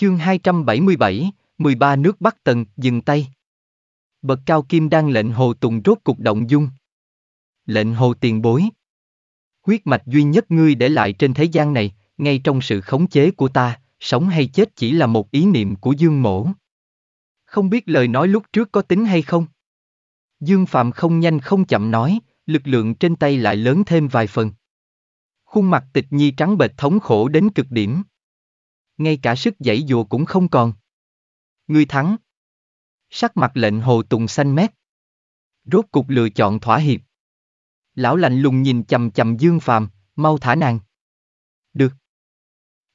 Chương 277, 13 nước Bắc Tần, dừng tay. Bậc cao kim đang lệnh hồ tùng rốt cục động dung. Lệnh hồ tiền bối. Huyết mạch duy nhất ngươi để lại trên thế gian này, ngay trong sự khống chế của ta, sống hay chết chỉ là một ý niệm của Dương mổ. Không biết lời nói lúc trước có tính hay không? Dương Phạm không nhanh không chậm nói, lực lượng trên tay lại lớn thêm vài phần. Khuôn mặt tịch nhi trắng bệch thống khổ đến cực điểm ngay cả sức dãy dùa cũng không còn. người thắng. Sắc mặt lệnh hồ tùng xanh mét. Rốt cục lựa chọn thỏa hiệp. Lão lạnh lùng nhìn chầm chầm dương phàm, mau thả nàng. Được.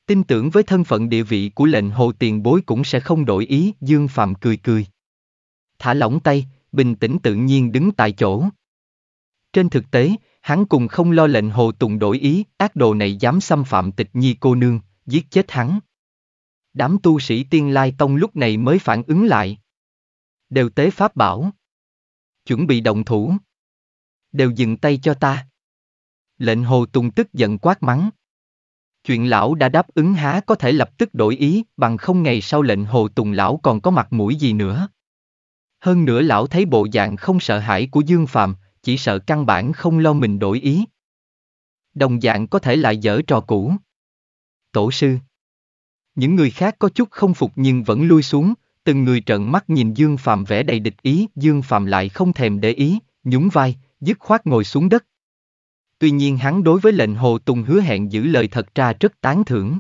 Tin tưởng với thân phận địa vị của lệnh hồ tiền bối cũng sẽ không đổi ý, dương phàm cười cười. Thả lỏng tay, bình tĩnh tự nhiên đứng tại chỗ. Trên thực tế, hắn cùng không lo lệnh hồ tùng đổi ý, ác đồ này dám xâm phạm tịch nhi cô nương, giết chết hắn đám tu sĩ tiên lai tông lúc này mới phản ứng lại. Đều tế pháp bảo. Chuẩn bị động thủ. Đều dừng tay cho ta. Lệnh hồ tùng tức giận quát mắng. Chuyện lão đã đáp ứng há có thể lập tức đổi ý, bằng không ngày sau lệnh hồ tùng lão còn có mặt mũi gì nữa. Hơn nữa lão thấy bộ dạng không sợ hãi của Dương Phạm, chỉ sợ căn bản không lo mình đổi ý. Đồng dạng có thể lại dở trò cũ. Tổ sư những người khác có chút không phục nhưng vẫn lui xuống, từng người trợn mắt nhìn Dương Phạm vẽ đầy địch ý, Dương Phạm lại không thèm để ý, nhún vai, dứt khoát ngồi xuống đất. Tuy nhiên hắn đối với lệnh Hồ Tùng hứa hẹn giữ lời thật ra rất tán thưởng.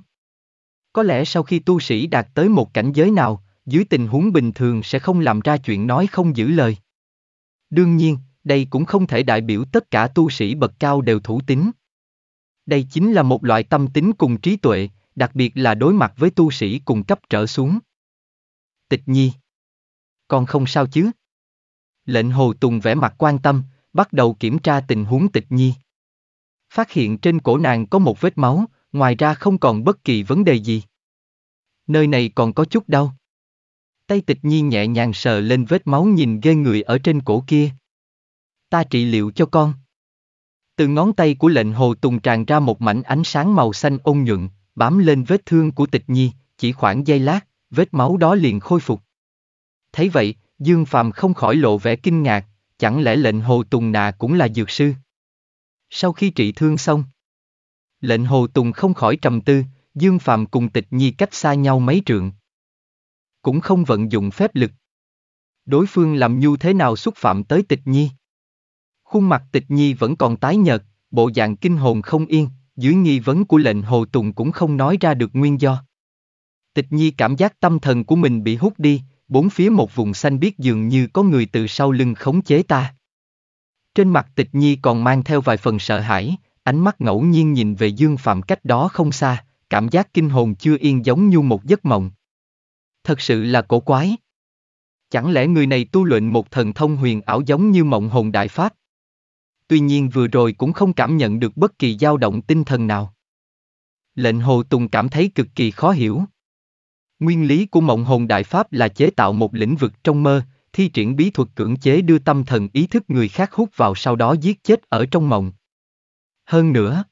Có lẽ sau khi tu sĩ đạt tới một cảnh giới nào, dưới tình huống bình thường sẽ không làm ra chuyện nói không giữ lời. Đương nhiên, đây cũng không thể đại biểu tất cả tu sĩ bậc cao đều thủ tính. Đây chính là một loại tâm tính cùng trí tuệ, đặc biệt là đối mặt với tu sĩ cùng cấp trở xuống. Tịch nhi. Con không sao chứ? Lệnh hồ tùng vẻ mặt quan tâm, bắt đầu kiểm tra tình huống tịch nhi. Phát hiện trên cổ nàng có một vết máu, ngoài ra không còn bất kỳ vấn đề gì. Nơi này còn có chút đau. Tay tịch nhi nhẹ nhàng sờ lên vết máu nhìn ghê người ở trên cổ kia. Ta trị liệu cho con. Từ ngón tay của lệnh hồ tùng tràn ra một mảnh ánh sáng màu xanh ôn nhuận bám lên vết thương của tịch nhi, chỉ khoảng giây lát, vết máu đó liền khôi phục. Thấy vậy, Dương Phàm không khỏi lộ vẻ kinh ngạc, chẳng lẽ lệnh hồ Tùng Nà cũng là dược sư? Sau khi trị thương xong, lệnh hồ Tùng không khỏi trầm tư, Dương Phàm cùng tịch nhi cách xa nhau mấy trượng. Cũng không vận dụng phép lực. Đối phương làm như thế nào xúc phạm tới tịch nhi? Khuôn mặt tịch nhi vẫn còn tái nhợt, bộ dạng kinh hồn không yên, dưới nghi vấn của lệnh Hồ Tùng cũng không nói ra được nguyên do. Tịch Nhi cảm giác tâm thần của mình bị hút đi, bốn phía một vùng xanh biết dường như có người từ sau lưng khống chế ta. Trên mặt Tịch Nhi còn mang theo vài phần sợ hãi, ánh mắt ngẫu nhiên nhìn về Dương Phạm cách đó không xa, cảm giác kinh hồn chưa yên giống như một giấc mộng. Thật sự là cổ quái. Chẳng lẽ người này tu luyện một thần thông huyền ảo giống như mộng hồn đại pháp? tuy nhiên vừa rồi cũng không cảm nhận được bất kỳ dao động tinh thần nào. Lệnh Hồ Tùng cảm thấy cực kỳ khó hiểu. Nguyên lý của mộng hồn đại pháp là chế tạo một lĩnh vực trong mơ, thi triển bí thuật cưỡng chế đưa tâm thần ý thức người khác hút vào sau đó giết chết ở trong mộng. Hơn nữa,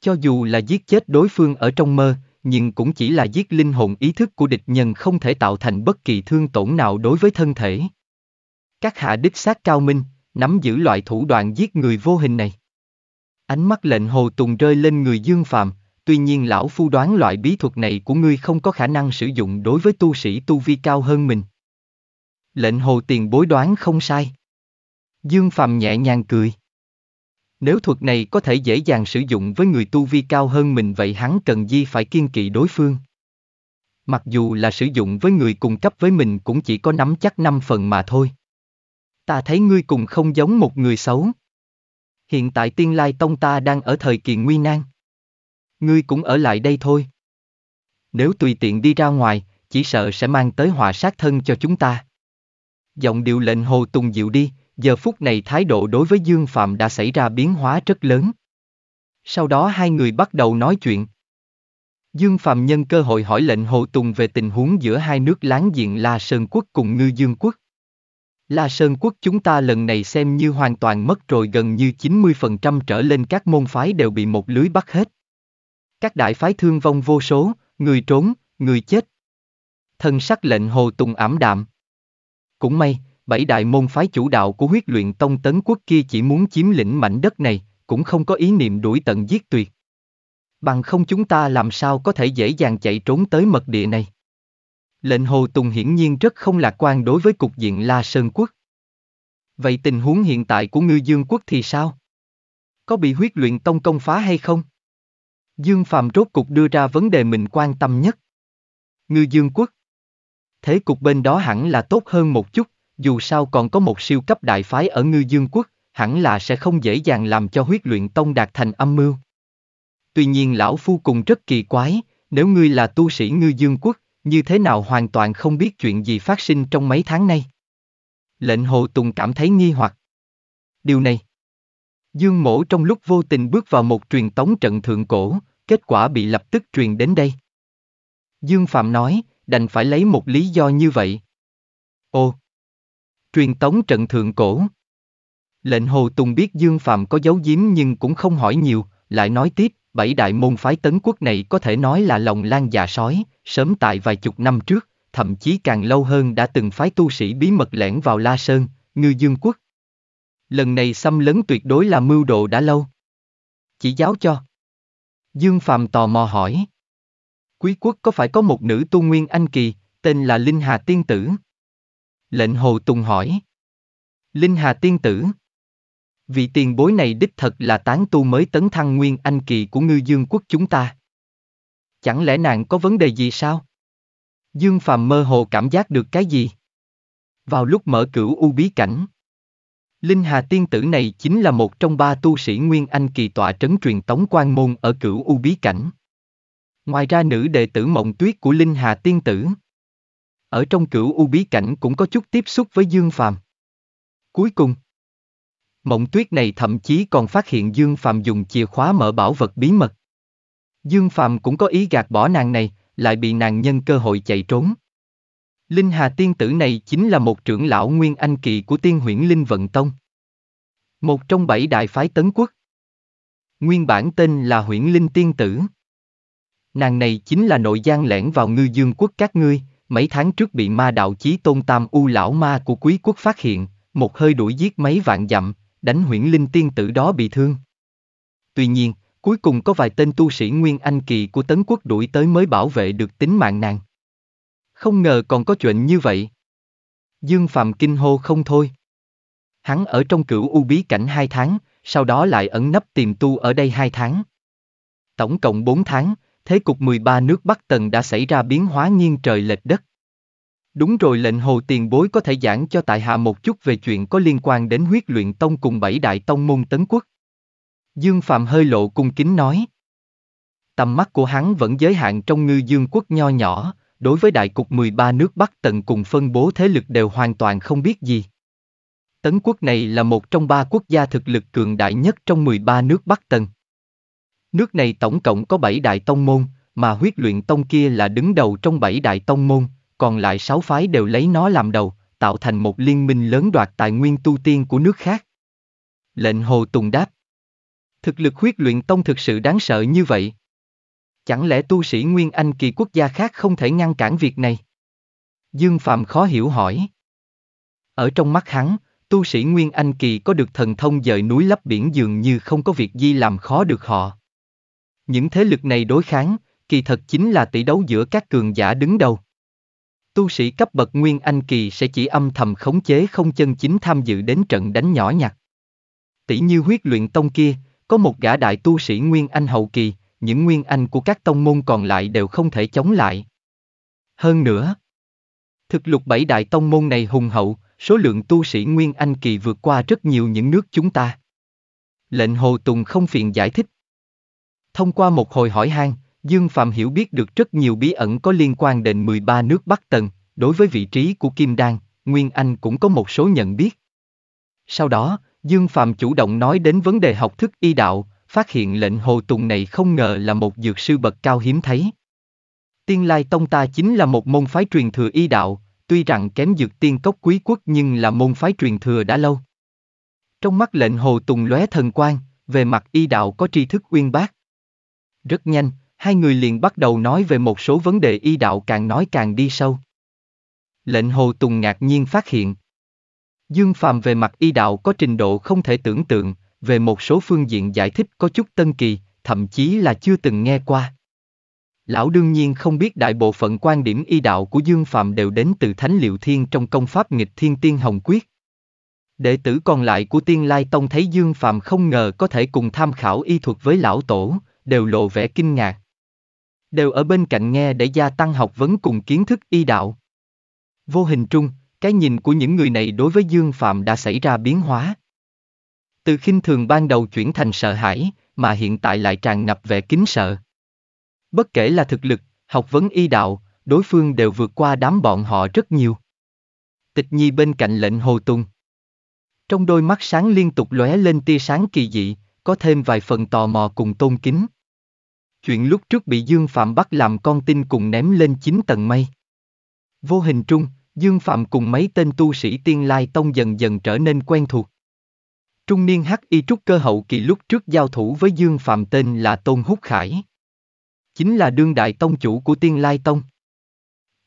cho dù là giết chết đối phương ở trong mơ, nhưng cũng chỉ là giết linh hồn ý thức của địch nhân không thể tạo thành bất kỳ thương tổn nào đối với thân thể. Các hạ đích xác cao minh, nắm giữ loại thủ đoạn giết người vô hình này. Ánh mắt lệnh hồ tùng rơi lên người dương phạm, tuy nhiên lão phu đoán loại bí thuật này của ngươi không có khả năng sử dụng đối với tu sĩ tu vi cao hơn mình. Lệnh hồ tiền bối đoán không sai. Dương phạm nhẹ nhàng cười. Nếu thuật này có thể dễ dàng sử dụng với người tu vi cao hơn mình vậy hắn cần gì phải kiên kỵ đối phương. Mặc dù là sử dụng với người cùng cấp với mình cũng chỉ có nắm chắc 5 phần mà thôi. Ta thấy ngươi cùng không giống một người xấu. Hiện tại tiên lai tông ta đang ở thời kỳ nguy nan. Ngươi cũng ở lại đây thôi. Nếu tùy tiện đi ra ngoài, chỉ sợ sẽ mang tới họa sát thân cho chúng ta. Giọng điệu lệnh hồ tùng dịu đi, giờ phút này thái độ đối với Dương Phạm đã xảy ra biến hóa rất lớn. Sau đó hai người bắt đầu nói chuyện. Dương Phạm nhân cơ hội hỏi lệnh Hồ Tùng về tình huống giữa hai nước láng giềng La Sơn Quốc cùng Ngư Dương Quốc. La Sơn quốc chúng ta lần này xem như hoàn toàn mất rồi gần như 90% trở lên các môn phái đều bị một lưới bắt hết. Các đại phái thương vong vô số, người trốn, người chết. Thân sắc lệnh Hồ Tùng ảm đạm. Cũng may, bảy đại môn phái chủ đạo của huyết luyện tông tấn quốc kia chỉ muốn chiếm lĩnh mảnh đất này, cũng không có ý niệm đuổi tận giết tuyệt. Bằng không chúng ta làm sao có thể dễ dàng chạy trốn tới mật địa này. Lệnh Hồ Tùng hiển nhiên rất không lạc quan đối với cục diện La Sơn Quốc. Vậy tình huống hiện tại của ngư Dương Quốc thì sao? Có bị huyết luyện tông công phá hay không? Dương Phạm rốt cục đưa ra vấn đề mình quan tâm nhất. Ngư Dương Quốc. Thế cục bên đó hẳn là tốt hơn một chút, dù sao còn có một siêu cấp đại phái ở Ngư Dương Quốc, hẳn là sẽ không dễ dàng làm cho huyết luyện tông đạt thành âm mưu. Tuy nhiên lão phu cùng rất kỳ quái, nếu ngươi là tu sĩ Ngư Dương Quốc, như thế nào hoàn toàn không biết chuyện gì phát sinh trong mấy tháng nay. Lệnh hồ tùng cảm thấy nghi hoặc. Điều này. Dương mổ trong lúc vô tình bước vào một truyền tống trận thượng cổ, kết quả bị lập tức truyền đến đây. Dương Phạm nói, đành phải lấy một lý do như vậy. Ô, Truyền tống trận thượng cổ. Lệnh Hồ Tùng biết Dương Phạm có dấu giếm nhưng cũng không hỏi nhiều, lại nói tiếp, bảy đại môn phái tấn quốc này có thể nói là lòng lan già dạ sói, sớm tại vài chục năm trước, thậm chí càng lâu hơn đã từng phái tu sĩ bí mật lẻn vào La Sơn, ngư dương quốc. Lần này xâm lấn tuyệt đối là mưu đồ đã lâu. Chỉ giáo cho. Dương Phạm tò mò hỏi. Quý quốc có phải có một nữ tu nguyên anh kỳ, tên là Linh Hà Tiên Tử? Lệnh Hồ Tùng hỏi. Linh Hà Tiên Tử vị tiền bối này đích thật là tán tu mới tấn thăng nguyên anh kỳ của ngư dương quốc chúng ta. Chẳng lẽ nàng có vấn đề gì sao? Dương Phàm mơ hồ cảm giác được cái gì? Vào lúc mở cửu u bí cảnh, Linh Hà tiên tử này chính là một trong ba tu sĩ Nguyên Anh kỳ tọa trấn truyền tống quan môn ở cửu u bí cảnh. Ngoài ra nữ đệ tử mộng tuyết của Linh Hà tiên tử. Ở trong cửu u bí cảnh cũng có chút tiếp xúc với Dương Phàm. Cuối cùng, Mộng tuyết này thậm chí còn phát hiện Dương Phạm dùng chìa khóa mở bảo vật bí mật. Dương Phạm cũng có ý gạt bỏ nàng này, lại bị nàng nhân cơ hội chạy trốn. Linh Hà tiên tử này chính là một trưởng lão Nguyên Anh Kỳ của tiên Huyễn Linh Vận Tông. Một trong bảy đại phái Tấn Quốc. Nguyên bản tên là huyển Linh Tiên Tử. Nàng này chính là nội gian lẻn vào ngư dương quốc các ngươi, mấy tháng trước bị ma đạo chí tôn tam u lão ma của quý quốc phát hiện, một hơi đuổi giết mấy vạn dặm, đánh huyễn linh tiên tử đó bị thương. Tuy nhiên, cuối cùng có vài tên tu sĩ Nguyên Anh Kỳ của Tấn Quốc đuổi tới mới bảo vệ được tính mạng nàng. Không ngờ còn có chuyện như vậy. Dương Phạm kinh hô không thôi. Hắn ở trong cửu u bí cảnh hai tháng, sau đó lại ẩn nấp tìm tu ở đây hai tháng. Tổng cộng 4 tháng, thế cục 13 nước Bắc Tần đã xảy ra biến hóa nghiêng trời lệch đất. Đúng rồi lệnh hồ tiền bối có thể giảng cho tại hạ một chút về chuyện có liên quan đến huyết luyện tông cùng bảy đại tông môn tấn quốc. Dương Phạm hơi lộ cung kính nói. Tầm mắt của hắn vẫn giới hạn trong ngư dương quốc nho nhỏ, đối với đại cục 13 nước Bắc tận cùng phân bố thế lực đều hoàn toàn không biết gì. Tấn quốc này là một trong ba quốc gia thực lực cường đại nhất trong 13 nước Bắc tần. Nước này tổng cộng có bảy đại tông môn, mà huyết luyện tông kia là đứng đầu trong bảy đại tông môn, còn lại sáu phái đều lấy nó làm đầu, tạo thành một liên minh lớn đoạt tài nguyên tu tiên của nước khác. Lệnh Hồ Tùng đáp. Thực lực huyết luyện tông thực sự đáng sợ như vậy. Chẳng lẽ tu sĩ Nguyên Anh kỳ quốc gia khác không thể ngăn cản việc này? Dương Phạm khó hiểu hỏi. Ở trong mắt hắn, tu sĩ Nguyên Anh kỳ có được thần thông dời núi lấp biển dường như không có việc gì làm khó được họ. Những thế lực này đối kháng, kỳ thật chính là tỷ đấu giữa các cường giả đứng đầu tu sĩ cấp bậc Nguyên Anh Kỳ sẽ chỉ âm thầm khống chế không chân chính tham dự đến trận đánh nhỏ nhặt. Tỷ như huyết luyện tông kia, có một gã đại tu sĩ Nguyên Anh Hậu Kỳ, những Nguyên Anh của các tông môn còn lại đều không thể chống lại. Hơn nữa, thực lục bảy đại tông môn này hùng hậu, số lượng tu sĩ Nguyên Anh Kỳ vượt qua rất nhiều những nước chúng ta. Lệnh Hồ Tùng không phiền giải thích. Thông qua một hồi hỏi han, Dương Phạm hiểu biết được rất nhiều bí ẩn có liên quan đến 13 nước Bắc Tần, đối với vị trí của Kim Đan, Nguyên Anh cũng có một số nhận biết. Sau đó, Dương Phạm chủ động nói đến vấn đề học thức y đạo, phát hiện lệnh hồ tùng này không ngờ là một dược sư bậc cao hiếm thấy. Tiên Lai Tông ta chính là một môn phái truyền thừa y đạo, tuy rằng kém dược tiên cốc quý quốc nhưng là môn phái truyền thừa đã lâu. Trong mắt lệnh hồ tùng lóe thần quang, về mặt y đạo có tri thức uyên bác. Rất nhanh, hai người liền bắt đầu nói về một số vấn đề y đạo càng nói càng đi sâu. Lệnh Hồ Tùng ngạc nhiên phát hiện. Dương Phàm về mặt y đạo có trình độ không thể tưởng tượng, về một số phương diện giải thích có chút tân kỳ, thậm chí là chưa từng nghe qua. Lão đương nhiên không biết đại bộ phận quan điểm y đạo của Dương Phạm đều đến từ Thánh Liệu Thiên trong công pháp nghịch thiên tiên hồng quyết. Đệ tử còn lại của Tiên Lai Tông thấy Dương Phạm không ngờ có thể cùng tham khảo y thuật với lão tổ, đều lộ vẻ kinh ngạc đều ở bên cạnh nghe để gia tăng học vấn cùng kiến thức y đạo. Vô hình trung, cái nhìn của những người này đối với Dương Phạm đã xảy ra biến hóa. Từ khinh thường ban đầu chuyển thành sợ hãi, mà hiện tại lại tràn ngập vẻ kính sợ. Bất kể là thực lực, học vấn y đạo, đối phương đều vượt qua đám bọn họ rất nhiều. Tịch Nhi bên cạnh lệnh Hồ Tùng. Trong đôi mắt sáng liên tục lóe lên tia sáng kỳ dị, có thêm vài phần tò mò cùng tôn kính. Chuyện lúc trước bị Dương Phạm bắt làm con tin cùng ném lên chín tầng mây. Vô hình trung, Dương Phạm cùng mấy tên tu sĩ tiên lai tông dần dần trở nên quen thuộc. Trung niên hắc y trúc cơ hậu kỳ lúc trước giao thủ với Dương Phạm tên là Tôn Húc Khải. Chính là đương đại tông chủ của tiên lai tông.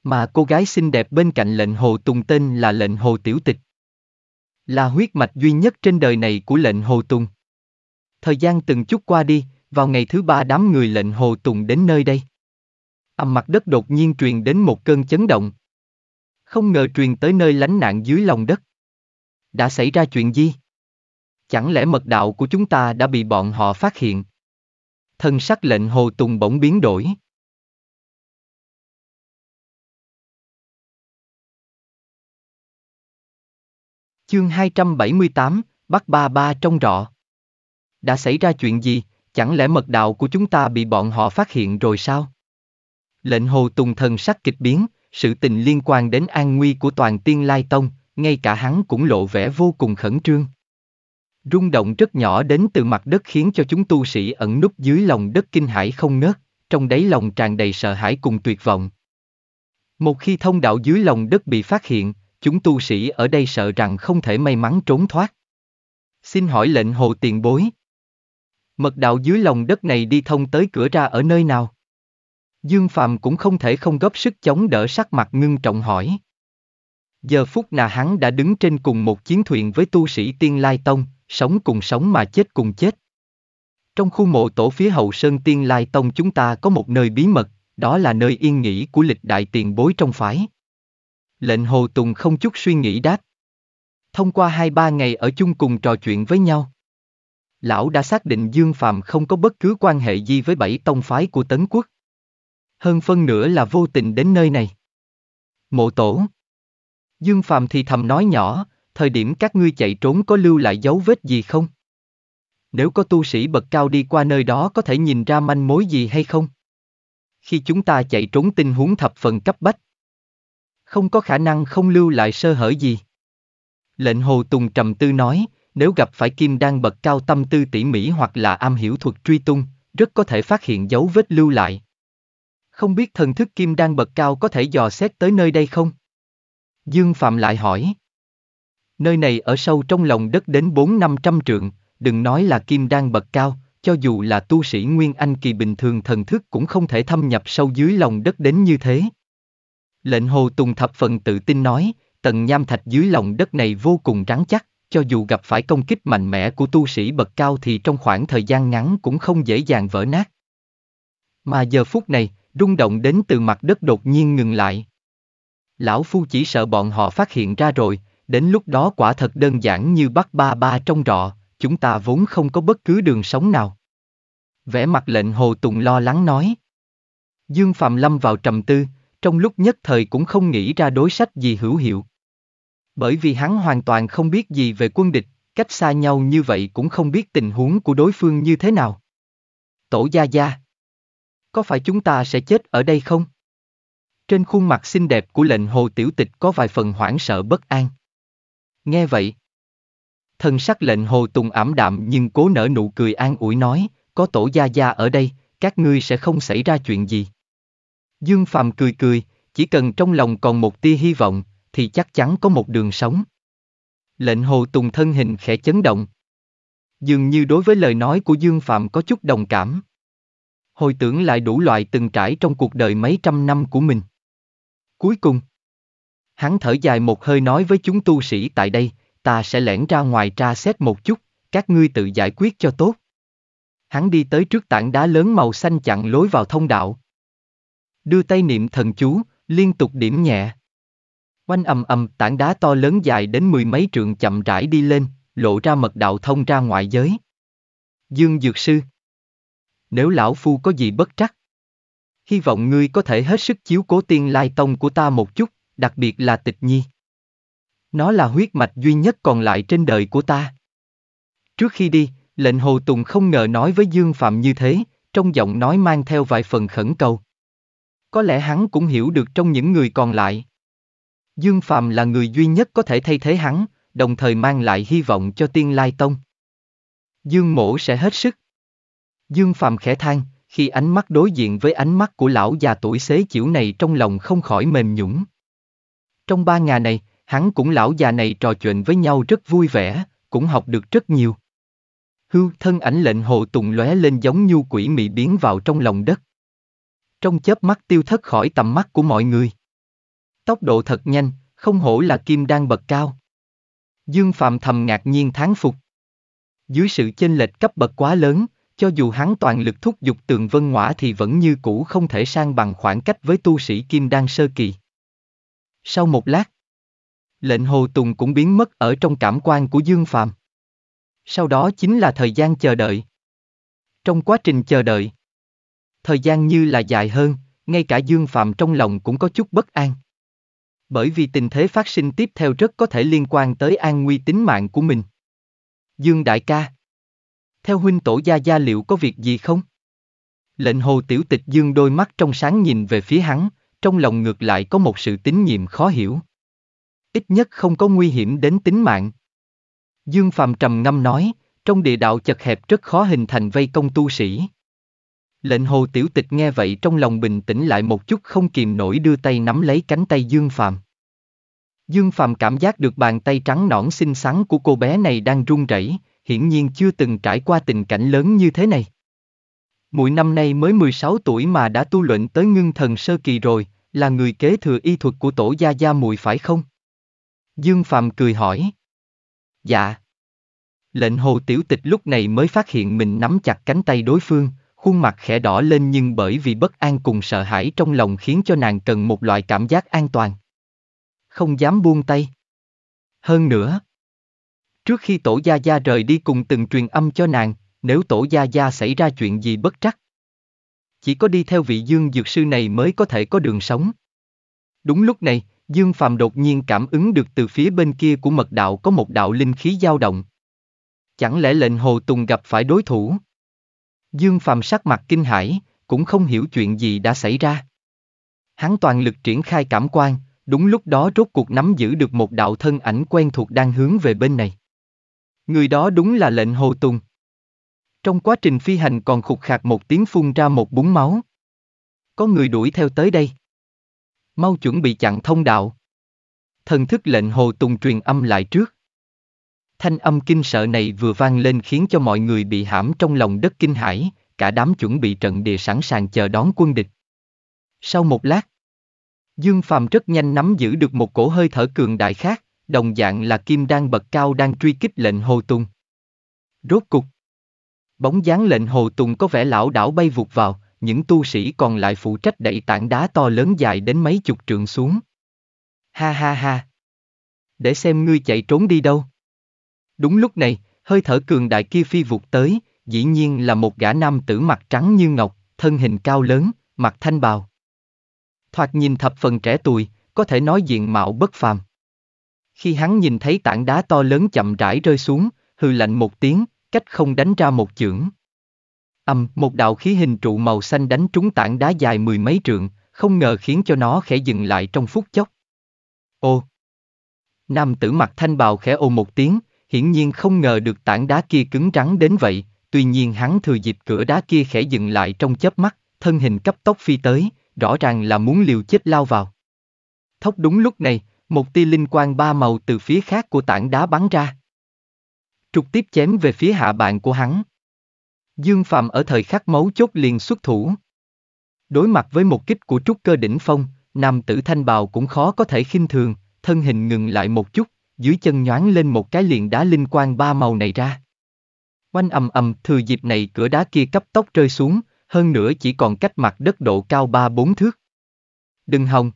Mà cô gái xinh đẹp bên cạnh lệnh hồ tùng tên là lệnh hồ tiểu tịch. Là huyết mạch duy nhất trên đời này của lệnh hồ tùng. Thời gian từng chút qua đi, vào ngày thứ ba đám người lệnh hồ tùng đến nơi đây. Âm mặt đất đột nhiên truyền đến một cơn chấn động. Không ngờ truyền tới nơi lánh nạn dưới lòng đất. Đã xảy ra chuyện gì? Chẳng lẽ mật đạo của chúng ta đã bị bọn họ phát hiện? Thân sắc lệnh hồ tùng bỗng biến đổi. Chương 278, bắt Ba Ba trong rọ. Đã xảy ra chuyện gì? Chẳng lẽ mật đạo của chúng ta bị bọn họ phát hiện rồi sao? Lệnh hồ tùng thần sắc kịch biến, sự tình liên quan đến an nguy của toàn tiên lai tông, ngay cả hắn cũng lộ vẻ vô cùng khẩn trương. Rung động rất nhỏ đến từ mặt đất khiến cho chúng tu sĩ ẩn núp dưới lòng đất kinh hãi không ngớt, trong đáy lòng tràn đầy sợ hãi cùng tuyệt vọng. Một khi thông đạo dưới lòng đất bị phát hiện, chúng tu sĩ ở đây sợ rằng không thể may mắn trốn thoát. Xin hỏi lệnh hồ tiền bối, Mật đạo dưới lòng đất này đi thông tới cửa ra ở nơi nào? Dương Phạm cũng không thể không góp sức chống đỡ sắc mặt ngưng trọng hỏi. Giờ phút nào hắn đã đứng trên cùng một chiến thuyền với tu sĩ Tiên Lai Tông, sống cùng sống mà chết cùng chết. Trong khu mộ tổ phía hậu sơn Tiên Lai Tông chúng ta có một nơi bí mật, đó là nơi yên nghỉ của lịch đại tiền bối trong phái. Lệnh Hồ Tùng không chút suy nghĩ đáp. Thông qua hai ba ngày ở chung cùng trò chuyện với nhau lão đã xác định Dương Phạm không có bất cứ quan hệ gì với bảy tông phái của Tấn Quốc. Hơn phân nửa là vô tình đến nơi này. Mộ tổ. Dương Phạm thì thầm nói nhỏ, thời điểm các ngươi chạy trốn có lưu lại dấu vết gì không? Nếu có tu sĩ bậc cao đi qua nơi đó có thể nhìn ra manh mối gì hay không? Khi chúng ta chạy trốn tình huống thập phần cấp bách. Không có khả năng không lưu lại sơ hở gì. Lệnh Hồ Tùng trầm tư nói, nếu gặp phải kim đang bậc cao tâm tư tỉ mỉ hoặc là am hiểu thuật truy tung, rất có thể phát hiện dấu vết lưu lại. Không biết thần thức kim đang bậc cao có thể dò xét tới nơi đây không? Dương Phạm lại hỏi. Nơi này ở sâu trong lòng đất đến 4-500 trượng, đừng nói là kim đang bậc cao, cho dù là tu sĩ Nguyên Anh kỳ bình thường thần thức cũng không thể thâm nhập sâu dưới lòng đất đến như thế. Lệnh Hồ Tùng Thập Phần tự tin nói, tầng nham thạch dưới lòng đất này vô cùng rắn chắc cho dù gặp phải công kích mạnh mẽ của tu sĩ bậc cao thì trong khoảng thời gian ngắn cũng không dễ dàng vỡ nát. Mà giờ phút này, rung động đến từ mặt đất đột nhiên ngừng lại. Lão Phu chỉ sợ bọn họ phát hiện ra rồi, đến lúc đó quả thật đơn giản như bắt ba ba trong rọ, chúng ta vốn không có bất cứ đường sống nào. Vẽ mặt lệnh Hồ Tùng lo lắng nói. Dương Phạm Lâm vào trầm tư, trong lúc nhất thời cũng không nghĩ ra đối sách gì hữu hiệu. Bởi vì hắn hoàn toàn không biết gì về quân địch, cách xa nhau như vậy cũng không biết tình huống của đối phương như thế nào. Tổ gia gia. Có phải chúng ta sẽ chết ở đây không? Trên khuôn mặt xinh đẹp của lệnh hồ tiểu tịch có vài phần hoảng sợ bất an. Nghe vậy. Thần sắc lệnh hồ tùng ảm đạm nhưng cố nở nụ cười an ủi nói, có tổ gia gia ở đây, các ngươi sẽ không xảy ra chuyện gì. Dương Phạm cười cười, chỉ cần trong lòng còn một tia hy vọng, thì chắc chắn có một đường sống. Lệnh hồ tùng thân hình khẽ chấn động. Dường như đối với lời nói của Dương Phạm có chút đồng cảm. Hồi tưởng lại đủ loại từng trải trong cuộc đời mấy trăm năm của mình. Cuối cùng, hắn thở dài một hơi nói với chúng tu sĩ tại đây, ta sẽ lẻn ra ngoài tra xét một chút, các ngươi tự giải quyết cho tốt. Hắn đi tới trước tảng đá lớn màu xanh chặn lối vào thông đạo. Đưa tay niệm thần chú, liên tục điểm nhẹ. Oanh ầm ầm, tảng đá to lớn dài đến mười mấy trượng chậm rãi đi lên, lộ ra mật đạo thông ra ngoại giới. Dương Dược Sư Nếu lão phu có gì bất trắc, hy vọng ngươi có thể hết sức chiếu cố tiên lai tông của ta một chút, đặc biệt là tịch nhi. Nó là huyết mạch duy nhất còn lại trên đời của ta. Trước khi đi, lệnh Hồ Tùng không ngờ nói với Dương Phạm như thế, trong giọng nói mang theo vài phần khẩn cầu. Có lẽ hắn cũng hiểu được trong những người còn lại, Dương Phạm là người duy nhất có thể thay thế hắn, đồng thời mang lại hy vọng cho Tiên Lai Tông. Dương Mổ sẽ hết sức. Dương Phạm khẽ than, khi ánh mắt đối diện với ánh mắt của lão già tuổi xế chiểu này trong lòng không khỏi mềm nhũng. Trong ba ngày này, hắn cũng lão già này trò chuyện với nhau rất vui vẻ, cũng học được rất nhiều. Hưu thân ảnh lệnh hồ tùng lóe lên giống như quỷ mị biến vào trong lòng đất. Trong chớp mắt tiêu thất khỏi tầm mắt của mọi người. Tốc độ thật nhanh, không hổ là kim đang bậc cao. Dương Phạm thầm ngạc nhiên tháng phục. Dưới sự chênh lệch cấp bậc quá lớn, cho dù hắn toàn lực thúc dục tường vân ngõa thì vẫn như cũ không thể sang bằng khoảng cách với tu sĩ kim đan sơ kỳ. Sau một lát, lệnh hồ tùng cũng biến mất ở trong cảm quan của Dương Phạm. Sau đó chính là thời gian chờ đợi. Trong quá trình chờ đợi, thời gian như là dài hơn, ngay cả Dương Phạm trong lòng cũng có chút bất an bởi vì tình thế phát sinh tiếp theo rất có thể liên quan tới an nguy tính mạng của mình. Dương đại ca. Theo huynh tổ gia gia liệu có việc gì không? Lệnh hồ tiểu tịch dương đôi mắt trong sáng nhìn về phía hắn, trong lòng ngược lại có một sự tín nhiệm khó hiểu. Ít nhất không có nguy hiểm đến tính mạng. Dương Phạm trầm ngâm nói, trong địa đạo chật hẹp rất khó hình thành vây công tu sĩ. Lệnh hồ tiểu tịch nghe vậy trong lòng bình tĩnh lại một chút không kìm nổi đưa tay nắm lấy cánh tay Dương Phạm. Dương Phạm cảm giác được bàn tay trắng nõn xinh xắn của cô bé này đang run rẩy, hiển nhiên chưa từng trải qua tình cảnh lớn như thế này. Mỗi năm nay mới 16 tuổi mà đã tu luyện tới ngưng thần sơ kỳ rồi, là người kế thừa y thuật của tổ gia gia muội phải không? Dương Phạm cười hỏi. Dạ. Lệnh hồ tiểu tịch lúc này mới phát hiện mình nắm chặt cánh tay đối phương, khuôn mặt khẽ đỏ lên nhưng bởi vì bất an cùng sợ hãi trong lòng khiến cho nàng cần một loại cảm giác an toàn. Không dám buông tay. Hơn nữa, trước khi tổ gia gia rời đi cùng từng truyền âm cho nàng, nếu tổ gia gia xảy ra chuyện gì bất trắc. Chỉ có đi theo vị dương dược sư này mới có thể có đường sống. Đúng lúc này, Dương Phàm đột nhiên cảm ứng được từ phía bên kia của mật đạo có một đạo linh khí dao động. Chẳng lẽ lệnh hồ tùng gặp phải đối thủ? Dương Phạm sắc mặt kinh hãi, cũng không hiểu chuyện gì đã xảy ra. Hắn toàn lực triển khai cảm quan, đúng lúc đó rốt cuộc nắm giữ được một đạo thân ảnh quen thuộc đang hướng về bên này. Người đó đúng là lệnh Hồ Tùng. Trong quá trình phi hành còn khục khạc một tiếng phun ra một búng máu. Có người đuổi theo tới đây. Mau chuẩn bị chặn thông đạo. Thần thức lệnh Hồ Tùng truyền âm lại trước. Thanh âm kinh sợ này vừa vang lên khiến cho mọi người bị hãm trong lòng đất kinh hãi, cả đám chuẩn bị trận địa sẵn sàng chờ đón quân địch. Sau một lát, Dương Phàm rất nhanh nắm giữ được một cổ hơi thở cường đại khác, đồng dạng là kim đang bật cao đang truy kích lệnh Hồ Tùng. Rốt cục, bóng dáng lệnh Hồ Tùng có vẻ lão đảo bay vụt vào, những tu sĩ còn lại phụ trách đẩy tảng đá to lớn dài đến mấy chục trượng xuống. Ha ha ha! Để xem ngươi chạy trốn đi đâu! Đúng lúc này, hơi thở cường đại kia phi vụt tới, dĩ nhiên là một gã nam tử mặt trắng như ngọc, thân hình cao lớn, mặt thanh bào. Thoạt nhìn thập phần trẻ tuổi, có thể nói diện mạo bất phàm. Khi hắn nhìn thấy tảng đá to lớn chậm rãi rơi xuống, hừ lạnh một tiếng, cách không đánh ra một chưởng. Âm, một đạo khí hình trụ màu xanh đánh trúng tảng đá dài mười mấy trượng, không ngờ khiến cho nó khẽ dừng lại trong phút chốc. Ô! Nam tử mặt thanh bào khẽ ô một tiếng, hiển nhiên không ngờ được tảng đá kia cứng rắn đến vậy, tuy nhiên hắn thừa dịp cửa đá kia khẽ dừng lại trong chớp mắt, thân hình cấp tốc phi tới, rõ ràng là muốn liều chết lao vào. Thốc đúng lúc này, một tia linh quang ba màu từ phía khác của tảng đá bắn ra. Trục tiếp chém về phía hạ bạn của hắn. Dương Phạm ở thời khắc máu chốt liền xuất thủ. Đối mặt với một kích của trúc cơ đỉnh phong, nam tử thanh bào cũng khó có thể khinh thường, thân hình ngừng lại một chút, dưới chân nhoáng lên một cái liền đá linh quang ba màu này ra. Oanh ầm ầm, thừa dịp này cửa đá kia cấp tốc rơi xuống, hơn nữa chỉ còn cách mặt đất độ cao ba bốn thước. Đừng hòng.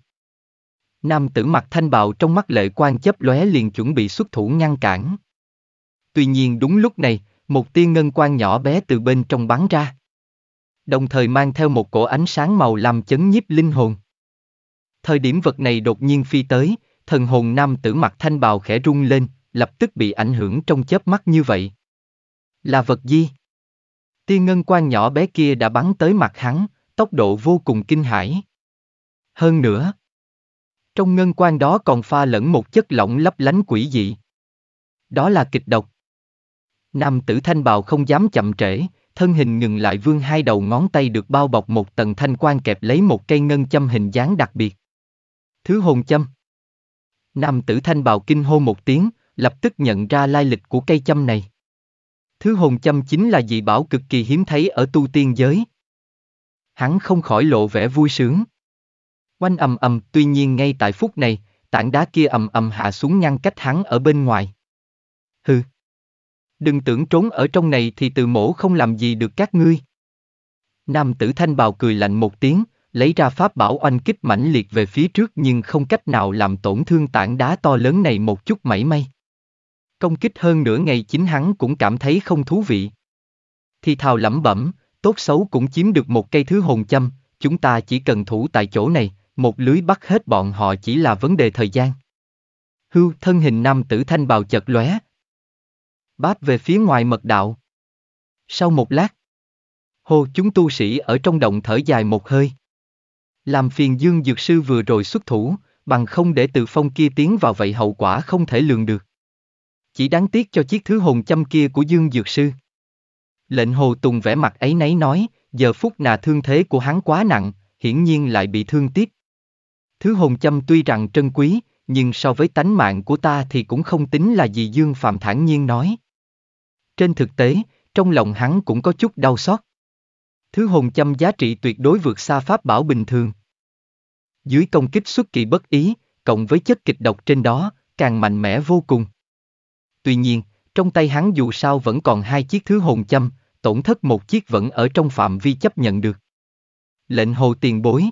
Nam tử mặt thanh bạo trong mắt lệ quan chấp lóe liền chuẩn bị xuất thủ ngăn cản. Tuy nhiên đúng lúc này, một tiên ngân quan nhỏ bé từ bên trong bắn ra. Đồng thời mang theo một cổ ánh sáng màu làm chấn nhiếp linh hồn. Thời điểm vật này đột nhiên phi tới, thần hồn nam tử mặt thanh bào khẽ rung lên, lập tức bị ảnh hưởng trong chớp mắt như vậy. Là vật gì? Tiên ngân quan nhỏ bé kia đã bắn tới mặt hắn, tốc độ vô cùng kinh hãi. Hơn nữa, trong ngân quan đó còn pha lẫn một chất lỏng lấp lánh quỷ dị. Đó là kịch độc. Nam tử thanh bào không dám chậm trễ, thân hình ngừng lại vương hai đầu ngón tay được bao bọc một tầng thanh quan kẹp lấy một cây ngân châm hình dáng đặc biệt. Thứ hồn châm. Nam tử thanh bào kinh hô một tiếng, lập tức nhận ra lai lịch của cây châm này. Thứ hồn châm chính là dị bảo cực kỳ hiếm thấy ở tu tiên giới. Hắn không khỏi lộ vẻ vui sướng. Oanh ầm ầm, tuy nhiên ngay tại phút này, tảng đá kia ầm ầm hạ xuống ngăn cách hắn ở bên ngoài. Hừ. Đừng tưởng trốn ở trong này thì từ mổ không làm gì được các ngươi. Nam tử thanh bào cười lạnh một tiếng, lấy ra pháp bảo oanh kích mãnh liệt về phía trước nhưng không cách nào làm tổn thương tảng đá to lớn này một chút mảy may. Công kích hơn nửa ngày chính hắn cũng cảm thấy không thú vị. Thì thào lẩm bẩm, tốt xấu cũng chiếm được một cây thứ hồn châm, chúng ta chỉ cần thủ tại chỗ này, một lưới bắt hết bọn họ chỉ là vấn đề thời gian. Hưu thân hình nam tử thanh bào chật lóe. Báp về phía ngoài mật đạo. Sau một lát, hô chúng tu sĩ ở trong động thở dài một hơi. Làm phiền Dương Dược Sư vừa rồi xuất thủ, bằng không để tự phong kia tiến vào vậy hậu quả không thể lường được. Chỉ đáng tiếc cho chiếc thứ hồn châm kia của Dương Dược Sư. Lệnh Hồ Tùng vẽ mặt ấy nấy nói, giờ phút nà thương thế của hắn quá nặng, hiển nhiên lại bị thương tiếp. Thứ hồn châm tuy rằng trân quý, nhưng so với tánh mạng của ta thì cũng không tính là gì Dương Phạm thản nhiên nói. Trên thực tế, trong lòng hắn cũng có chút đau xót. Thứ hồn châm giá trị tuyệt đối vượt xa pháp bảo bình thường. Dưới công kích xuất kỳ bất ý, cộng với chất kịch độc trên đó, càng mạnh mẽ vô cùng. Tuy nhiên, trong tay hắn dù sao vẫn còn hai chiếc thứ hồn châm, tổn thất một chiếc vẫn ở trong phạm vi chấp nhận được. Lệnh hồ tiền bối.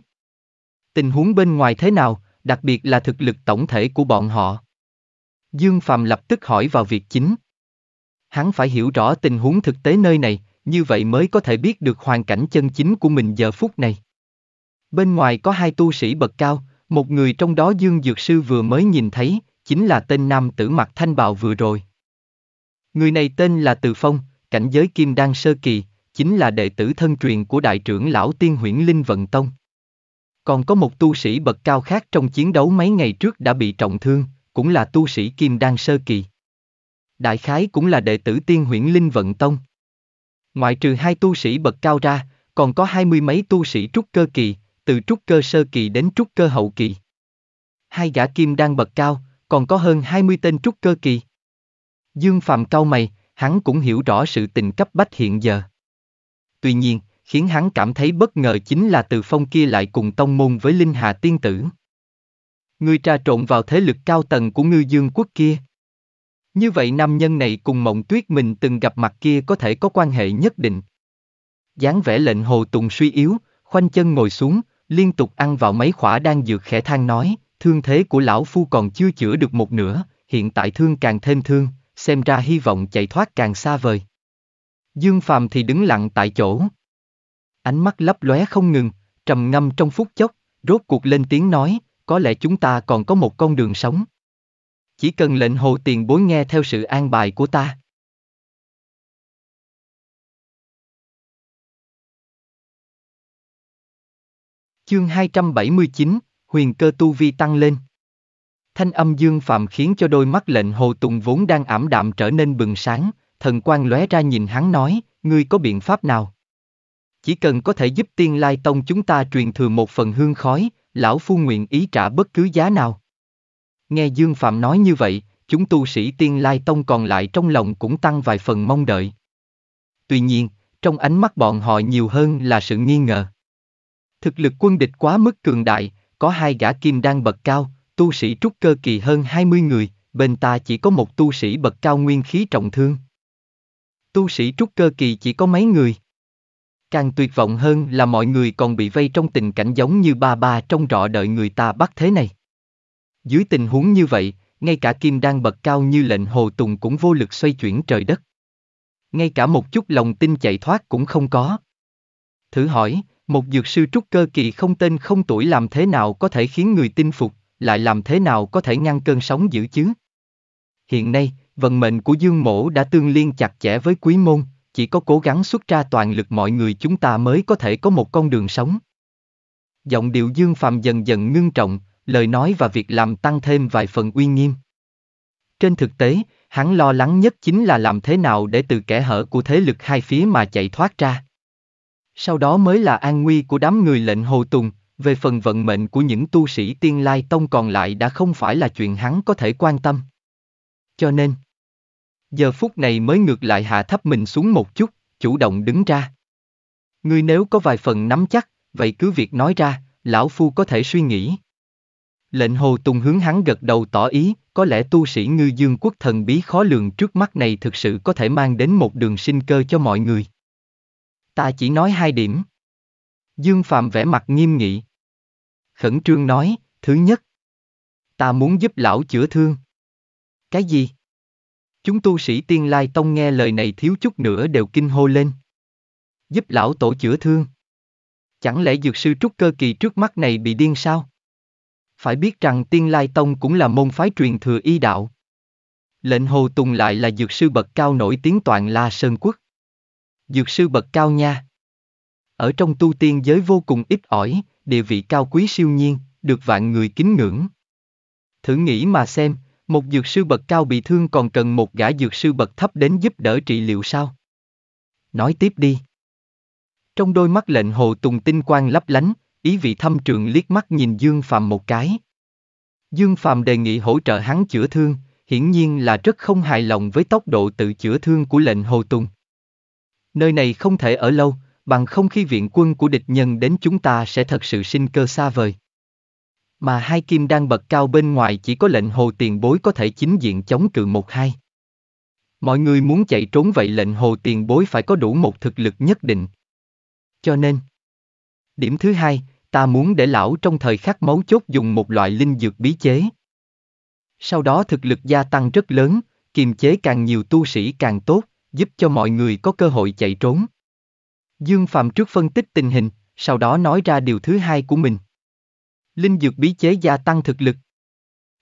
Tình huống bên ngoài thế nào, đặc biệt là thực lực tổng thể của bọn họ? Dương Phạm lập tức hỏi vào việc chính. Hắn phải hiểu rõ tình huống thực tế nơi này, như vậy mới có thể biết được hoàn cảnh chân chính của mình giờ phút này. Bên ngoài có hai tu sĩ bậc cao, một người trong đó Dương Dược Sư vừa mới nhìn thấy, chính là tên nam tử mặt thanh bào vừa rồi. Người này tên là Từ Phong, cảnh giới kim đan sơ kỳ, chính là đệ tử thân truyền của đại trưởng lão tiên huyễn Linh Vận Tông. Còn có một tu sĩ bậc cao khác trong chiến đấu mấy ngày trước đã bị trọng thương, cũng là tu sĩ kim đan sơ kỳ. Đại khái cũng là đệ tử tiên huyễn Linh Vận Tông. Ngoại trừ hai tu sĩ bậc cao ra, còn có hai mươi mấy tu sĩ trúc cơ kỳ, từ trúc cơ sơ kỳ đến trúc cơ hậu kỳ. Hai gã kim đan bậc cao, còn có hơn hai mươi tên trúc cơ kỳ. Dương Phạm cao mày, hắn cũng hiểu rõ sự tình cấp bách hiện giờ. Tuy nhiên, khiến hắn cảm thấy bất ngờ chính là từ phong kia lại cùng tông môn với Linh Hà Tiên Tử. người trà trộn vào thế lực cao tầng của ngư dương quốc kia. Như vậy nam nhân này cùng mộng tuyết mình từng gặp mặt kia có thể có quan hệ nhất định. dáng vẽ lệnh hồ tùng suy yếu, khoanh chân ngồi xuống, liên tục ăn vào mấy khỏa đang dược khẽ than nói, thương thế của lão phu còn chưa chữa được một nửa, hiện tại thương càng thêm thương, xem ra hy vọng chạy thoát càng xa vời. Dương Phàm thì đứng lặng tại chỗ. Ánh mắt lấp lóe không ngừng, trầm ngâm trong phút chốc, rốt cuộc lên tiếng nói, có lẽ chúng ta còn có một con đường sống chỉ cần lệnh hồ tiền bối nghe theo sự an bài của ta. Chương 279, huyền cơ tu vi tăng lên. Thanh âm dương phạm khiến cho đôi mắt lệnh hồ tùng vốn đang ảm đạm trở nên bừng sáng, thần quan lóe ra nhìn hắn nói, ngươi có biện pháp nào? Chỉ cần có thể giúp tiên lai tông chúng ta truyền thừa một phần hương khói, lão phu nguyện ý trả bất cứ giá nào. Nghe Dương Phạm nói như vậy, chúng tu sĩ tiên lai tông còn lại trong lòng cũng tăng vài phần mong đợi. Tuy nhiên, trong ánh mắt bọn họ nhiều hơn là sự nghi ngờ. Thực lực quân địch quá mức cường đại, có hai gã kim đang bậc cao, tu sĩ trúc cơ kỳ hơn 20 người, bên ta chỉ có một tu sĩ bậc cao nguyên khí trọng thương. Tu sĩ trúc cơ kỳ chỉ có mấy người. Càng tuyệt vọng hơn là mọi người còn bị vây trong tình cảnh giống như ba ba trong rọ đợi người ta bắt thế này. Dưới tình huống như vậy, ngay cả kim đang bật cao như lệnh hồ tùng cũng vô lực xoay chuyển trời đất. Ngay cả một chút lòng tin chạy thoát cũng không có. Thử hỏi, một dược sư trúc cơ kỳ không tên không tuổi làm thế nào có thể khiến người tin phục, lại làm thế nào có thể ngăn cơn sóng dữ chứ? Hiện nay, vận mệnh của Dương Mổ đã tương liên chặt chẽ với quý môn, chỉ có cố gắng xuất ra toàn lực mọi người chúng ta mới có thể có một con đường sống. Giọng điệu Dương Phạm dần dần ngưng trọng, lời nói và việc làm tăng thêm vài phần uy nghiêm. Trên thực tế, hắn lo lắng nhất chính là làm thế nào để từ kẻ hở của thế lực hai phía mà chạy thoát ra. Sau đó mới là an nguy của đám người lệnh hồ tùng, về phần vận mệnh của những tu sĩ tiên lai tông còn lại đã không phải là chuyện hắn có thể quan tâm. Cho nên, giờ phút này mới ngược lại hạ thấp mình xuống một chút, chủ động đứng ra. Ngươi nếu có vài phần nắm chắc, vậy cứ việc nói ra, lão phu có thể suy nghĩ. Lệnh Hồ Tùng hướng hắn gật đầu tỏ ý, có lẽ tu sĩ ngư dương quốc thần bí khó lường trước mắt này thực sự có thể mang đến một đường sinh cơ cho mọi người. Ta chỉ nói hai điểm. Dương Phạm vẻ mặt nghiêm nghị. Khẩn trương nói, thứ nhất. Ta muốn giúp lão chữa thương. Cái gì? Chúng tu sĩ tiên lai tông nghe lời này thiếu chút nữa đều kinh hô lên. Giúp lão tổ chữa thương. Chẳng lẽ dược sư trúc cơ kỳ trước mắt này bị điên sao? Phải biết rằng Tiên Lai Tông cũng là môn phái truyền thừa y đạo. Lệnh Hồ Tùng lại là dược sư bậc cao nổi tiếng toàn La Sơn Quốc. Dược sư bậc cao nha. Ở trong tu tiên giới vô cùng ít ỏi, địa vị cao quý siêu nhiên, được vạn người kính ngưỡng. Thử nghĩ mà xem, một dược sư bậc cao bị thương còn cần một gã dược sư bậc thấp đến giúp đỡ trị liệu sao? Nói tiếp đi. Trong đôi mắt lệnh hồ tùng tinh quang lấp lánh, Ý vị thâm trường liếc mắt nhìn Dương Phàm một cái. Dương Phàm đề nghị hỗ trợ hắn chữa thương, hiển nhiên là rất không hài lòng với tốc độ tự chữa thương của lệnh Hồ Tùng. Nơi này không thể ở lâu, bằng không khi viện quân của địch nhân đến chúng ta sẽ thật sự sinh cơ xa vời. Mà hai kim đang bật cao bên ngoài chỉ có lệnh hồ tiền bối có thể chính diện chống cự một hai. Mọi người muốn chạy trốn vậy lệnh hồ tiền bối phải có đủ một thực lực nhất định. Cho nên, điểm thứ hai, ta muốn để lão trong thời khắc máu chốt dùng một loại linh dược bí chế. Sau đó thực lực gia tăng rất lớn, kiềm chế càng nhiều tu sĩ càng tốt, giúp cho mọi người có cơ hội chạy trốn. Dương Phạm trước phân tích tình hình, sau đó nói ra điều thứ hai của mình. Linh dược bí chế gia tăng thực lực.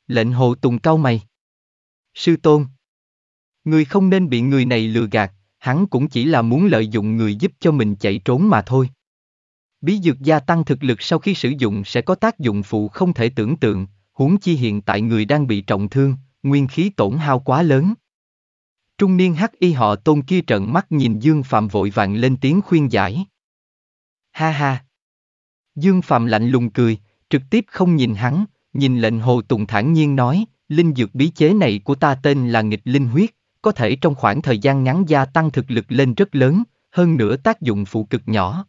Lệnh Hộ tùng cao mày. Sư tôn. Người không nên bị người này lừa gạt, hắn cũng chỉ là muốn lợi dụng người giúp cho mình chạy trốn mà thôi. Bí dược gia tăng thực lực sau khi sử dụng sẽ có tác dụng phụ không thể tưởng tượng, huống chi hiện tại người đang bị trọng thương, nguyên khí tổn hao quá lớn. Trung niên hắc y họ tôn kia trợn mắt nhìn Dương Phạm vội vàng lên tiếng khuyên giải. Ha ha! Dương Phạm lạnh lùng cười, trực tiếp không nhìn hắn, nhìn lệnh hồ tùng thản nhiên nói, linh dược bí chế này của ta tên là nghịch linh huyết, có thể trong khoảng thời gian ngắn gia tăng thực lực lên rất lớn, hơn nữa tác dụng phụ cực nhỏ,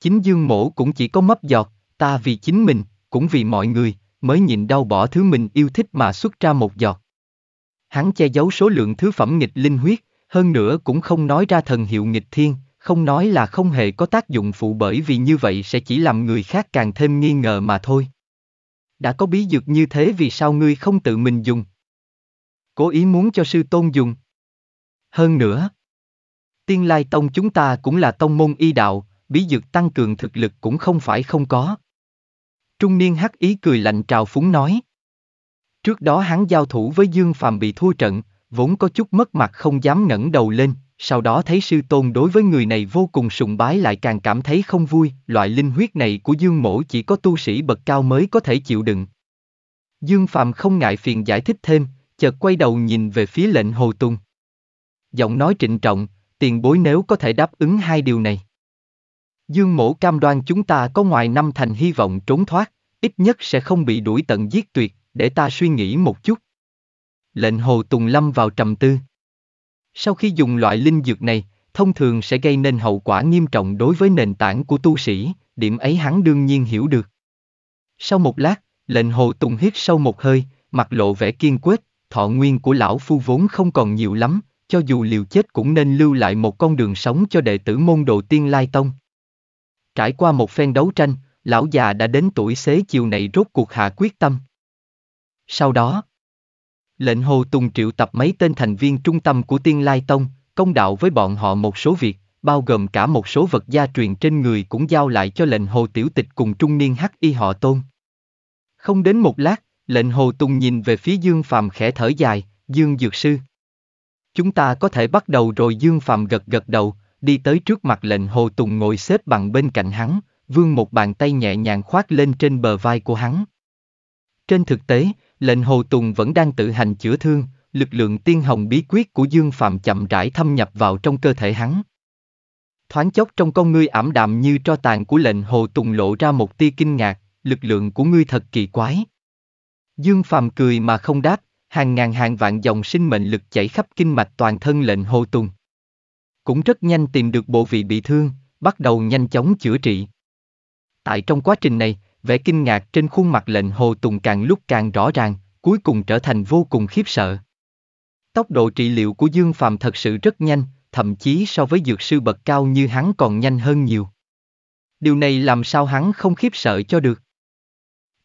Chính dương mổ cũng chỉ có mấp giọt, ta vì chính mình, cũng vì mọi người, mới nhịn đau bỏ thứ mình yêu thích mà xuất ra một giọt. Hắn che giấu số lượng thứ phẩm nghịch linh huyết, hơn nữa cũng không nói ra thần hiệu nghịch thiên, không nói là không hề có tác dụng phụ bởi vì như vậy sẽ chỉ làm người khác càng thêm nghi ngờ mà thôi. Đã có bí dược như thế vì sao ngươi không tự mình dùng? Cố ý muốn cho sư tôn dùng. Hơn nữa, tiên lai tông chúng ta cũng là tông môn y đạo, bí dược tăng cường thực lực cũng không phải không có. Trung niên hắc ý cười lạnh trào phúng nói. Trước đó hắn giao thủ với Dương Phàm bị thua trận, vốn có chút mất mặt không dám ngẩng đầu lên, sau đó thấy sư tôn đối với người này vô cùng sùng bái lại càng cảm thấy không vui, loại linh huyết này của Dương Mổ chỉ có tu sĩ bậc cao mới có thể chịu đựng. Dương Phàm không ngại phiền giải thích thêm, chợt quay đầu nhìn về phía lệnh Hồ Tùng. Giọng nói trịnh trọng, tiền bối nếu có thể đáp ứng hai điều này. Dương mổ cam đoan chúng ta có ngoài năm thành hy vọng trốn thoát, ít nhất sẽ không bị đuổi tận giết tuyệt, để ta suy nghĩ một chút. Lệnh hồ Tùng Lâm vào trầm tư. Sau khi dùng loại linh dược này, thông thường sẽ gây nên hậu quả nghiêm trọng đối với nền tảng của tu sĩ, điểm ấy hắn đương nhiên hiểu được. Sau một lát, lệnh hồ Tùng hít sâu một hơi, mặt lộ vẻ kiên quyết, thọ nguyên của lão phu vốn không còn nhiều lắm, cho dù liều chết cũng nên lưu lại một con đường sống cho đệ tử môn đồ tiên Lai Tông. Trải qua một phen đấu tranh, lão già đã đến tuổi xế chiều này rốt cuộc hạ quyết tâm. Sau đó, lệnh Hồ Tùng triệu tập mấy tên thành viên trung tâm của Tiên Lai Tông, công đạo với bọn họ một số việc, bao gồm cả một số vật gia truyền trên người cũng giao lại cho lệnh Hồ Tiểu Tịch cùng trung niên hắc y họ tôn. Không đến một lát, lệnh Hồ Tùng nhìn về phía Dương Phàm khẽ thở dài, Dương Dược Sư. Chúng ta có thể bắt đầu rồi Dương Phàm gật gật đầu, đi tới trước mặt lệnh hồ tùng ngồi xếp bằng bên cạnh hắn, vương một bàn tay nhẹ nhàng khoác lên trên bờ vai của hắn. Trên thực tế, lệnh hồ tùng vẫn đang tự hành chữa thương, lực lượng tiên hồng bí quyết của Dương Phạm chậm rãi thâm nhập vào trong cơ thể hắn. Thoáng chốc trong con ngươi ảm đạm như tro tàn của lệnh hồ tùng lộ ra một tia kinh ngạc, lực lượng của ngươi thật kỳ quái. Dương Phạm cười mà không đáp, hàng ngàn hàng vạn dòng sinh mệnh lực chảy khắp kinh mạch toàn thân lệnh hồ tùng cũng rất nhanh tìm được bộ vị bị thương, bắt đầu nhanh chóng chữa trị. Tại trong quá trình này, vẻ kinh ngạc trên khuôn mặt lệnh Hồ Tùng càng lúc càng rõ ràng, cuối cùng trở thành vô cùng khiếp sợ. Tốc độ trị liệu của Dương Phàm thật sự rất nhanh, thậm chí so với dược sư bậc cao như hắn còn nhanh hơn nhiều. Điều này làm sao hắn không khiếp sợ cho được.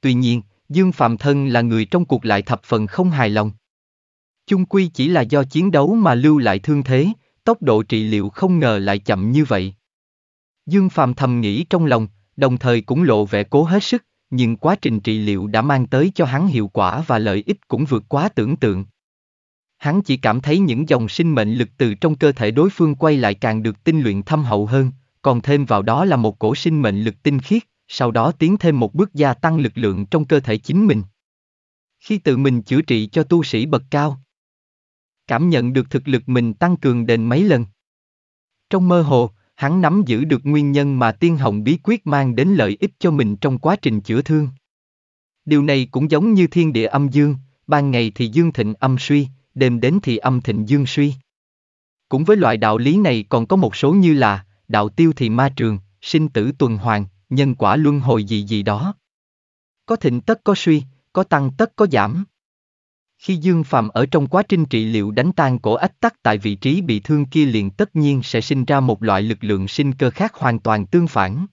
Tuy nhiên, Dương Phạm Thân là người trong cuộc lại thập phần không hài lòng. Chung quy chỉ là do chiến đấu mà lưu lại thương thế, tốc độ trị liệu không ngờ lại chậm như vậy. Dương Phàm thầm nghĩ trong lòng, đồng thời cũng lộ vẻ cố hết sức, nhưng quá trình trị liệu đã mang tới cho hắn hiệu quả và lợi ích cũng vượt quá tưởng tượng. Hắn chỉ cảm thấy những dòng sinh mệnh lực từ trong cơ thể đối phương quay lại càng được tinh luyện thâm hậu hơn, còn thêm vào đó là một cổ sinh mệnh lực tinh khiết, sau đó tiến thêm một bước gia tăng lực lượng trong cơ thể chính mình. Khi tự mình chữa trị cho tu sĩ bậc cao, cảm nhận được thực lực mình tăng cường đền mấy lần. Trong mơ hồ, hắn nắm giữ được nguyên nhân mà tiên hồng bí quyết mang đến lợi ích cho mình trong quá trình chữa thương. Điều này cũng giống như thiên địa âm dương, ban ngày thì dương thịnh âm suy, đêm đến thì âm thịnh dương suy. Cũng với loại đạo lý này còn có một số như là, đạo tiêu thì ma trường, sinh tử tuần hoàn, nhân quả luân hồi gì gì đó. Có thịnh tất có suy, có tăng tất có giảm. Khi Dương Phạm ở trong quá trình trị liệu đánh tan cổ ách tắc tại vị trí bị thương kia liền tất nhiên sẽ sinh ra một loại lực lượng sinh cơ khác hoàn toàn tương phản.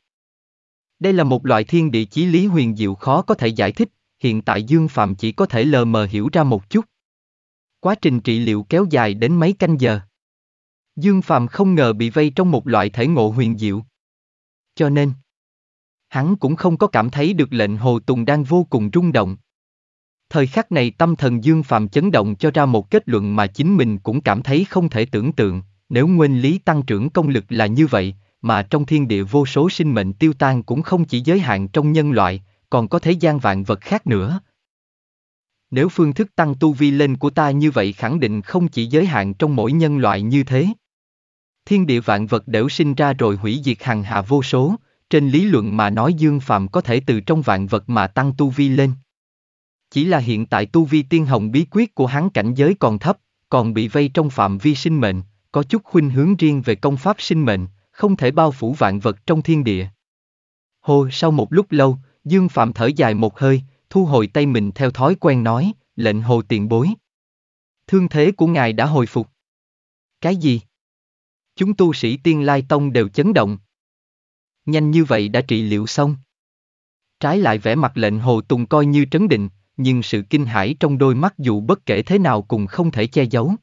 Đây là một loại thiên địa chí lý huyền diệu khó có thể giải thích, hiện tại Dương Phạm chỉ có thể lờ mờ hiểu ra một chút. Quá trình trị liệu kéo dài đến mấy canh giờ. Dương Phạm không ngờ bị vây trong một loại thể ngộ huyền diệu. Cho nên, hắn cũng không có cảm thấy được lệnh Hồ Tùng đang vô cùng rung động. Thời khắc này tâm thần Dương Phạm chấn động cho ra một kết luận mà chính mình cũng cảm thấy không thể tưởng tượng, nếu nguyên lý tăng trưởng công lực là như vậy, mà trong thiên địa vô số sinh mệnh tiêu tan cũng không chỉ giới hạn trong nhân loại, còn có thế gian vạn vật khác nữa. Nếu phương thức tăng tu vi lên của ta như vậy khẳng định không chỉ giới hạn trong mỗi nhân loại như thế. Thiên địa vạn vật đều sinh ra rồi hủy diệt hàng hạ vô số, trên lý luận mà nói Dương Phạm có thể từ trong vạn vật mà tăng tu vi lên. Chỉ là hiện tại tu vi tiên hồng bí quyết của hắn cảnh giới còn thấp, còn bị vây trong phạm vi sinh mệnh, có chút khuynh hướng riêng về công pháp sinh mệnh, không thể bao phủ vạn vật trong thiên địa. Hồ sau một lúc lâu, Dương Phạm thở dài một hơi, thu hồi tay mình theo thói quen nói, lệnh hồ tiền bối. Thương thế của ngài đã hồi phục. Cái gì? Chúng tu sĩ tiên lai tông đều chấn động. Nhanh như vậy đã trị liệu xong. Trái lại vẻ mặt lệnh hồ tùng coi như trấn định, nhưng sự kinh hãi trong đôi mắt dù bất kể thế nào cũng không thể che giấu.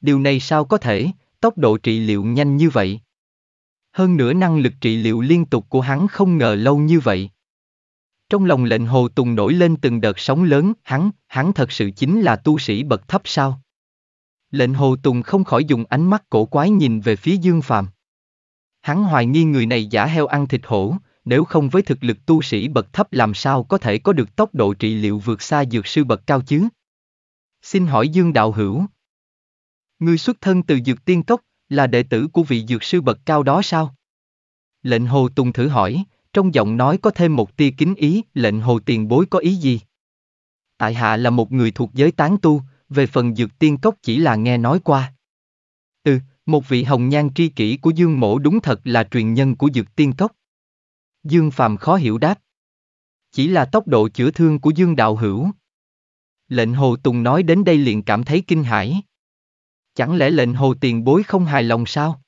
Điều này sao có thể, tốc độ trị liệu nhanh như vậy. Hơn nữa năng lực trị liệu liên tục của hắn không ngờ lâu như vậy. Trong lòng lệnh hồ tùng nổi lên từng đợt sóng lớn, hắn, hắn thật sự chính là tu sĩ bậc thấp sao? Lệnh hồ tùng không khỏi dùng ánh mắt cổ quái nhìn về phía dương phàm. Hắn hoài nghi người này giả heo ăn thịt hổ, nếu không với thực lực tu sĩ bậc thấp làm sao có thể có được tốc độ trị liệu vượt xa dược sư bậc cao chứ? Xin hỏi Dương Đạo Hữu. Ngươi xuất thân từ dược tiên cốc, là đệ tử của vị dược sư bậc cao đó sao? Lệnh hồ tùng thử hỏi, trong giọng nói có thêm một tia kính ý, lệnh hồ tiền bối có ý gì? Tại hạ là một người thuộc giới tán tu, về phần dược tiên cốc chỉ là nghe nói qua. Ừ, một vị hồng nhan tri kỷ của Dương Mổ đúng thật là truyền nhân của dược tiên cốc. Dương Phạm khó hiểu đáp. Chỉ là tốc độ chữa thương của Dương Đạo Hữu. Lệnh Hồ Tùng nói đến đây liền cảm thấy kinh hãi. Chẳng lẽ lệnh Hồ tiền bối không hài lòng sao?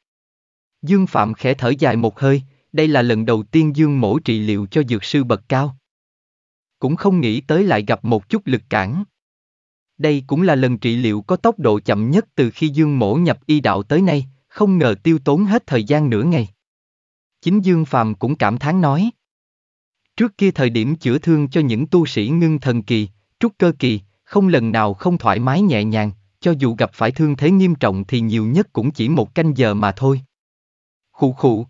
Dương Phạm khẽ thở dài một hơi, đây là lần đầu tiên Dương mổ trị liệu cho dược sư bậc cao. Cũng không nghĩ tới lại gặp một chút lực cản. Đây cũng là lần trị liệu có tốc độ chậm nhất từ khi Dương mổ nhập y đạo tới nay, không ngờ tiêu tốn hết thời gian nửa ngày chính Dương Phàm cũng cảm thán nói. Trước kia thời điểm chữa thương cho những tu sĩ ngưng thần kỳ, trúc cơ kỳ, không lần nào không thoải mái nhẹ nhàng, cho dù gặp phải thương thế nghiêm trọng thì nhiều nhất cũng chỉ một canh giờ mà thôi. Khụ khụ.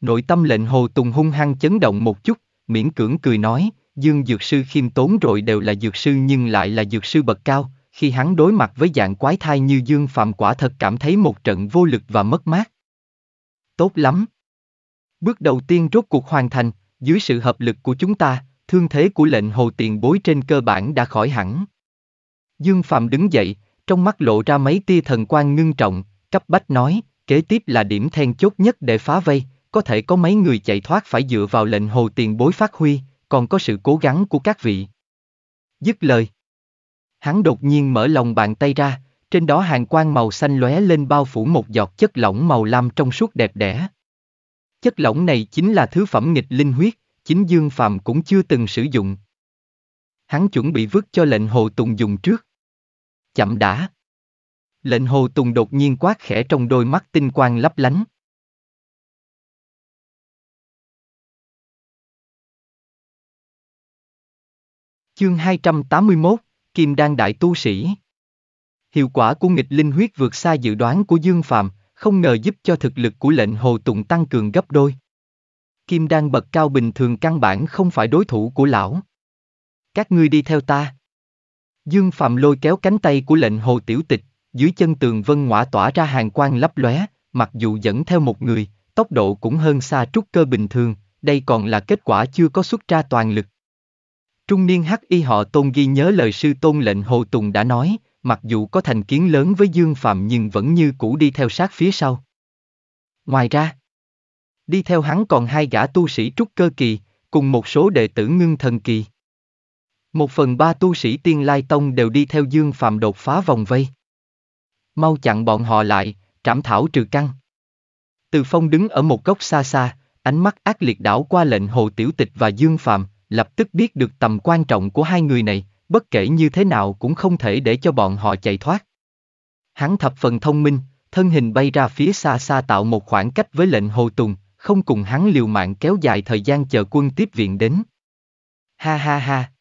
Nội tâm lệnh Hồ Tùng hung hăng chấn động một chút, miễn cưỡng cười nói, Dương Dược Sư khiêm tốn rồi đều là Dược Sư nhưng lại là Dược Sư bậc cao, khi hắn đối mặt với dạng quái thai như Dương Phạm quả thật cảm thấy một trận vô lực và mất mát. Tốt lắm, Bước đầu tiên rốt cuộc hoàn thành, dưới sự hợp lực của chúng ta, thương thế của lệnh hồ tiền bối trên cơ bản đã khỏi hẳn. Dương Phạm đứng dậy, trong mắt lộ ra mấy tia thần quan ngưng trọng, cấp bách nói, kế tiếp là điểm then chốt nhất để phá vây, có thể có mấy người chạy thoát phải dựa vào lệnh hồ tiền bối phát huy, còn có sự cố gắng của các vị. Dứt lời. Hắn đột nhiên mở lòng bàn tay ra, trên đó hàng quan màu xanh lóe lên bao phủ một giọt chất lỏng màu lam trong suốt đẹp đẽ. Chất lỏng này chính là thứ phẩm nghịch linh huyết, chính Dương Phạm cũng chưa từng sử dụng. Hắn chuẩn bị vứt cho lệnh hồ tùng dùng trước. Chậm đã. Lệnh hồ tùng đột nhiên quát khẽ trong đôi mắt tinh quang lấp lánh. Chương 281, Kim Đan Đại Tu Sĩ Hiệu quả của nghịch linh huyết vượt xa dự đoán của Dương Phạm, không ngờ giúp cho thực lực của lệnh hồ tùng tăng cường gấp đôi. Kim đan bậc cao bình thường căn bản không phải đối thủ của lão. Các ngươi đi theo ta. Dương Phạm lôi kéo cánh tay của lệnh hồ tiểu tịch, dưới chân tường vân ngõa tỏa ra hàng quang lấp lóe, mặc dù dẫn theo một người, tốc độ cũng hơn xa trúc cơ bình thường, đây còn là kết quả chưa có xuất ra toàn lực. Trung niên hắc y họ tôn ghi nhớ lời sư tôn lệnh hồ tùng đã nói, mặc dù có thành kiến lớn với Dương Phạm nhưng vẫn như cũ đi theo sát phía sau. Ngoài ra, đi theo hắn còn hai gã tu sĩ trúc cơ kỳ, cùng một số đệ tử ngưng thần kỳ. Một phần ba tu sĩ tiên lai tông đều đi theo Dương Phạm đột phá vòng vây. Mau chặn bọn họ lại, trảm thảo trừ căng. Từ phong đứng ở một góc xa xa, ánh mắt ác liệt đảo qua lệnh hồ tiểu tịch và Dương Phạm, lập tức biết được tầm quan trọng của hai người này, bất kể như thế nào cũng không thể để cho bọn họ chạy thoát. Hắn thập phần thông minh, thân hình bay ra phía xa xa tạo một khoảng cách với lệnh hồ tùng, không cùng hắn liều mạng kéo dài thời gian chờ quân tiếp viện đến. Ha ha ha!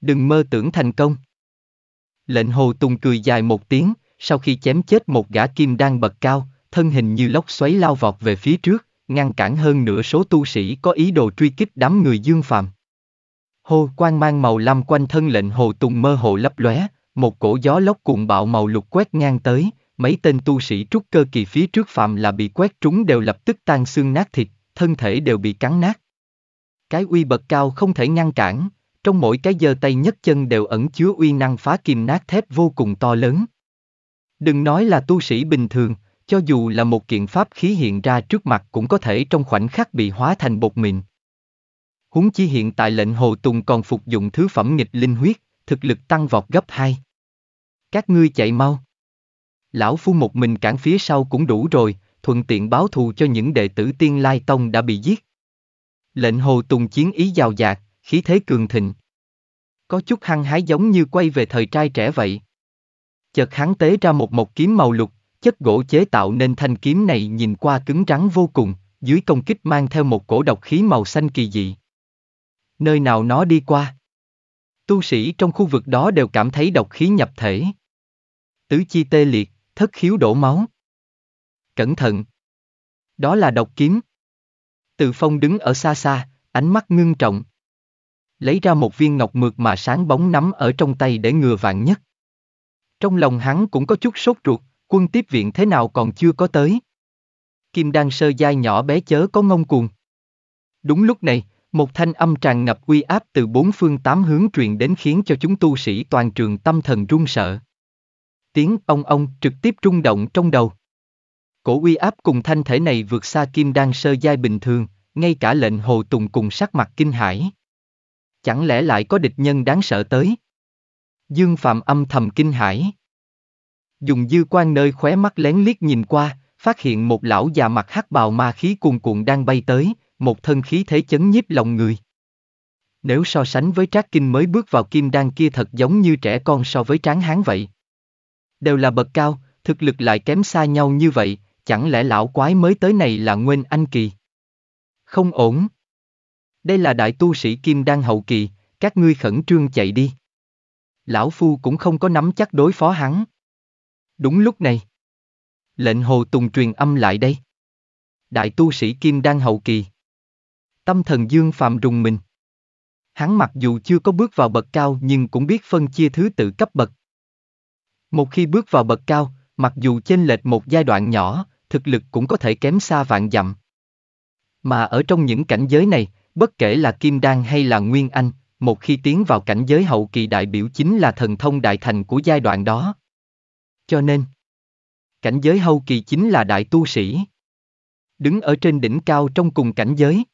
Đừng mơ tưởng thành công! Lệnh hồ tùng cười dài một tiếng, sau khi chém chết một gã kim đang bật cao, thân hình như lốc xoáy lao vọt về phía trước, ngăn cản hơn nửa số tu sĩ có ý đồ truy kích đám người dương phàm. Hô quang mang màu lam quanh thân lệnh hồ tùng mơ hồ lấp lóe, một cổ gió lốc cuồng bạo màu lục quét ngang tới, mấy tên tu sĩ trúc cơ kỳ phía trước phạm là bị quét trúng đều lập tức tan xương nát thịt, thân thể đều bị cắn nát. Cái uy bậc cao không thể ngăn cản, trong mỗi cái giơ tay nhất chân đều ẩn chứa uy năng phá kim nát thép vô cùng to lớn. Đừng nói là tu sĩ bình thường, cho dù là một kiện pháp khí hiện ra trước mặt cũng có thể trong khoảnh khắc bị hóa thành bột mịn, huống chi hiện tại lệnh Hồ Tùng còn phục dụng thứ phẩm nghịch linh huyết, thực lực tăng vọt gấp hai. Các ngươi chạy mau. Lão Phu một mình cản phía sau cũng đủ rồi, thuận tiện báo thù cho những đệ tử tiên Lai Tông đã bị giết. Lệnh Hồ Tùng chiến ý giàu dạt, khí thế cường thịnh. Có chút hăng hái giống như quay về thời trai trẻ vậy. Chợt hắn tế ra một một kiếm màu lục, chất gỗ chế tạo nên thanh kiếm này nhìn qua cứng rắn vô cùng, dưới công kích mang theo một cổ độc khí màu xanh kỳ dị nơi nào nó đi qua. Tu sĩ trong khu vực đó đều cảm thấy độc khí nhập thể. Tứ chi tê liệt, thất khiếu đổ máu. Cẩn thận! Đó là độc kiếm. Từ phong đứng ở xa xa, ánh mắt ngưng trọng. Lấy ra một viên ngọc mượt mà sáng bóng nắm ở trong tay để ngừa vạn nhất. Trong lòng hắn cũng có chút sốt ruột, quân tiếp viện thế nào còn chưa có tới. Kim đan sơ dai nhỏ bé chớ có ngông cuồng. Đúng lúc này, một thanh âm tràn ngập uy áp từ bốn phương tám hướng truyền đến khiến cho chúng tu sĩ toàn trường tâm thần run sợ. Tiếng ông ông trực tiếp rung động trong đầu. Cổ uy áp cùng thanh thể này vượt xa kim đan sơ giai bình thường, ngay cả lệnh hồ tùng cùng sắc mặt kinh hãi. Chẳng lẽ lại có địch nhân đáng sợ tới? Dương Phạm âm thầm kinh hãi. Dùng dư quan nơi khóe mắt lén liếc nhìn qua, phát hiện một lão già mặt hắc bào ma khí cuồn cuộn đang bay tới, một thân khí thế chấn nhiếp lòng người. Nếu so sánh với Trác Kinh mới bước vào kim đan kia thật giống như trẻ con so với tráng hán vậy. Đều là bậc cao, thực lực lại kém xa nhau như vậy, chẳng lẽ lão quái mới tới này là Nguyên Anh Kỳ? Không ổn. Đây là đại tu sĩ kim đan hậu kỳ, các ngươi khẩn trương chạy đi. Lão Phu cũng không có nắm chắc đối phó hắn. Đúng lúc này. Lệnh hồ tùng truyền âm lại đây. Đại tu sĩ kim đan hậu kỳ. Tâm thần Dương Phạm rùng mình. Hắn mặc dù chưa có bước vào bậc cao nhưng cũng biết phân chia thứ tự cấp bậc. Một khi bước vào bậc cao, mặc dù chênh lệch một giai đoạn nhỏ, thực lực cũng có thể kém xa vạn dặm. Mà ở trong những cảnh giới này, bất kể là Kim Đan hay là Nguyên Anh, một khi tiến vào cảnh giới hậu kỳ đại biểu chính là thần thông đại thành của giai đoạn đó. Cho nên, cảnh giới hậu kỳ chính là đại tu sĩ. Đứng ở trên đỉnh cao trong cùng cảnh giới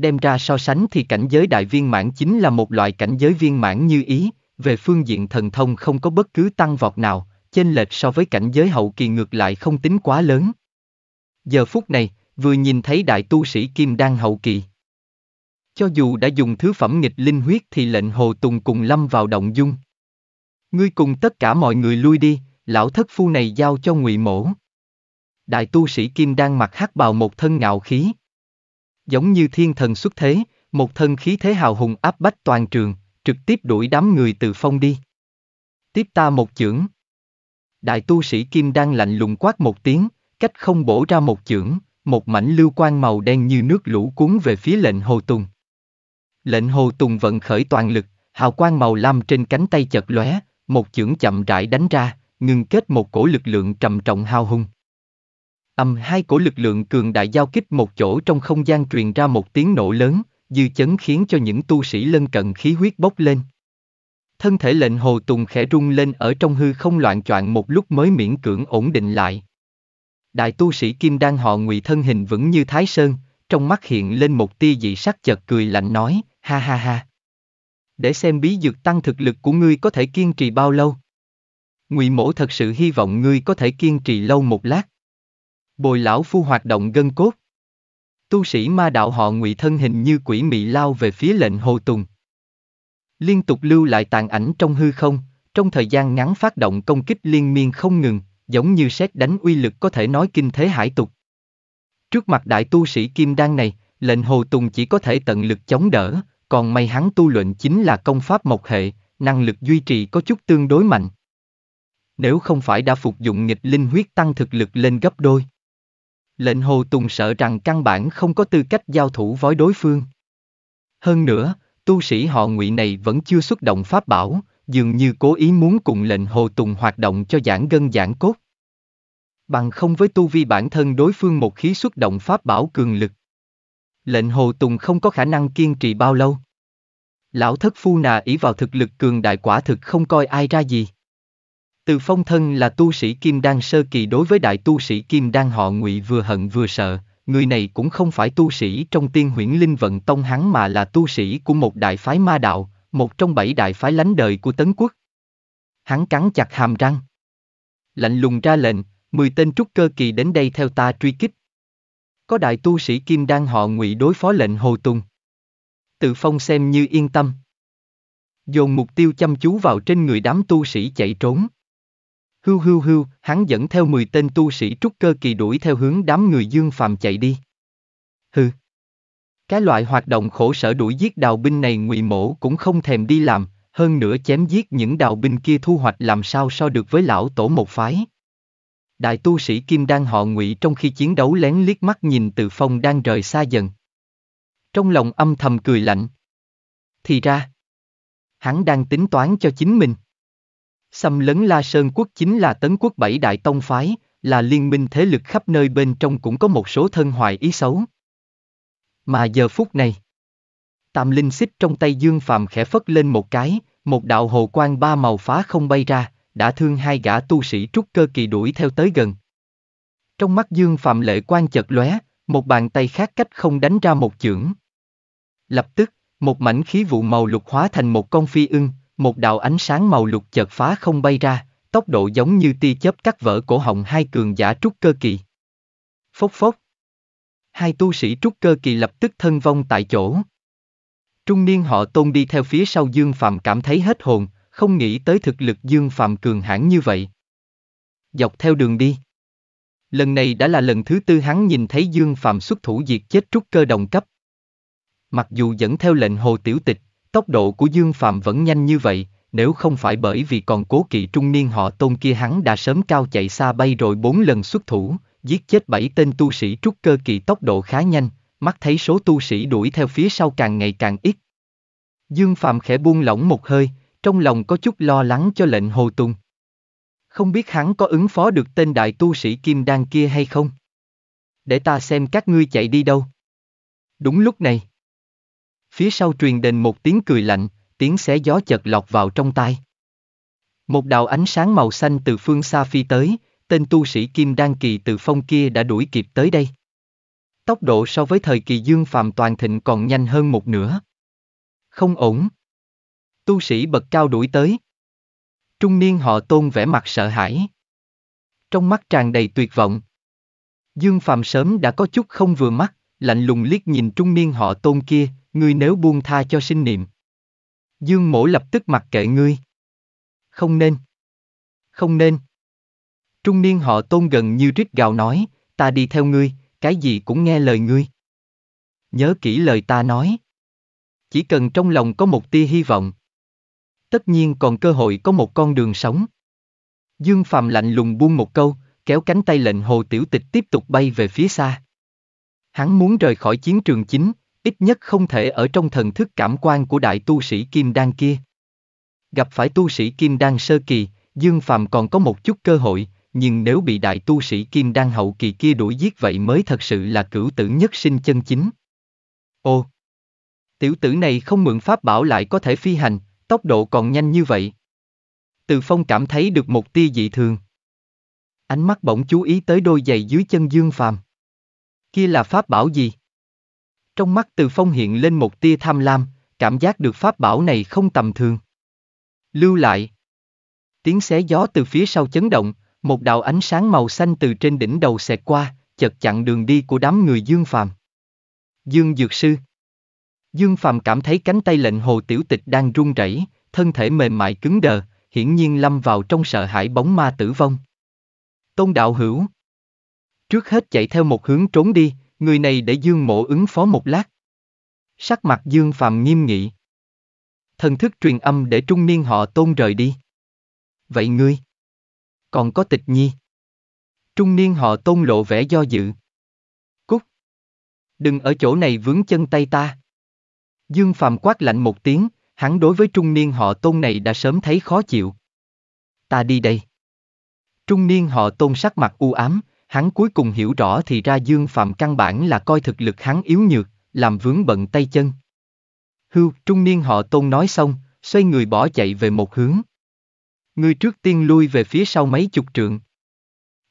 đem ra so sánh thì cảnh giới đại viên mãn chính là một loại cảnh giới viên mãn như ý, về phương diện thần thông không có bất cứ tăng vọt nào, chênh lệch so với cảnh giới hậu kỳ ngược lại không tính quá lớn. Giờ phút này, vừa nhìn thấy đại tu sĩ Kim Đan hậu kỳ. Cho dù đã dùng thứ phẩm nghịch linh huyết thì lệnh Hồ Tùng cùng lâm vào động dung. Ngươi cùng tất cả mọi người lui đi, lão thất phu này giao cho ngụy mổ. Đại tu sĩ Kim Đan mặc hắc bào một thân ngạo khí, giống như thiên thần xuất thế, một thân khí thế hào hùng áp bách toàn trường, trực tiếp đuổi đám người từ phong đi. Tiếp ta một chưởng. Đại tu sĩ Kim đang lạnh lùng quát một tiếng, cách không bổ ra một chưởng, một mảnh lưu quang màu đen như nước lũ cuốn về phía lệnh hồ tùng. Lệnh hồ tùng vận khởi toàn lực, hào quang màu lam trên cánh tay chật lóe, một chưởng chậm rãi đánh ra, ngừng kết một cổ lực lượng trầm trọng hào hùng ầm hai cổ lực lượng cường đại giao kích một chỗ trong không gian truyền ra một tiếng nổ lớn, dư chấn khiến cho những tu sĩ lân cận khí huyết bốc lên. Thân thể lệnh hồ tùng khẽ rung lên ở trong hư không loạn choạng một lúc mới miễn cưỡng ổn định lại. Đại tu sĩ Kim Đan họ ngụy thân hình vững như Thái Sơn, trong mắt hiện lên một tia dị sắc chợt cười lạnh nói, ha ha ha. Để xem bí dược tăng thực lực của ngươi có thể kiên trì bao lâu. Ngụy mổ thật sự hy vọng ngươi có thể kiên trì lâu một lát, Bồi lão phu hoạt động gân cốt. Tu sĩ ma đạo họ ngụy thân hình như quỷ mị lao về phía lệnh hồ tùng. Liên tục lưu lại tàn ảnh trong hư không, trong thời gian ngắn phát động công kích liên miên không ngừng, giống như xét đánh uy lực có thể nói kinh thế hải tục. Trước mặt đại tu sĩ kim đan này, lệnh hồ tùng chỉ có thể tận lực chống đỡ, còn may hắn tu luyện chính là công pháp mộc hệ, năng lực duy trì có chút tương đối mạnh. Nếu không phải đã phục dụng nghịch linh huyết tăng thực lực lên gấp đôi lệnh Hồ Tùng sợ rằng căn bản không có tư cách giao thủ với đối phương. Hơn nữa, tu sĩ họ ngụy này vẫn chưa xuất động pháp bảo, dường như cố ý muốn cùng lệnh Hồ Tùng hoạt động cho giãn gân giãn cốt. Bằng không với tu vi bản thân đối phương một khí xuất động pháp bảo cường lực. Lệnh Hồ Tùng không có khả năng kiên trì bao lâu. Lão thất phu nà ý vào thực lực cường đại quả thực không coi ai ra gì. Từ phong thân là tu sĩ kim đan sơ kỳ đối với đại tu sĩ kim đan họ ngụy vừa hận vừa sợ, người này cũng không phải tu sĩ trong tiên huyễn linh vận tông hắn mà là tu sĩ của một đại phái ma đạo, một trong bảy đại phái lánh đời của Tấn Quốc. Hắn cắn chặt hàm răng. Lạnh lùng ra lệnh, mười tên trúc cơ kỳ đến đây theo ta truy kích. Có đại tu sĩ kim đan họ ngụy đối phó lệnh Hồ Tùng. Tự phong xem như yên tâm. Dồn mục tiêu chăm chú vào trên người đám tu sĩ chạy trốn. Hưu hưu hưu, hắn dẫn theo 10 tên tu sĩ trúc cơ kỳ đuổi theo hướng đám người dương phàm chạy đi. Hừ. Cái loại hoạt động khổ sở đuổi giết đào binh này ngụy mổ cũng không thèm đi làm, hơn nữa chém giết những đào binh kia thu hoạch làm sao so được với lão tổ một phái. Đại tu sĩ Kim đang họ ngụy trong khi chiến đấu lén liếc mắt nhìn từ phong đang rời xa dần. Trong lòng âm thầm cười lạnh. Thì ra, hắn đang tính toán cho chính mình. Xâm lấn La Sơn quốc chính là tấn quốc bảy đại tông phái, là liên minh thế lực khắp nơi bên trong cũng có một số thân hoại ý xấu. Mà giờ phút này, Tam linh xích trong tay Dương Phạm khẽ phất lên một cái, một đạo hồ quang ba màu phá không bay ra, đã thương hai gã tu sĩ trúc cơ kỳ đuổi theo tới gần. Trong mắt Dương Phạm lệ quang chật lóe, một bàn tay khác cách không đánh ra một chưởng. Lập tức, một mảnh khí vụ màu lục hóa thành một con phi ưng, một đạo ánh sáng màu lục chợt phá không bay ra, tốc độ giống như tia chớp cắt vỡ cổ họng hai cường giả trúc cơ kỳ. Phốc phốc. Hai tu sĩ trúc cơ kỳ lập tức thân vong tại chỗ. Trung niên họ tôn đi theo phía sau Dương Phạm cảm thấy hết hồn, không nghĩ tới thực lực Dương Phạm cường hãn như vậy. Dọc theo đường đi. Lần này đã là lần thứ tư hắn nhìn thấy Dương Phạm xuất thủ diệt chết trúc cơ đồng cấp. Mặc dù dẫn theo lệnh hồ tiểu tịch, Tốc độ của Dương Phạm vẫn nhanh như vậy, nếu không phải bởi vì còn cố kỵ trung niên họ tôn kia hắn đã sớm cao chạy xa bay rồi bốn lần xuất thủ, giết chết bảy tên tu sĩ trúc cơ kỳ tốc độ khá nhanh, mắt thấy số tu sĩ đuổi theo phía sau càng ngày càng ít. Dương Phạm khẽ buông lỏng một hơi, trong lòng có chút lo lắng cho lệnh Hồ Tùng. Không biết hắn có ứng phó được tên đại tu sĩ Kim Đan kia hay không? Để ta xem các ngươi chạy đi đâu. Đúng lúc này, Phía sau truyền đền một tiếng cười lạnh, tiếng xé gió chật lọt vào trong tai. Một đạo ánh sáng màu xanh từ phương xa phi tới, tên tu sĩ Kim Đan Kỳ từ phong kia đã đuổi kịp tới đây. Tốc độ so với thời kỳ Dương phạm toàn thịnh còn nhanh hơn một nửa. Không ổn. Tu sĩ bậc cao đuổi tới. Trung niên họ tôn vẻ mặt sợ hãi. Trong mắt tràn đầy tuyệt vọng. Dương phạm sớm đã có chút không vừa mắt, lạnh lùng liếc nhìn trung niên họ tôn kia, ngươi nếu buông tha cho sinh niệm. Dương mổ lập tức mặc kệ ngươi. Không nên. Không nên. Trung niên họ tôn gần như rít gào nói, ta đi theo ngươi, cái gì cũng nghe lời ngươi. Nhớ kỹ lời ta nói. Chỉ cần trong lòng có một tia hy vọng. Tất nhiên còn cơ hội có một con đường sống. Dương Phạm lạnh lùng buông một câu, kéo cánh tay lệnh hồ tiểu tịch tiếp tục bay về phía xa. Hắn muốn rời khỏi chiến trường chính, ít nhất không thể ở trong thần thức cảm quan của đại tu sĩ Kim Đan kia. Gặp phải tu sĩ Kim Đan sơ kỳ, Dương Phàm còn có một chút cơ hội, nhưng nếu bị đại tu sĩ Kim Đan hậu kỳ kia đuổi giết vậy mới thật sự là cửu tử nhất sinh chân chính. Ô! Tiểu tử này không mượn pháp bảo lại có thể phi hành, tốc độ còn nhanh như vậy. Từ phong cảm thấy được một tia dị thường. Ánh mắt bỗng chú ý tới đôi giày dưới chân Dương Phàm. Kia là pháp bảo gì? Trong mắt Từ Phong hiện lên một tia tham lam, cảm giác được pháp bảo này không tầm thường. Lưu lại. Tiếng xé gió từ phía sau chấn động, một đạo ánh sáng màu xanh từ trên đỉnh đầu xẹt qua, chật chặn đường đi của đám người Dương Phàm. Dương Dược Sư Dương Phàm cảm thấy cánh tay lệnh hồ tiểu tịch đang run rẩy, thân thể mềm mại cứng đờ, hiển nhiên lâm vào trong sợ hãi bóng ma tử vong. Tôn đạo hữu Trước hết chạy theo một hướng trốn đi, người này để Dương Mộ ứng phó một lát. Sắc mặt Dương Phàm nghiêm nghị. Thần thức truyền âm để trung niên họ tôn rời đi. Vậy ngươi? Còn có tịch nhi? Trung niên họ tôn lộ vẻ do dự. Cúc! Đừng ở chỗ này vướng chân tay ta. Dương Phàm quát lạnh một tiếng, hắn đối với trung niên họ tôn này đã sớm thấy khó chịu. Ta đi đây. Trung niên họ tôn sắc mặt u ám, hắn cuối cùng hiểu rõ thì ra Dương Phạm căn bản là coi thực lực hắn yếu nhược, làm vướng bận tay chân. Hưu, trung niên họ tôn nói xong, xoay người bỏ chạy về một hướng. Người trước tiên lui về phía sau mấy chục trượng.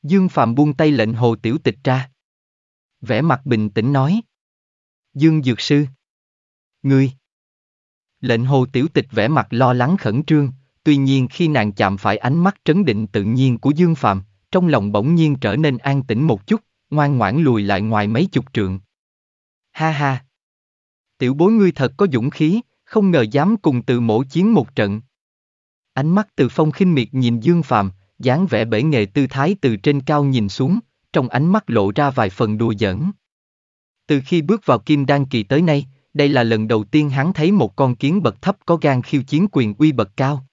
Dương Phạm buông tay lệnh hồ tiểu tịch ra. Vẻ mặt bình tĩnh nói. Dương Dược Sư. Ngươi. Lệnh hồ tiểu tịch vẻ mặt lo lắng khẩn trương, tuy nhiên khi nàng chạm phải ánh mắt trấn định tự nhiên của Dương Phạm, trong lòng bỗng nhiên trở nên an tĩnh một chút, ngoan ngoãn lùi lại ngoài mấy chục trượng. Ha ha! Tiểu bối ngươi thật có dũng khí, không ngờ dám cùng từ mổ chiến một trận. Ánh mắt từ phong khinh miệt nhìn Dương Phạm, dáng vẻ bể nghề tư thái từ trên cao nhìn xuống, trong ánh mắt lộ ra vài phần đùa giỡn. Từ khi bước vào kim đan kỳ tới nay, đây là lần đầu tiên hắn thấy một con kiến bậc thấp có gan khiêu chiến quyền uy bậc cao.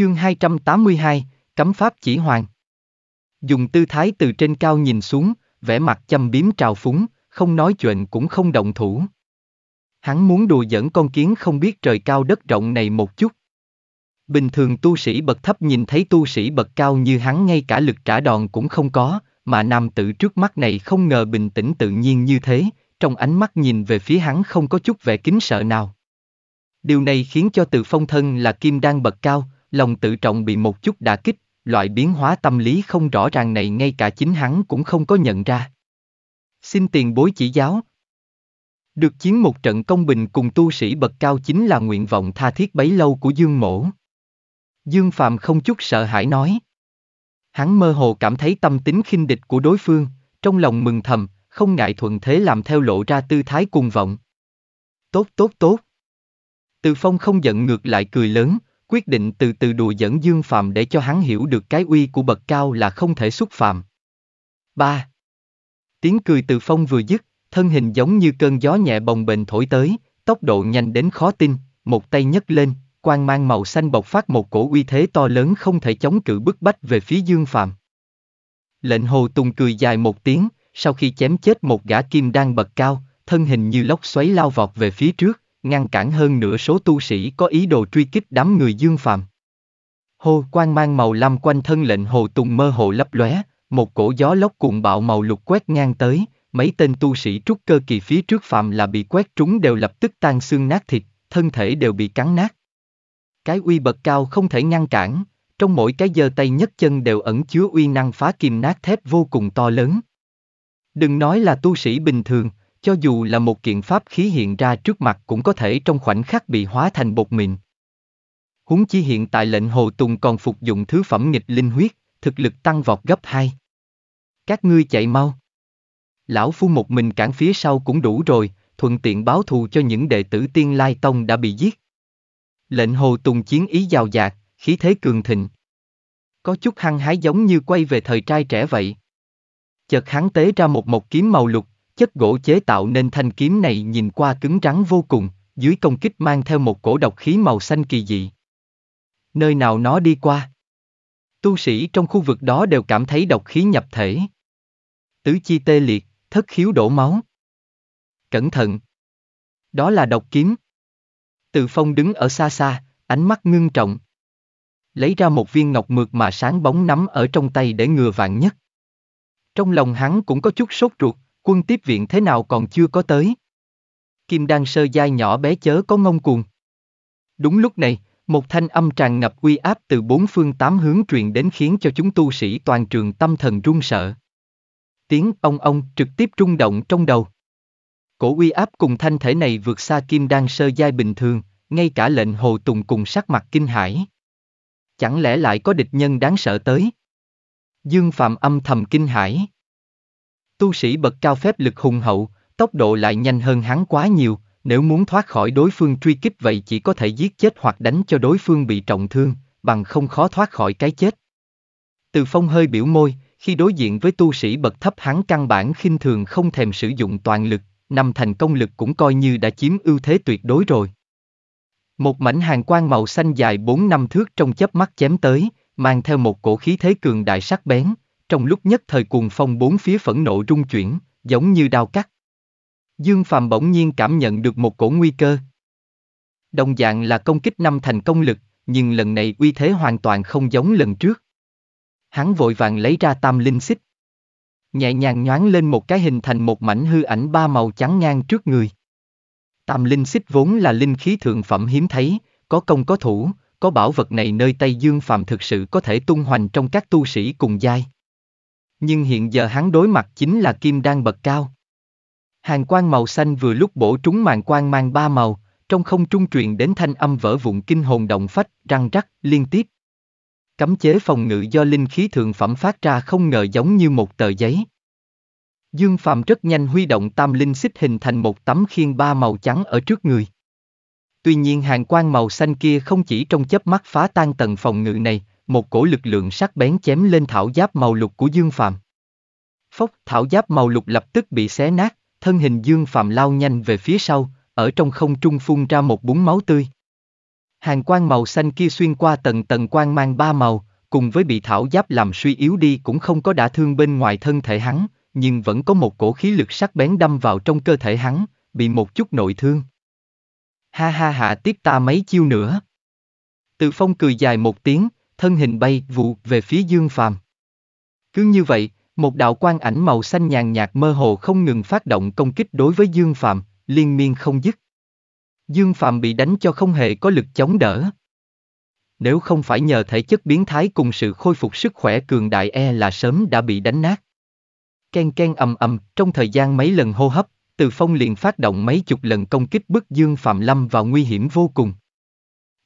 Chương 282, Cấm Pháp Chỉ Hoàng Dùng tư thái từ trên cao nhìn xuống, vẻ mặt châm biếm trào phúng, không nói chuyện cũng không động thủ. Hắn muốn đùa dẫn con kiến không biết trời cao đất rộng này một chút. Bình thường tu sĩ bậc thấp nhìn thấy tu sĩ bậc cao như hắn ngay cả lực trả đòn cũng không có, mà nam tử trước mắt này không ngờ bình tĩnh tự nhiên như thế, trong ánh mắt nhìn về phía hắn không có chút vẻ kính sợ nào. Điều này khiến cho từ phong thân là kim đan bậc cao, lòng tự trọng bị một chút đả kích, loại biến hóa tâm lý không rõ ràng này ngay cả chính hắn cũng không có nhận ra. Xin tiền bối chỉ giáo. Được chiến một trận công bình cùng tu sĩ bậc cao chính là nguyện vọng tha thiết bấy lâu của Dương Mổ. Dương Phạm không chút sợ hãi nói. Hắn mơ hồ cảm thấy tâm tính khinh địch của đối phương, trong lòng mừng thầm, không ngại thuận thế làm theo lộ ra tư thái cuồng vọng. Tốt tốt tốt. Từ phong không giận ngược lại cười lớn, quyết định từ từ đùa dẫn Dương Phạm để cho hắn hiểu được cái uy của bậc cao là không thể xúc phạm. 3. Tiếng cười từ phong vừa dứt, thân hình giống như cơn gió nhẹ bồng bềnh thổi tới, tốc độ nhanh đến khó tin, một tay nhấc lên, quang mang màu xanh bộc phát một cổ uy thế to lớn không thể chống cự bức bách về phía Dương Phạm. Lệnh hồ tùng cười dài một tiếng, sau khi chém chết một gã kim đang bậc cao, thân hình như lốc xoáy lao vọt về phía trước, ngăn cản hơn nửa số tu sĩ có ý đồ truy kích đám người dương phàm. Hô quang mang màu lam quanh thân lệnh hồ tùng mơ hồ lấp lóe, một cổ gió lốc cuộn bạo màu lục quét ngang tới, mấy tên tu sĩ trúc cơ kỳ phía trước phàm là bị quét trúng đều lập tức tan xương nát thịt, thân thể đều bị cắn nát. Cái uy bậc cao không thể ngăn cản, trong mỗi cái giơ tay nhất chân đều ẩn chứa uy năng phá kim nát thép vô cùng to lớn. Đừng nói là tu sĩ bình thường, cho dù là một kiện pháp khí hiện ra trước mặt cũng có thể trong khoảnh khắc bị hóa thành bột mịn. Huống chi hiện tại lệnh Hồ Tùng còn phục dụng thứ phẩm nghịch linh huyết, thực lực tăng vọt gấp hai. Các ngươi chạy mau. Lão Phu một mình cản phía sau cũng đủ rồi, thuận tiện báo thù cho những đệ tử tiên Lai Tông đã bị giết. Lệnh Hồ Tùng chiến ý giàu dạt, khí thế cường thịnh. Có chút hăng hái giống như quay về thời trai trẻ vậy. Chợt hắn tế ra một mộc kiếm màu lục, chất gỗ chế tạo nên thanh kiếm này nhìn qua cứng rắn vô cùng, dưới công kích mang theo một cổ độc khí màu xanh kỳ dị. Nơi nào nó đi qua? Tu sĩ trong khu vực đó đều cảm thấy độc khí nhập thể. Tứ chi tê liệt, thất khiếu đổ máu. Cẩn thận! Đó là độc kiếm. Từ phong đứng ở xa xa, ánh mắt ngưng trọng. Lấy ra một viên ngọc mượt mà sáng bóng nắm ở trong tay để ngừa vạn nhất. Trong lòng hắn cũng có chút sốt ruột, quân tiếp viện thế nào còn chưa có tới. Kim Đan sơ giai nhỏ bé chớ có ngông cuồng. Đúng lúc này, một thanh âm tràn ngập uy áp từ bốn phương tám hướng truyền đến khiến cho chúng tu sĩ toàn trường tâm thần run sợ. Tiếng ông ông trực tiếp rung động trong đầu. Cổ uy áp cùng thanh thể này vượt xa kim đan sơ giai bình thường, ngay cả lệnh hồ tùng cùng sắc mặt kinh hãi. Chẳng lẽ lại có địch nhân đáng sợ tới? Dương Phạm âm thầm kinh hãi. Tu sĩ bậc cao phép lực hùng hậu, tốc độ lại nhanh hơn hắn quá nhiều, nếu muốn thoát khỏi đối phương truy kích vậy chỉ có thể giết chết hoặc đánh cho đối phương bị trọng thương, bằng không khó thoát khỏi cái chết. Từ phong hơi biểu môi, khi đối diện với tu sĩ bậc thấp hắn căn bản khinh thường không thèm sử dụng toàn lực, năm thành công lực cũng coi như đã chiếm ưu thế tuyệt đối rồi. Một mảnh hàng quang màu xanh dài 4 năm thước trong chớp mắt chém tới, mang theo một cổ khí thế cường đại sắc bén, trong lúc nhất thời cuồng phong bốn phía phẫn nộ rung chuyển, giống như đao cắt. Dương Phàm bỗng nhiên cảm nhận được một cổ nguy cơ. Đồng dạng là công kích năm thành công lực, nhưng lần này uy thế hoàn toàn không giống lần trước. Hắn vội vàng lấy ra tam linh xích. Nhẹ nhàng nhoáng lên một cái hình thành một mảnh hư ảnh ba màu trắng ngang trước người. Tam linh xích vốn là linh khí thượng phẩm hiếm thấy, có công có thủ, có bảo vật này nơi tay Dương Phàm thực sự có thể tung hoành trong các tu sĩ cùng giai. Nhưng hiện giờ hắn đối mặt chính là kim đan bậc cao. Hàng quang màu xanh vừa lúc bổ trúng màn quang mang ba màu, trong không trung truyền đến thanh âm vỡ vụn kinh hồn động phách, răng rắc, liên tiếp. Cấm chế phòng ngự do linh khí thượng phẩm phát ra không ngờ giống như một tờ giấy. Dương Phạm rất nhanh huy động tam linh xích hình thành một tấm khiên ba màu trắng ở trước người. Tuy nhiên hàng quang màu xanh kia không chỉ trong chớp mắt phá tan tầng phòng ngự này, một cổ lực lượng sắc bén chém lên thảo giáp màu lục của Dương Phạm. Phốc, thảo giáp màu lục lập tức bị xé nát, thân hình Dương Phạm lao nhanh về phía sau, ở trong không trung phun ra một búng máu tươi. Hàng quang màu xanh kia xuyên qua tầng tầng quang mang ba màu, cùng với bị thảo giáp làm suy yếu đi cũng không có đả thương bên ngoài thân thể hắn, nhưng vẫn có một cổ khí lực sắc bén đâm vào trong cơ thể hắn, bị một chút nội thương. Ha ha hạ tiếp ta mấy chiêu nữa. Từ phong cười dài một tiếng, thân hình bay vụ về phía Dương Phàm. Cứ như vậy, một đạo quang ảnh màu xanh nhàn nhạt mơ hồ không ngừng phát động công kích đối với Dương Phàm, liên miên không dứt. Dương Phàm bị đánh cho không hề có lực chống đỡ. Nếu không phải nhờ thể chất biến thái cùng sự khôi phục sức khỏe cường đại e là sớm đã bị đánh nát. Ken ken ầm ầm, trong thời gian mấy lần hô hấp, Từ Phong liền phát động mấy chục lần công kích bức Dương Phạm Lâm vào nguy hiểm vô cùng.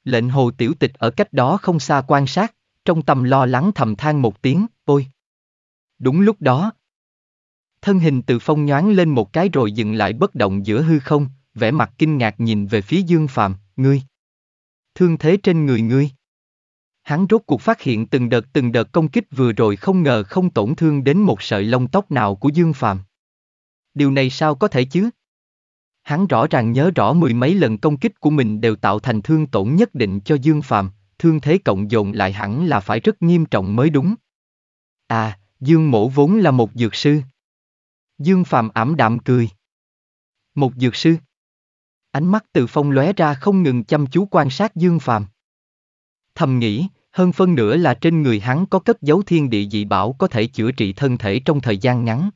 Lệnh hồ tiểu tịch ở cách đó không xa quan sát, trong tâm lo lắng thầm than một tiếng, ôi. Đúng lúc đó. Thân hình từ phong nhoáng lên một cái rồi dừng lại bất động giữa hư không, vẻ mặt kinh ngạc nhìn về phía dương phàm, ngươi. Thương thế trên người ngươi. Hắn rốt cuộc phát hiện từng đợt từng đợt công kích vừa rồi không ngờ không tổn thương đến một sợi lông tóc nào của dương phàm. Điều này sao có thể chứ? Hắn rõ ràng nhớ rõ mười mấy lần công kích của mình đều tạo thành thương tổn nhất định cho Dương Phàm, thương thế cộng dồn lại hẳn là phải rất nghiêm trọng mới đúng. À, Dương Mổ vốn là một dược sư. Dương Phàm ảm đạm cười. Một dược sư. Ánh mắt từ phong lóe ra không ngừng chăm chú quan sát Dương Phàm. Thầm nghĩ, hơn phân nửa là trên người hắn có cất dấu thiên địa dị bảo có thể chữa trị thân thể trong thời gian ngắn.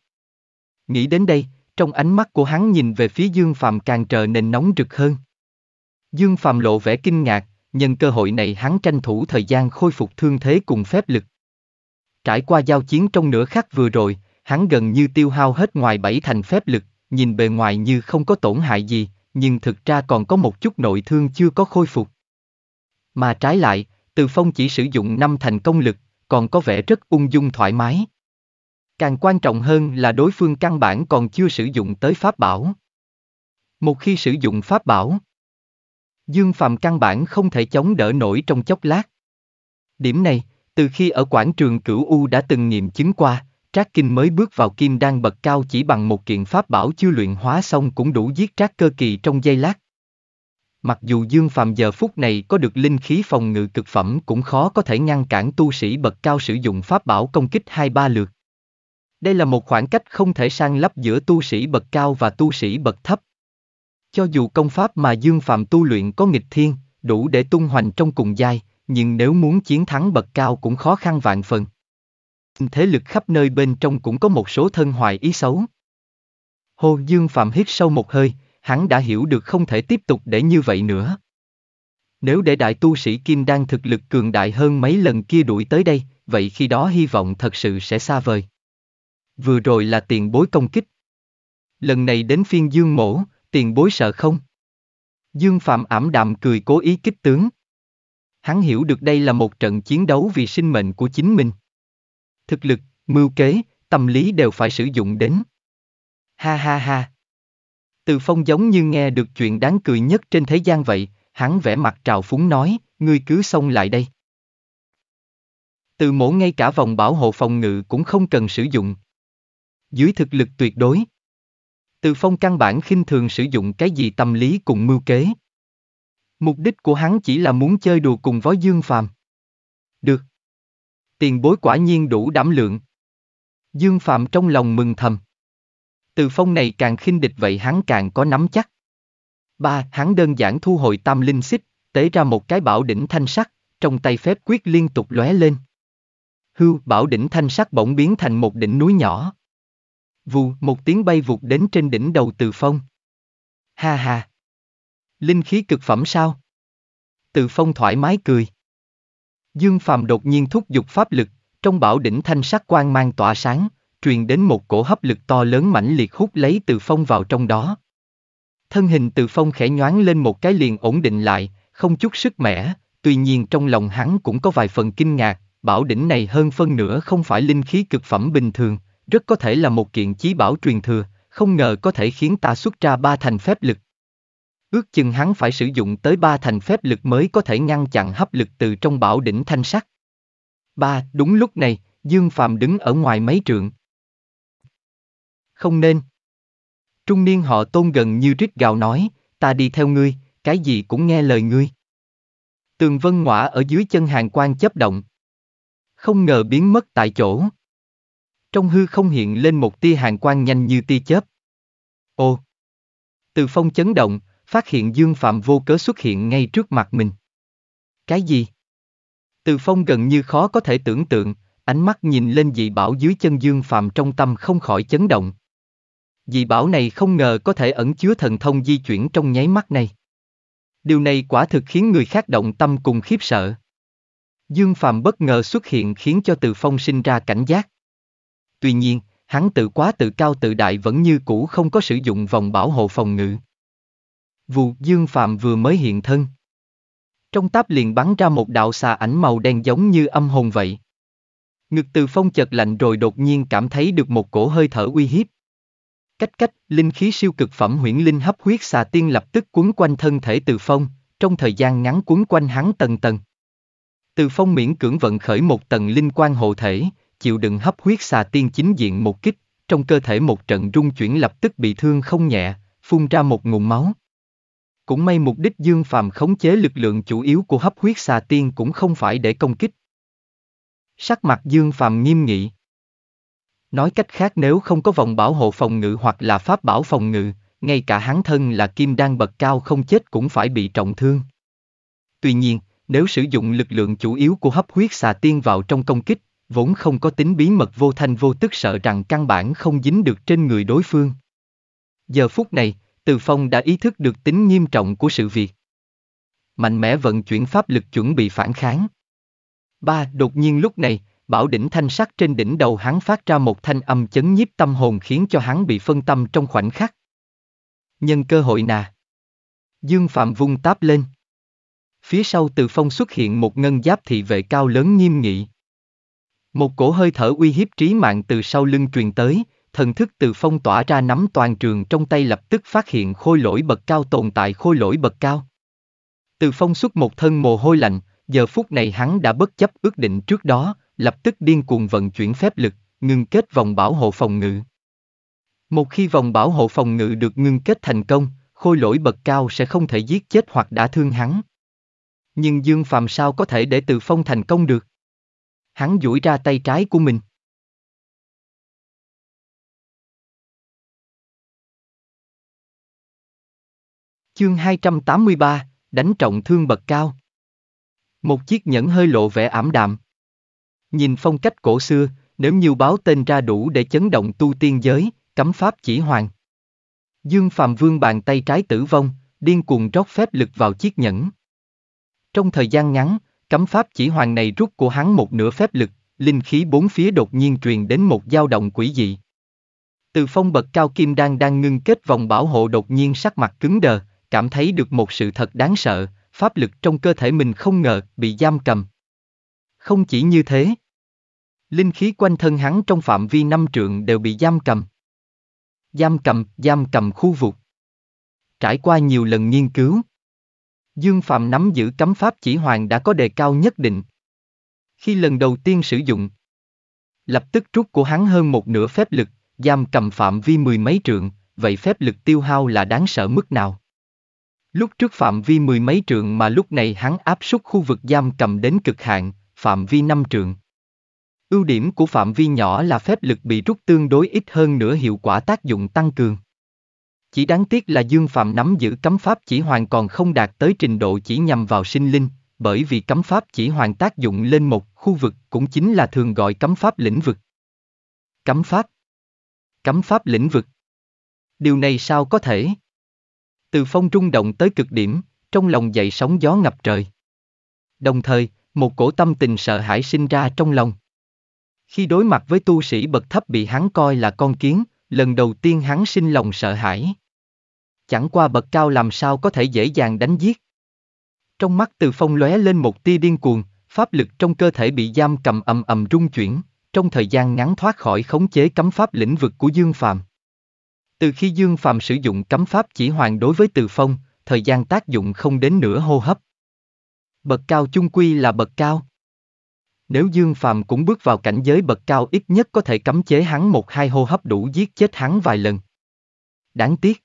Nghĩ đến đây, trong ánh mắt của hắn nhìn về phía Dương Phạm càng trở nên nóng rực hơn. Dương Phạm lộ vẻ kinh ngạc, nhân cơ hội này hắn tranh thủ thời gian khôi phục thương thế cùng phép lực. Trải qua giao chiến trong nửa khắc vừa rồi, hắn gần như tiêu hao hết ngoài bảy thành phép lực, nhìn bề ngoài như không có tổn hại gì, nhưng thực ra còn có một chút nội thương chưa có khôi phục. Mà trái lại, Từ Phong chỉ sử dụng năm thành công lực, còn có vẻ rất ung dung thoải mái. Càng quan trọng hơn là đối phương căn bản còn chưa sử dụng tới pháp bảo. Một khi sử dụng pháp bảo, Dương Phạm căn bản không thể chống đỡ nổi trong chốc lát. Điểm này, từ khi ở quảng trường Cửu U đã từng nghiệm chứng qua, Trác Kinh mới bước vào kim đang bậc cao chỉ bằng một kiện pháp bảo chưa luyện hóa xong cũng đủ giết Trác Cơ Kỳ trong giây lát. Mặc dù Dương Phạm giờ phút này có được linh khí phòng ngự cực phẩm cũng khó có thể ngăn cản tu sĩ bậc cao sử dụng pháp bảo công kích hai ba lượt. Đây là một khoảng cách không thể sang lấp giữa tu sĩ bậc cao và tu sĩ bậc thấp. Cho dù công pháp mà Dương Phạm tu luyện có nghịch thiên, đủ để tung hoành trong cùng giai, nhưng nếu muốn chiến thắng bậc cao cũng khó khăn vạn phần. Thế lực khắp nơi bên trong cũng có một số thân hoài ý xấu. Hồ Dương Phạm hít sâu một hơi, hắn đã hiểu được không thể tiếp tục để như vậy nữa. Nếu để đại tu sĩ Kim Đan thực lực cường đại hơn mấy lần kia đuổi tới đây, vậy khi đó hy vọng thật sự sẽ xa vời vừa rồi là tiền bối công kích. Lần này đến phiên Dương mổ, tiền bối sợ không? Dương Phạm ảm đạm cười cố ý kích tướng. Hắn hiểu được đây là một trận chiến đấu vì sinh mệnh của chính mình. Thực lực, mưu kế, tâm lý đều phải sử dụng đến. Ha ha ha. Từ phong giống như nghe được chuyện đáng cười nhất trên thế gian vậy, hắn vẽ mặt trào phúng nói, ngươi cứ xông lại đây. Từ mổ ngay cả vòng bảo hộ phòng ngự cũng không cần sử dụng dưới thực lực tuyệt đối. Từ phong căn bản khinh thường sử dụng cái gì tâm lý cùng mưu kế. Mục đích của hắn chỉ là muốn chơi đùa cùng với Dương Phàm. Được. Tiền bối quả nhiên đủ đảm lượng. Dương Phạm trong lòng mừng thầm. Từ phong này càng khinh địch vậy hắn càng có nắm chắc. Ba, hắn đơn giản thu hồi tam linh xích, tế ra một cái bảo đỉnh thanh sắc, trong tay phép quyết liên tục lóe lên. Hưu, bảo đỉnh thanh sắc bỗng biến thành một đỉnh núi nhỏ. Vù, một tiếng bay vụt đến trên đỉnh đầu Từ Phong. Ha ha. Linh khí cực phẩm sao? Từ Phong thoải mái cười. Dương Phàm đột nhiên thúc giục pháp lực, trong bảo đỉnh thanh sắc quang mang tỏa sáng, truyền đến một cổ hấp lực to lớn mãnh liệt hút lấy Từ Phong vào trong đó. Thân hình Từ Phong khẽ nhoáng lên một cái liền ổn định lại, không chút sức mẻ, tuy nhiên trong lòng hắn cũng có vài phần kinh ngạc, bảo đỉnh này hơn phân nửa không phải linh khí cực phẩm bình thường, rất có thể là một kiện chí bảo truyền thừa, không ngờ có thể khiến ta xuất ra ba thành phép lực. Ước chừng hắn phải sử dụng tới ba thành phép lực mới có thể ngăn chặn hấp lực từ trong bảo đỉnh thanh sắc. Ba, đúng lúc này, Dương Phạm đứng ở ngoài mấy trượng. Không nên. Trung niên họ tôn gần như rít gào nói, ta đi theo ngươi, cái gì cũng nghe lời ngươi. Tường vân ngọa ở dưới chân hàng quan chấp động. Không ngờ biến mất tại chỗ. Trong hư không hiện lên một tia hàng quang nhanh như tia chớp. Ô! Từ phong chấn động, phát hiện Dương Phạm vô cớ xuất hiện ngay trước mặt mình. Cái gì? Từ phong gần như khó có thể tưởng tượng, ánh mắt nhìn lên dị bảo dưới chân Dương Phạm trong tâm không khỏi chấn động. Dị bảo này không ngờ có thể ẩn chứa thần thông di chuyển trong nháy mắt này. Điều này quả thực khiến người khác động tâm cùng khiếp sợ. Dương Phạm bất ngờ xuất hiện khiến cho Từ Phong sinh ra cảnh giác tuy nhiên, hắn tự quá tự cao tự đại vẫn như cũ không có sử dụng vòng bảo hộ phòng ngự. Vụ Dương Phạm vừa mới hiện thân. Trong táp liền bắn ra một đạo xà ảnh màu đen giống như âm hồn vậy. Ngực từ phong chợt lạnh rồi đột nhiên cảm thấy được một cổ hơi thở uy hiếp. Cách cách, linh khí siêu cực phẩm huyễn linh hấp huyết xà tiên lập tức cuốn quanh thân thể từ phong, trong thời gian ngắn cuốn quanh hắn tầng tầng. Từ phong miễn cưỡng vận khởi một tầng linh quan hộ thể, chịu đựng hấp huyết xà tiên chính diện một kích, trong cơ thể một trận rung chuyển lập tức bị thương không nhẹ, phun ra một nguồn máu. Cũng may mục đích Dương Phàm khống chế lực lượng chủ yếu của hấp huyết xà tiên cũng không phải để công kích. Sắc mặt Dương Phàm nghiêm nghị. Nói cách khác nếu không có vòng bảo hộ phòng ngự hoặc là pháp bảo phòng ngự, ngay cả hắn thân là kim đan bậc cao không chết cũng phải bị trọng thương. Tuy nhiên, nếu sử dụng lực lượng chủ yếu của hấp huyết xà tiên vào trong công kích, vốn không có tính bí mật vô thanh vô tức sợ rằng căn bản không dính được trên người đối phương. Giờ phút này, Từ Phong đã ý thức được tính nghiêm trọng của sự việc. Mạnh mẽ vận chuyển pháp lực chuẩn bị phản kháng. Ba, đột nhiên lúc này, bảo đỉnh thanh sắc trên đỉnh đầu hắn phát ra một thanh âm chấn nhiếp tâm hồn khiến cho hắn bị phân tâm trong khoảnh khắc. Nhân cơ hội nà. Dương Phạm vung táp lên. Phía sau Từ Phong xuất hiện một ngân giáp thị vệ cao lớn nghiêm nghị. Một cổ hơi thở uy hiếp trí mạng từ sau lưng truyền tới, thần thức từ phong tỏa ra nắm toàn trường trong tay lập tức phát hiện khôi lỗi bậc cao tồn tại khôi lỗi bậc cao. Từ phong xuất một thân mồ hôi lạnh, giờ phút này hắn đã bất chấp ước định trước đó, lập tức điên cuồng vận chuyển phép lực, ngừng kết vòng bảo hộ phòng ngự. Một khi vòng bảo hộ phòng ngự được ngưng kết thành công, khôi lỗi bậc cao sẽ không thể giết chết hoặc đã thương hắn. Nhưng Dương phạm sao có thể để Từ Phong thành công được? hắn duỗi ra tay trái của mình. Chương 283, đánh trọng thương bậc cao. Một chiếc nhẫn hơi lộ vẻ ảm đạm. Nhìn phong cách cổ xưa, nếu như báo tên ra đủ để chấn động tu tiên giới, cấm pháp chỉ hoàng. Dương Phạm Vương bàn tay trái tử vong, điên cuồng rót phép lực vào chiếc nhẫn. Trong thời gian ngắn, Cấm pháp chỉ hoàng này rút của hắn một nửa phép lực, linh khí bốn phía đột nhiên truyền đến một dao động quỷ dị. Từ phong bậc cao kim đang đang ngưng kết vòng bảo hộ đột nhiên sắc mặt cứng đờ, cảm thấy được một sự thật đáng sợ, pháp lực trong cơ thể mình không ngờ bị giam cầm. Không chỉ như thế, linh khí quanh thân hắn trong phạm vi năm trượng đều bị giam cầm. Giam cầm, giam cầm khu vực. Trải qua nhiều lần nghiên cứu, Dương Phạm nắm giữ cấm pháp chỉ hoàng đã có đề cao nhất định. Khi lần đầu tiên sử dụng, lập tức rút của hắn hơn một nửa phép lực, giam cầm phạm vi mười mấy trượng, vậy phép lực tiêu hao là đáng sợ mức nào? Lúc trước phạm vi mười mấy trượng mà lúc này hắn áp suất khu vực giam cầm đến cực hạn, phạm vi năm trượng. Ưu điểm của phạm vi nhỏ là phép lực bị rút tương đối ít hơn nữa hiệu quả tác dụng tăng cường. Chỉ đáng tiếc là Dương Phạm nắm giữ cấm pháp chỉ hoàn còn không đạt tới trình độ chỉ nhằm vào sinh linh, bởi vì cấm pháp chỉ hoàn tác dụng lên một khu vực cũng chính là thường gọi cấm pháp lĩnh vực. Cấm pháp Cấm pháp lĩnh vực Điều này sao có thể? Từ phong trung động tới cực điểm, trong lòng dậy sóng gió ngập trời. Đồng thời, một cổ tâm tình sợ hãi sinh ra trong lòng. Khi đối mặt với tu sĩ bậc thấp bị hắn coi là con kiến, lần đầu tiên hắn sinh lòng sợ hãi. Chẳng qua bậc cao làm sao có thể dễ dàng đánh giết. Trong mắt Từ Phong lóe lên một tia điên cuồng, pháp lực trong cơ thể bị giam cầm ầm ầm rung chuyển, trong thời gian ngắn thoát khỏi khống chế cấm pháp lĩnh vực của Dương Phàm. Từ khi Dương Phàm sử dụng cấm pháp chỉ hoàn đối với Từ Phong, thời gian tác dụng không đến nửa hô hấp. Bậc cao chung quy là bậc cao. Nếu Dương Phàm cũng bước vào cảnh giới bậc cao ít nhất có thể cấm chế hắn một hai hô hấp đủ giết chết hắn vài lần. Đáng tiếc.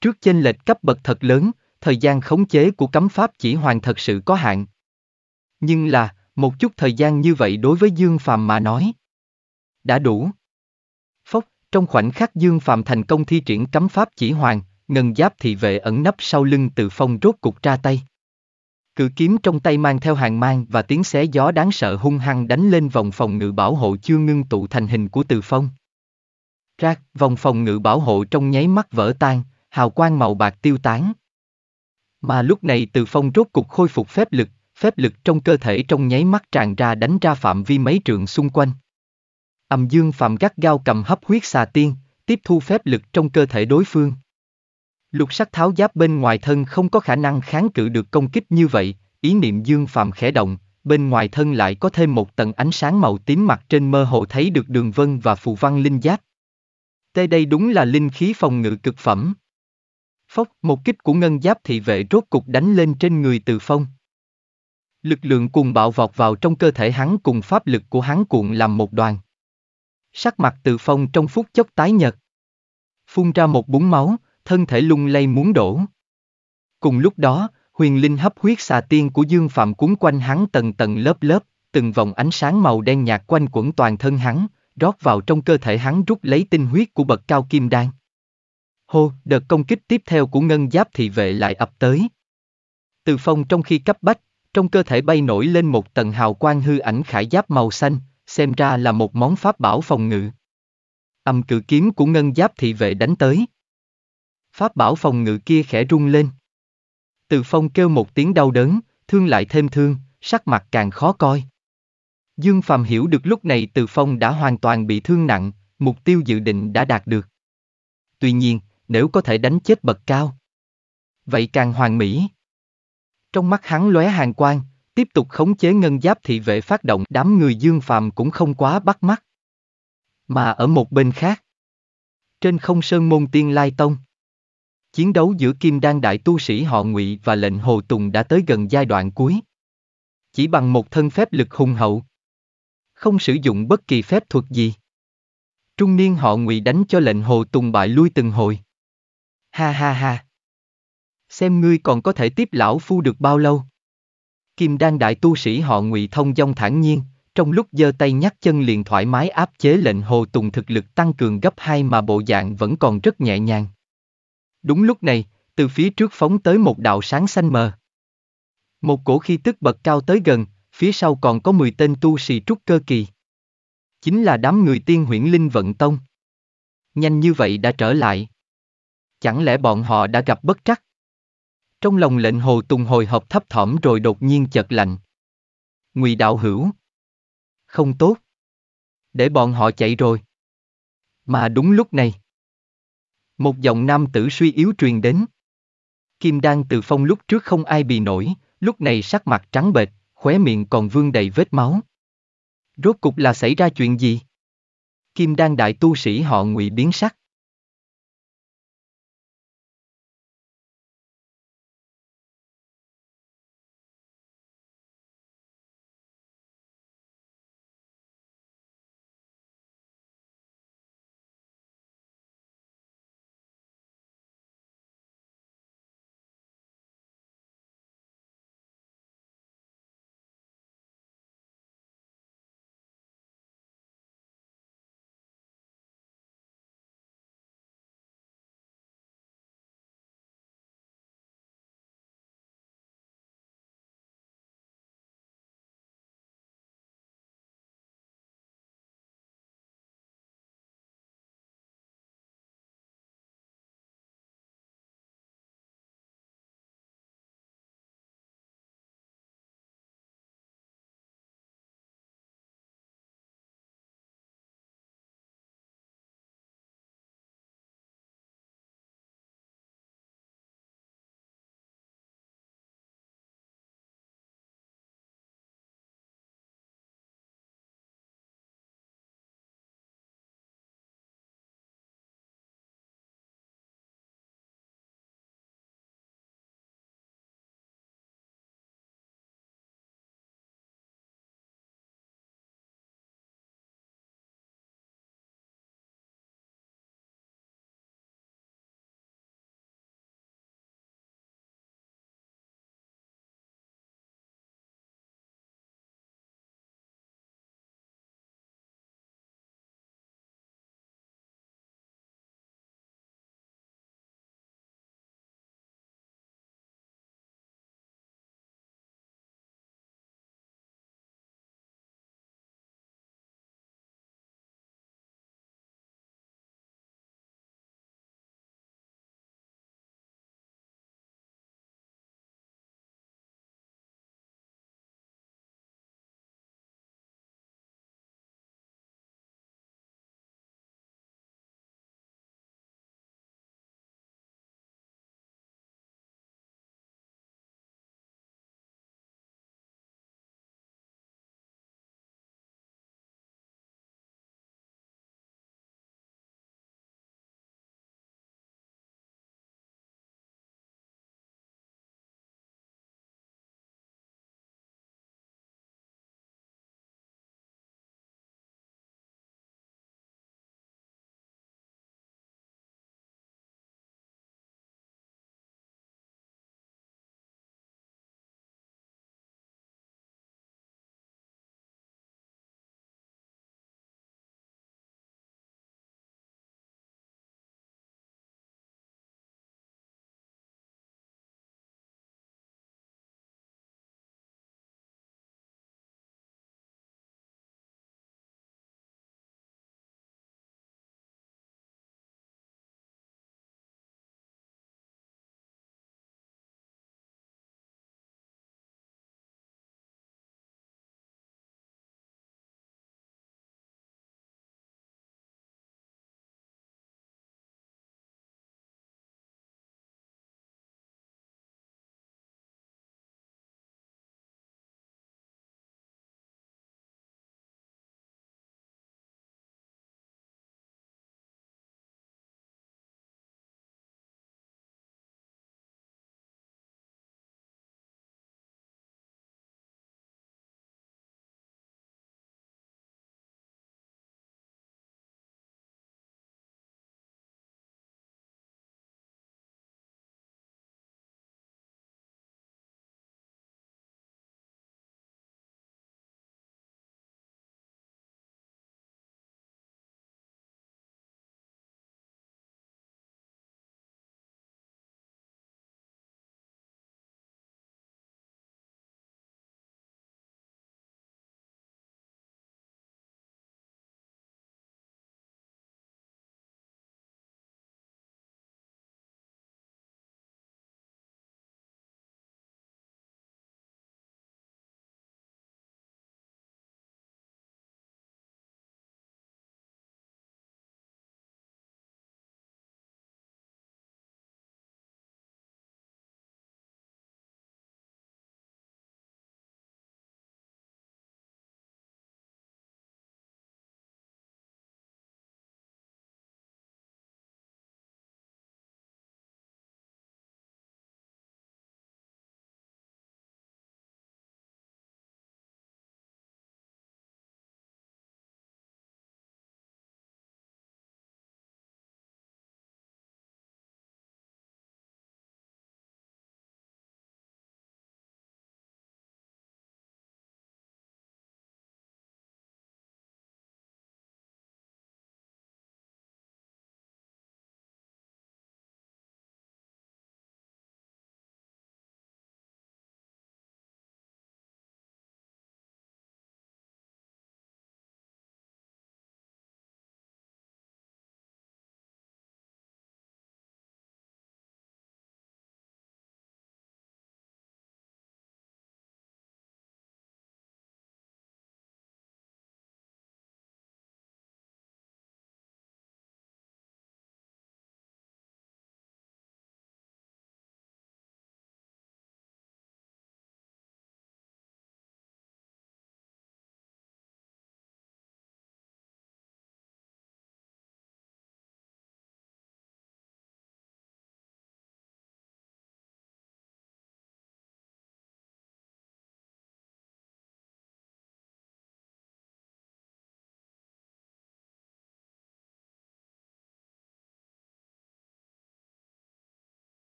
Trước chênh lệch cấp bậc thật lớn, thời gian khống chế của cấm pháp chỉ hoàn thật sự có hạn. Nhưng là, một chút thời gian như vậy đối với Dương Phàm mà nói. Đã đủ. Phốc, trong khoảnh khắc Dương Phàm thành công thi triển cấm pháp chỉ hoàn, ngân giáp thị vệ ẩn nấp sau lưng từ phong rốt cục ra tay. Cự kiếm trong tay mang theo hàng mang và tiếng xé gió đáng sợ hung hăng đánh lên vòng phòng ngự bảo hộ chưa ngưng tụ thành hình của từ phong. Rác, vòng phòng ngự bảo hộ trong nháy mắt vỡ tan, hào quang màu bạc tiêu tán. Mà lúc này Từ Phong rốt cục khôi phục phép lực, phép lực trong cơ thể trong nháy mắt tràn ra đánh ra phạm vi mấy trường xung quanh. Âm Dương Phạm gắt gao cầm hấp huyết xà tiên, tiếp thu phép lực trong cơ thể đối phương. Lục sắc tháo giáp bên ngoài thân không có khả năng kháng cự được công kích như vậy, ý niệm Dương Phạm khẽ động, bên ngoài thân lại có thêm một tầng ánh sáng màu tím mặt trên mơ hồ thấy được đường vân và phù văn linh giáp. Tê đây đúng là linh khí phòng ngự cực phẩm. Phốc, một kích của ngân giáp thị vệ rốt cục đánh lên trên người từ phong. Lực lượng cùng bạo vọt vào trong cơ thể hắn cùng pháp lực của hắn cuộn làm một đoàn. Sắc mặt từ phong trong phút chốc tái nhật. Phun ra một búng máu, thân thể lung lay muốn đổ. Cùng lúc đó, huyền linh hấp huyết xà tiên của Dương Phạm cuốn quanh hắn tầng tầng lớp lớp, từng vòng ánh sáng màu đen nhạt quanh quẩn toàn thân hắn, rót vào trong cơ thể hắn rút lấy tinh huyết của bậc cao kim đan. Hô, đợt công kích tiếp theo của ngân giáp thị vệ lại ập tới. Từ phong trong khi cấp bách, trong cơ thể bay nổi lên một tầng hào quang hư ảnh khải giáp màu xanh, xem ra là một món pháp bảo phòng ngự. Âm cử kiếm của ngân giáp thị vệ đánh tới. Pháp bảo phòng ngự kia khẽ rung lên. Từ phong kêu một tiếng đau đớn, thương lại thêm thương, sắc mặt càng khó coi. Dương Phạm hiểu được lúc này Từ Phong đã hoàn toàn bị thương nặng, mục tiêu dự định đã đạt được. Tuy nhiên, nếu có thể đánh chết bậc cao. Vậy càng hoàn mỹ. Trong mắt hắn lóe hàng quang, tiếp tục khống chế ngân giáp thị vệ phát động đám người dương phàm cũng không quá bắt mắt. Mà ở một bên khác, trên không sơn môn tiên lai tông, chiến đấu giữa kim đan đại tu sĩ họ ngụy và lệnh hồ tùng đã tới gần giai đoạn cuối. Chỉ bằng một thân phép lực hùng hậu, không sử dụng bất kỳ phép thuật gì. Trung niên họ ngụy đánh cho lệnh hồ tùng bại lui từng hồi. Ha ha ha. Xem ngươi còn có thể tiếp lão phu được bao lâu. Kim đan đại tu sĩ họ ngụy thông dong thản nhiên, trong lúc giơ tay nhắc chân liền thoải mái áp chế lệnh hồ tùng thực lực tăng cường gấp hai mà bộ dạng vẫn còn rất nhẹ nhàng. Đúng lúc này, từ phía trước phóng tới một đạo sáng xanh mờ. Một cổ khi tức bật cao tới gần, phía sau còn có 10 tên tu sĩ trúc cơ kỳ. Chính là đám người tiên Huyễn linh vận tông. Nhanh như vậy đã trở lại. Chẳng lẽ bọn họ đã gặp bất trắc? Trong lòng lệnh hồ tùng hồi hộp thấp thỏm rồi đột nhiên chợt lạnh. Ngụy đạo hữu. Không tốt. Để bọn họ chạy rồi. Mà đúng lúc này. Một giọng nam tử suy yếu truyền đến. Kim Đan từ phong lúc trước không ai bị nổi, lúc này sắc mặt trắng bệch, khóe miệng còn vương đầy vết máu. Rốt cục là xảy ra chuyện gì? Kim Đan đại tu sĩ họ ngụy biến sắc.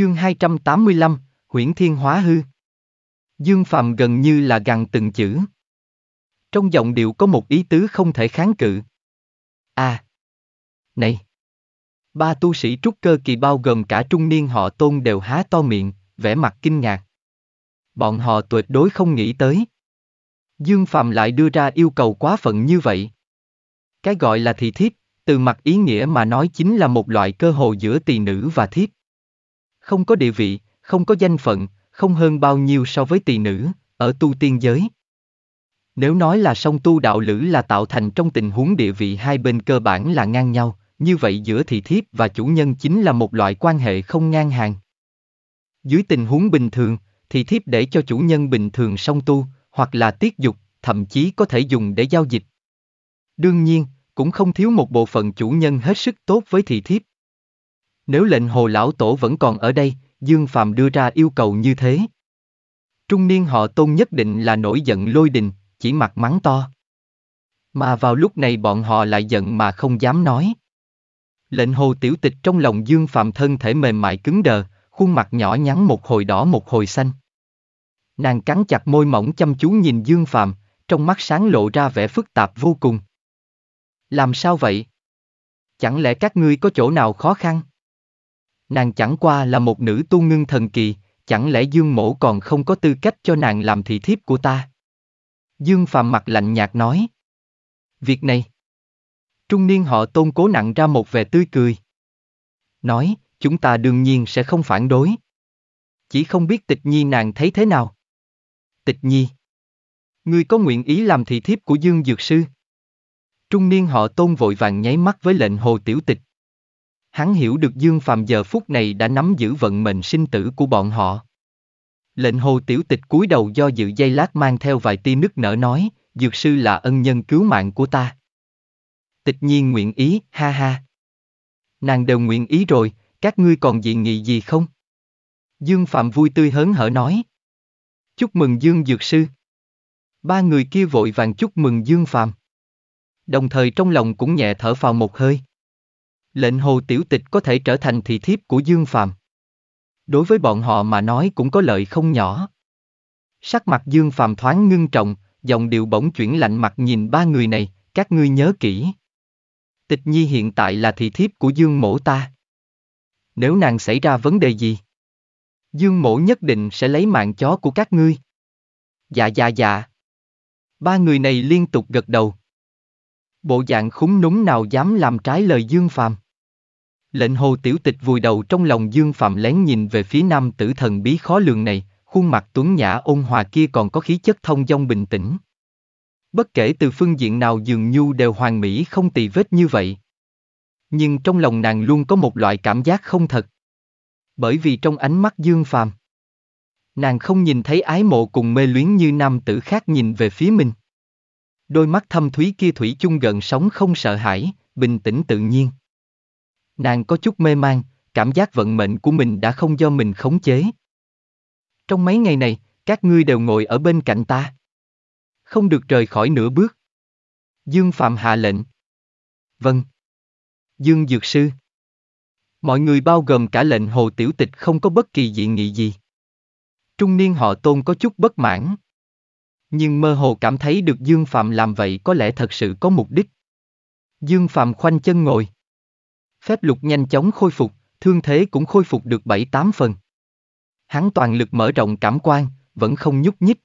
Chương 285, Huyễn Thiên Hóa Hư Dương Phạm gần như là gằn từng chữ. Trong giọng điệu có một ý tứ không thể kháng cự. À! Này! Ba tu sĩ trúc cơ kỳ bao gồm cả trung niên họ tôn đều há to miệng, vẻ mặt kinh ngạc. Bọn họ tuyệt đối không nghĩ tới. Dương Phạm lại đưa ra yêu cầu quá phận như vậy. Cái gọi là thị thiếp, từ mặt ý nghĩa mà nói chính là một loại cơ hồ giữa tỳ nữ và thiếp không có địa vị, không có danh phận, không hơn bao nhiêu so với tỳ nữ, ở tu tiên giới. Nếu nói là song tu đạo lữ là tạo thành trong tình huống địa vị hai bên cơ bản là ngang nhau, như vậy giữa thị thiếp và chủ nhân chính là một loại quan hệ không ngang hàng. Dưới tình huống bình thường, thị thiếp để cho chủ nhân bình thường song tu, hoặc là tiết dục, thậm chí có thể dùng để giao dịch. Đương nhiên, cũng không thiếu một bộ phận chủ nhân hết sức tốt với thị thiếp, nếu lệnh hồ lão tổ vẫn còn ở đây, Dương Phạm đưa ra yêu cầu như thế. Trung niên họ tôn nhất định là nổi giận lôi đình, chỉ mặt mắng to. Mà vào lúc này bọn họ lại giận mà không dám nói. Lệnh hồ tiểu tịch trong lòng Dương Phạm thân thể mềm mại cứng đờ, khuôn mặt nhỏ nhắn một hồi đỏ một hồi xanh. Nàng cắn chặt môi mỏng chăm chú nhìn Dương Phạm, trong mắt sáng lộ ra vẻ phức tạp vô cùng. Làm sao vậy? Chẳng lẽ các ngươi có chỗ nào khó khăn? nàng chẳng qua là một nữ tu ngưng thần kỳ, chẳng lẽ Dương mổ còn không có tư cách cho nàng làm thị thiếp của ta? Dương Phạm mặt lạnh nhạt nói. Việc này. Trung niên họ tôn cố nặng ra một vẻ tươi cười. Nói, chúng ta đương nhiên sẽ không phản đối. Chỉ không biết tịch nhi nàng thấy thế nào. Tịch nhi. Ngươi có nguyện ý làm thị thiếp của Dương Dược Sư? Trung niên họ tôn vội vàng nháy mắt với lệnh hồ tiểu tịch. Hắn hiểu được Dương Phạm giờ phút này đã nắm giữ vận mệnh sinh tử của bọn họ. Lệnh hồ tiểu tịch cúi đầu do dự dây lát mang theo vài tia nức nở nói, dược sư là ân nhân cứu mạng của ta. Tịch nhiên nguyện ý, ha ha. Nàng đều nguyện ý rồi, các ngươi còn dị nghị gì không? Dương Phạm vui tươi hớn hở nói. Chúc mừng Dương Dược Sư. Ba người kia vội vàng chúc mừng Dương Phạm. Đồng thời trong lòng cũng nhẹ thở vào một hơi. Lệnh hồ tiểu tịch có thể trở thành thị thiếp của Dương Phạm. Đối với bọn họ mà nói cũng có lợi không nhỏ. Sắc mặt Dương Phạm thoáng ngưng trọng, dòng điệu bỗng chuyển lạnh mặt nhìn ba người này, các ngươi nhớ kỹ. Tịch Nhi hiện tại là thị thiếp của Dương mổ ta. Nếu nàng xảy ra vấn đề gì? Dương mổ nhất định sẽ lấy mạng chó của các ngươi. Dạ dạ dạ. Ba người này liên tục gật đầu. Bộ dạng khúng núng nào dám làm trái lời Dương Phàm. Lệnh hồ tiểu tịch vùi đầu trong lòng Dương Phạm lén nhìn về phía nam tử thần bí khó lường này, khuôn mặt tuấn nhã ôn hòa kia còn có khí chất thông dong bình tĩnh. Bất kể từ phương diện nào dường nhu đều hoàn mỹ không tỳ vết như vậy. Nhưng trong lòng nàng luôn có một loại cảm giác không thật. Bởi vì trong ánh mắt Dương Phàm, nàng không nhìn thấy ái mộ cùng mê luyến như nam tử khác nhìn về phía mình. Đôi mắt thâm thúy kia thủy chung gần sóng không sợ hãi, bình tĩnh tự nhiên. Nàng có chút mê man, cảm giác vận mệnh của mình đã không do mình khống chế. Trong mấy ngày này, các ngươi đều ngồi ở bên cạnh ta. Không được rời khỏi nửa bước. Dương Phạm hạ lệnh. Vâng. Dương Dược Sư. Mọi người bao gồm cả lệnh hồ tiểu tịch không có bất kỳ dị nghị gì. Trung niên họ tôn có chút bất mãn. Nhưng mơ hồ cảm thấy được Dương Phạm làm vậy có lẽ thật sự có mục đích. Dương Phạm khoanh chân ngồi. Phép lục nhanh chóng khôi phục, thương thế cũng khôi phục được 7-8 phần. Hắn toàn lực mở rộng cảm quan, vẫn không nhúc nhích.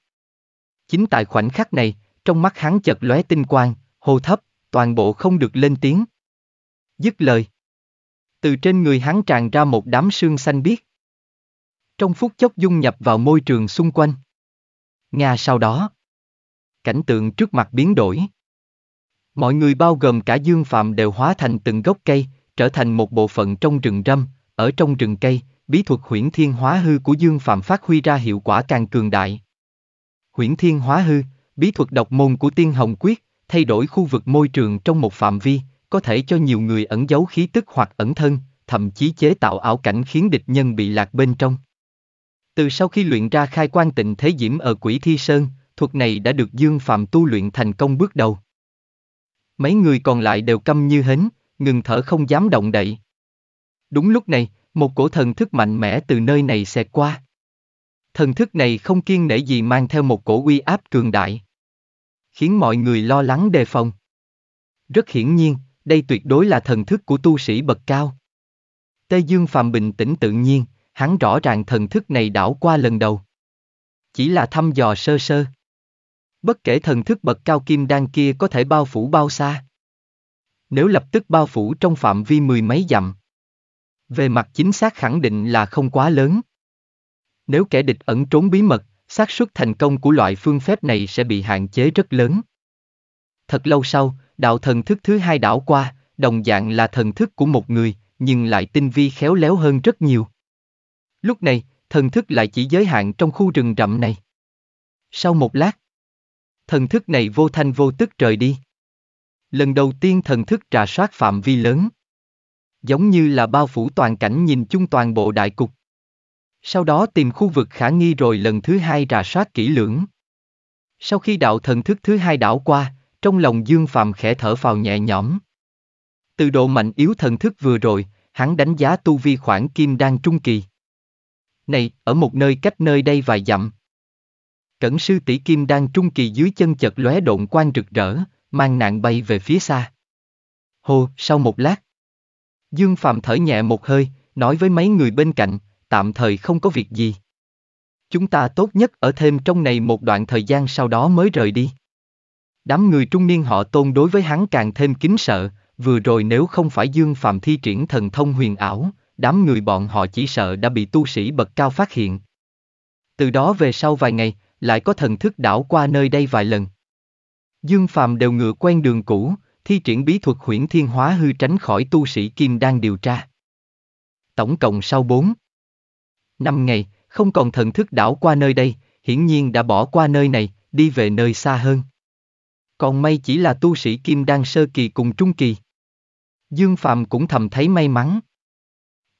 Chính tại khoảnh khắc này, trong mắt hắn chợt lóe tinh quang, hô thấp, toàn bộ không được lên tiếng. Dứt lời. Từ trên người hắn tràn ra một đám sương xanh biếc. Trong phút chốc dung nhập vào môi trường xung quanh. Nga sau đó. Cảnh tượng trước mặt biến đổi. Mọi người bao gồm cả Dương Phạm đều hóa thành từng gốc cây, trở thành một bộ phận trong rừng râm, ở trong rừng cây, bí thuật huyễn thiên hóa hư của Dương Phạm phát huy ra hiệu quả càng cường đại. Huyễn thiên hóa hư, bí thuật độc môn của tiên hồng quyết, thay đổi khu vực môi trường trong một phạm vi, có thể cho nhiều người ẩn giấu khí tức hoặc ẩn thân, thậm chí chế tạo ảo cảnh khiến địch nhân bị lạc bên trong. Từ sau khi luyện ra khai quan tịnh thế diễm ở quỷ thi sơn, thuật này đã được Dương Phạm tu luyện thành công bước đầu. Mấy người còn lại đều câm như hến, ngừng thở không dám động đậy. Đúng lúc này, một cổ thần thức mạnh mẽ từ nơi này xẹt qua. Thần thức này không kiên nể gì mang theo một cổ uy áp cường đại. Khiến mọi người lo lắng đề phòng. Rất hiển nhiên, đây tuyệt đối là thần thức của tu sĩ bậc cao. Tê Dương Phạm bình tĩnh tự nhiên, hắn rõ ràng thần thức này đảo qua lần đầu. Chỉ là thăm dò sơ sơ. Bất kể thần thức bậc cao kim đan kia có thể bao phủ bao xa nếu lập tức bao phủ trong phạm vi mười mấy dặm. Về mặt chính xác khẳng định là không quá lớn. Nếu kẻ địch ẩn trốn bí mật, xác suất thành công của loại phương pháp này sẽ bị hạn chế rất lớn. Thật lâu sau, đạo thần thức thứ hai đảo qua, đồng dạng là thần thức của một người, nhưng lại tinh vi khéo léo hơn rất nhiều. Lúc này, thần thức lại chỉ giới hạn trong khu rừng rậm này. Sau một lát, thần thức này vô thanh vô tức rời đi. Lần đầu tiên thần thức trà soát phạm vi lớn. Giống như là bao phủ toàn cảnh nhìn chung toàn bộ đại cục. Sau đó tìm khu vực khả nghi rồi lần thứ hai trà soát kỹ lưỡng. Sau khi đạo thần thức thứ hai đảo qua, trong lòng Dương Phạm khẽ thở vào nhẹ nhõm. Từ độ mạnh yếu thần thức vừa rồi, hắn đánh giá tu vi khoảng kim Đan trung kỳ. Này, ở một nơi cách nơi đây vài dặm. Cẩn sư tỷ kim Đan trung kỳ dưới chân chật lóe độn quan rực rỡ, mang nạn bay về phía xa. Hồ, sau một lát. Dương Phạm thở nhẹ một hơi, nói với mấy người bên cạnh, tạm thời không có việc gì. Chúng ta tốt nhất ở thêm trong này một đoạn thời gian sau đó mới rời đi. Đám người trung niên họ tôn đối với hắn càng thêm kính sợ, vừa rồi nếu không phải Dương Phạm thi triển thần thông huyền ảo, đám người bọn họ chỉ sợ đã bị tu sĩ bậc cao phát hiện. Từ đó về sau vài ngày, lại có thần thức đảo qua nơi đây vài lần. Dương Phạm đều ngựa quen đường cũ, thi triển bí thuật huyễn thiên hóa hư tránh khỏi tu sĩ Kim đang điều tra. Tổng cộng sau 4 năm ngày, không còn thần thức đảo qua nơi đây, hiển nhiên đã bỏ qua nơi này, đi về nơi xa hơn. Còn may chỉ là tu sĩ Kim đang sơ kỳ cùng trung kỳ. Dương Phạm cũng thầm thấy may mắn.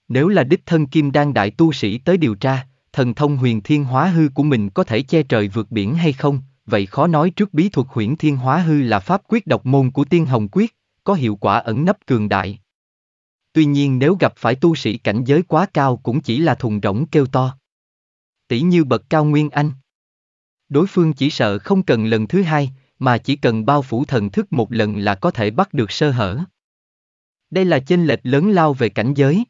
Nếu là đích thân Kim đang đại tu sĩ tới điều tra, thần thông huyền thiên hóa hư của mình có thể che trời vượt biển hay không, vậy khó nói trước bí thuật huyễn thiên hóa hư là pháp quyết độc môn của tiên hồng quyết, có hiệu quả ẩn nấp cường đại. Tuy nhiên nếu gặp phải tu sĩ cảnh giới quá cao cũng chỉ là thùng rỗng kêu to. Tỷ như bậc cao nguyên anh. Đối phương chỉ sợ không cần lần thứ hai, mà chỉ cần bao phủ thần thức một lần là có thể bắt được sơ hở. Đây là chênh lệch lớn lao về cảnh giới.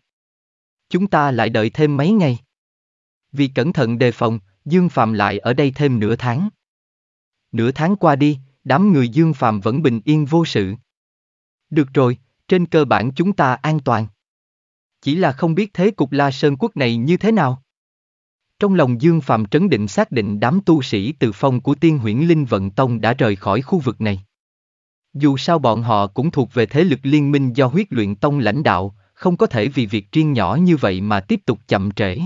Chúng ta lại đợi thêm mấy ngày. Vì cẩn thận đề phòng, Dương Phạm lại ở đây thêm nửa tháng nửa tháng qua đi, đám người Dương Phạm vẫn bình yên vô sự. Được rồi, trên cơ bản chúng ta an toàn. Chỉ là không biết thế cục La Sơn Quốc này như thế nào. Trong lòng Dương Phạm trấn định xác định đám tu sĩ từ phong của tiên Huyễn Linh Vận Tông đã rời khỏi khu vực này. Dù sao bọn họ cũng thuộc về thế lực liên minh do huyết luyện tông lãnh đạo, không có thể vì việc riêng nhỏ như vậy mà tiếp tục chậm trễ.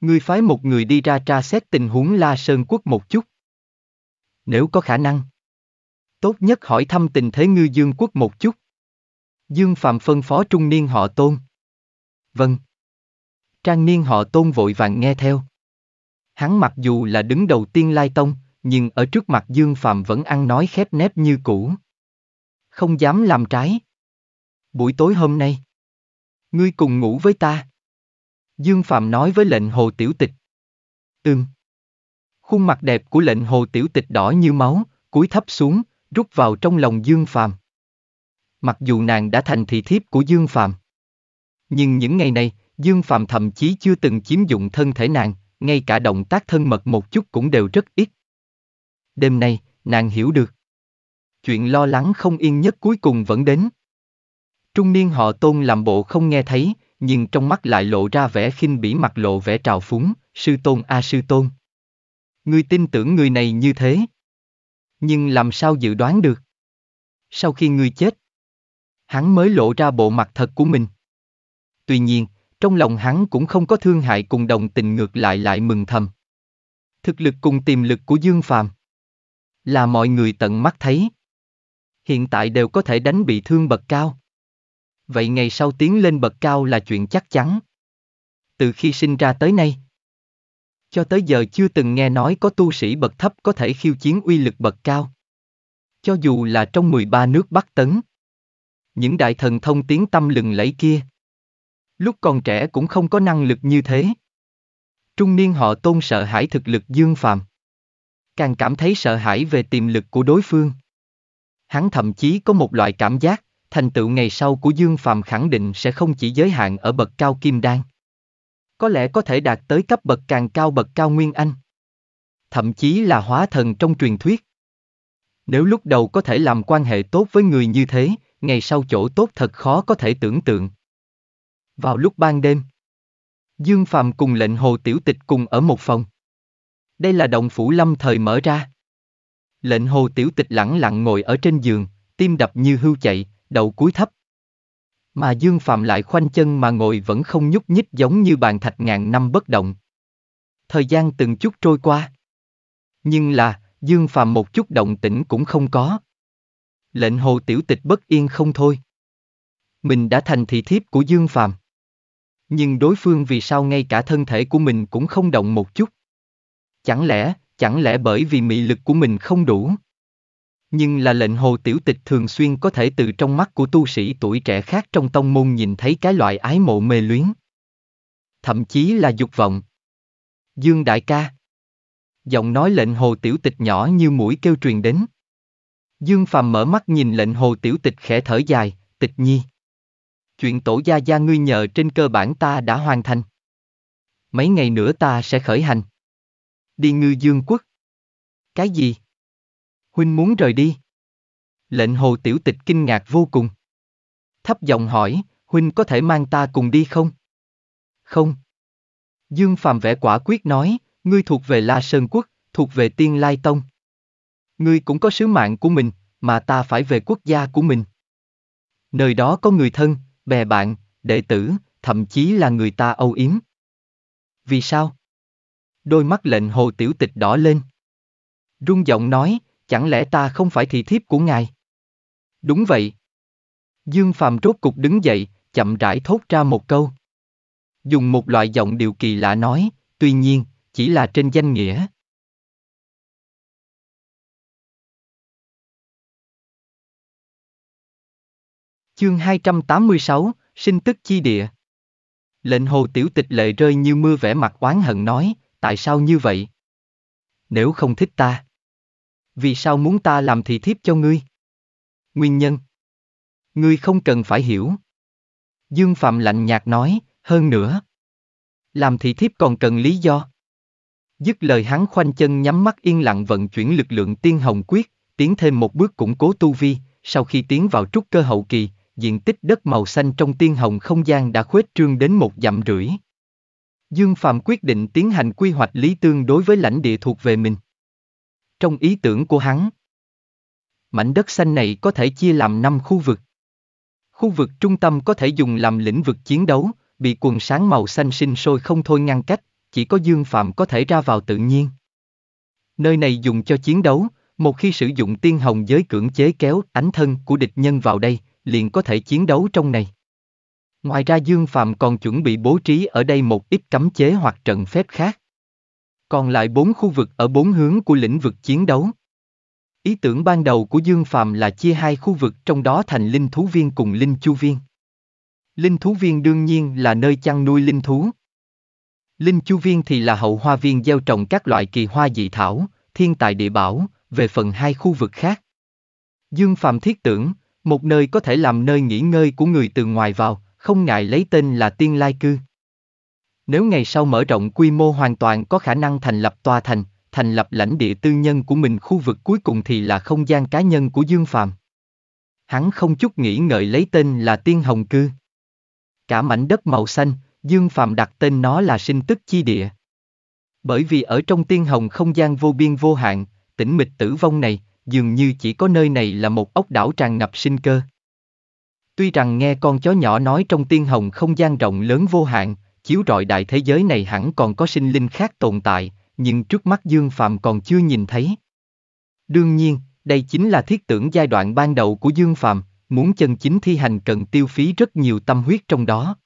Ngươi phái một người đi ra tra xét tình huống La Sơn Quốc một chút nếu có khả năng. Tốt nhất hỏi thăm tình thế ngư dương quốc một chút. Dương Phạm phân phó trung niên họ tôn. Vâng. Trang niên họ tôn vội vàng nghe theo. Hắn mặc dù là đứng đầu tiên lai tông, nhưng ở trước mặt Dương Phạm vẫn ăn nói khép nép như cũ. Không dám làm trái. Buổi tối hôm nay, ngươi cùng ngủ với ta. Dương Phạm nói với lệnh hồ tiểu tịch. Ừm. Khuôn mặt đẹp của lệnh hồ tiểu tịch đỏ như máu, cúi thấp xuống, rút vào trong lòng Dương Phàm. Mặc dù nàng đã thành thị thiếp của Dương Phàm, nhưng những ngày này, Dương Phàm thậm chí chưa từng chiếm dụng thân thể nàng, ngay cả động tác thân mật một chút cũng đều rất ít. Đêm nay, nàng hiểu được. Chuyện lo lắng không yên nhất cuối cùng vẫn đến. Trung niên họ tôn làm bộ không nghe thấy, nhưng trong mắt lại lộ ra vẻ khinh bỉ mặt lộ vẻ trào phúng, sư tôn a à sư tôn. Ngươi tin tưởng người này như thế. Nhưng làm sao dự đoán được? Sau khi ngươi chết, hắn mới lộ ra bộ mặt thật của mình. Tuy nhiên, trong lòng hắn cũng không có thương hại cùng đồng tình ngược lại lại mừng thầm. Thực lực cùng tiềm lực của Dương Phàm là mọi người tận mắt thấy. Hiện tại đều có thể đánh bị thương bậc cao. Vậy ngày sau tiến lên bậc cao là chuyện chắc chắn. Từ khi sinh ra tới nay, cho tới giờ chưa từng nghe nói có tu sĩ bậc thấp có thể khiêu chiến uy lực bậc cao. Cho dù là trong 13 nước Bắc Tấn. Những đại thần thông tiếng tâm lừng lẫy kia. Lúc còn trẻ cũng không có năng lực như thế. Trung niên họ tôn sợ hãi thực lực dương phàm. Càng cảm thấy sợ hãi về tiềm lực của đối phương. Hắn thậm chí có một loại cảm giác, thành tựu ngày sau của dương phàm khẳng định sẽ không chỉ giới hạn ở bậc cao kim đan có lẽ có thể đạt tới cấp bậc càng cao bậc cao nguyên anh. Thậm chí là hóa thần trong truyền thuyết. Nếu lúc đầu có thể làm quan hệ tốt với người như thế, ngày sau chỗ tốt thật khó có thể tưởng tượng. Vào lúc ban đêm, Dương Phạm cùng lệnh hồ tiểu tịch cùng ở một phòng. Đây là động phủ lâm thời mở ra. Lệnh hồ tiểu tịch lẳng lặng ngồi ở trên giường, tim đập như hưu chạy, đầu cúi thấp, mà Dương Phạm lại khoanh chân mà ngồi vẫn không nhúc nhích giống như bàn thạch ngàn năm bất động. Thời gian từng chút trôi qua. Nhưng là, Dương Phạm một chút động tĩnh cũng không có. Lệnh hồ tiểu tịch bất yên không thôi. Mình đã thành thị thiếp của Dương Phạm. Nhưng đối phương vì sao ngay cả thân thể của mình cũng không động một chút? Chẳng lẽ, chẳng lẽ bởi vì mị lực của mình không đủ? Nhưng là lệnh hồ tiểu tịch thường xuyên có thể từ trong mắt của tu sĩ tuổi trẻ khác trong tông môn nhìn thấy cái loại ái mộ mê luyến. Thậm chí là dục vọng. Dương đại ca. Giọng nói lệnh hồ tiểu tịch nhỏ như mũi kêu truyền đến. Dương phàm mở mắt nhìn lệnh hồ tiểu tịch khẽ thở dài, tịch nhi. Chuyện tổ gia gia ngươi nhờ trên cơ bản ta đã hoàn thành. Mấy ngày nữa ta sẽ khởi hành. Đi ngư dương quốc. Cái gì? Huynh muốn rời đi. Lệnh hồ tiểu tịch kinh ngạc vô cùng. Thấp giọng hỏi, Huynh có thể mang ta cùng đi không? Không. Dương phàm vẽ quả quyết nói, ngươi thuộc về La Sơn Quốc, thuộc về Tiên Lai Tông. Ngươi cũng có sứ mạng của mình, mà ta phải về quốc gia của mình. Nơi đó có người thân, bè bạn, đệ tử, thậm chí là người ta âu yếm. Vì sao? Đôi mắt lệnh hồ tiểu tịch đỏ lên. Rung giọng nói, chẳng lẽ ta không phải thị thiếp của ngài? Đúng vậy. Dương Phàm rốt cục đứng dậy, chậm rãi thốt ra một câu. Dùng một loại giọng điều kỳ lạ nói, tuy nhiên, chỉ là trên danh nghĩa. Chương 286, sinh tức chi địa. Lệnh hồ tiểu tịch lệ rơi như mưa vẻ mặt oán hận nói, tại sao như vậy? Nếu không thích ta, vì sao muốn ta làm thị thiếp cho ngươi? Nguyên nhân Ngươi không cần phải hiểu. Dương Phạm lạnh nhạt nói, hơn nữa. Làm thị thiếp còn cần lý do. Dứt lời hắn khoanh chân nhắm mắt yên lặng vận chuyển lực lượng tiên hồng quyết, tiến thêm một bước củng cố tu vi, sau khi tiến vào trúc cơ hậu kỳ, diện tích đất màu xanh trong tiên hồng không gian đã khuếch trương đến một dặm rưỡi. Dương Phạm quyết định tiến hành quy hoạch lý tương đối với lãnh địa thuộc về mình trong ý tưởng của hắn. Mảnh đất xanh này có thể chia làm 5 khu vực. Khu vực trung tâm có thể dùng làm lĩnh vực chiến đấu, bị quần sáng màu xanh sinh sôi không thôi ngăn cách, chỉ có dương phạm có thể ra vào tự nhiên. Nơi này dùng cho chiến đấu, một khi sử dụng tiên hồng giới cưỡng chế kéo ánh thân của địch nhân vào đây, liền có thể chiến đấu trong này. Ngoài ra Dương Phạm còn chuẩn bị bố trí ở đây một ít cấm chế hoặc trận phép khác. Còn lại bốn khu vực ở bốn hướng của lĩnh vực chiến đấu. Ý tưởng ban đầu của Dương Phạm là chia hai khu vực trong đó thành linh thú viên cùng linh chu viên. Linh thú viên đương nhiên là nơi chăn nuôi linh thú. Linh chu viên thì là hậu hoa viên gieo trồng các loại kỳ hoa dị thảo, thiên tài địa bảo, về phần hai khu vực khác. Dương Phạm thiết tưởng, một nơi có thể làm nơi nghỉ ngơi của người từ ngoài vào, không ngại lấy tên là tiên lai cư. Nếu ngày sau mở rộng quy mô hoàn toàn có khả năng thành lập tòa thành, thành lập lãnh địa tư nhân của mình khu vực cuối cùng thì là không gian cá nhân của Dương Phàm. Hắn không chút nghĩ ngợi lấy tên là Tiên Hồng Cư. Cả mảnh đất màu xanh, Dương Phàm đặt tên nó là sinh tức chi địa. Bởi vì ở trong tiên hồng không gian vô biên vô hạn, tỉnh mịch tử vong này, dường như chỉ có nơi này là một ốc đảo tràn ngập sinh cơ. Tuy rằng nghe con chó nhỏ nói trong tiên hồng không gian rộng lớn vô hạn, chiếu rọi đại thế giới này hẳn còn có sinh linh khác tồn tại, nhưng trước mắt Dương Phạm còn chưa nhìn thấy. Đương nhiên, đây chính là thiết tưởng giai đoạn ban đầu của Dương Phạm, muốn chân chính thi hành cần tiêu phí rất nhiều tâm huyết trong đó.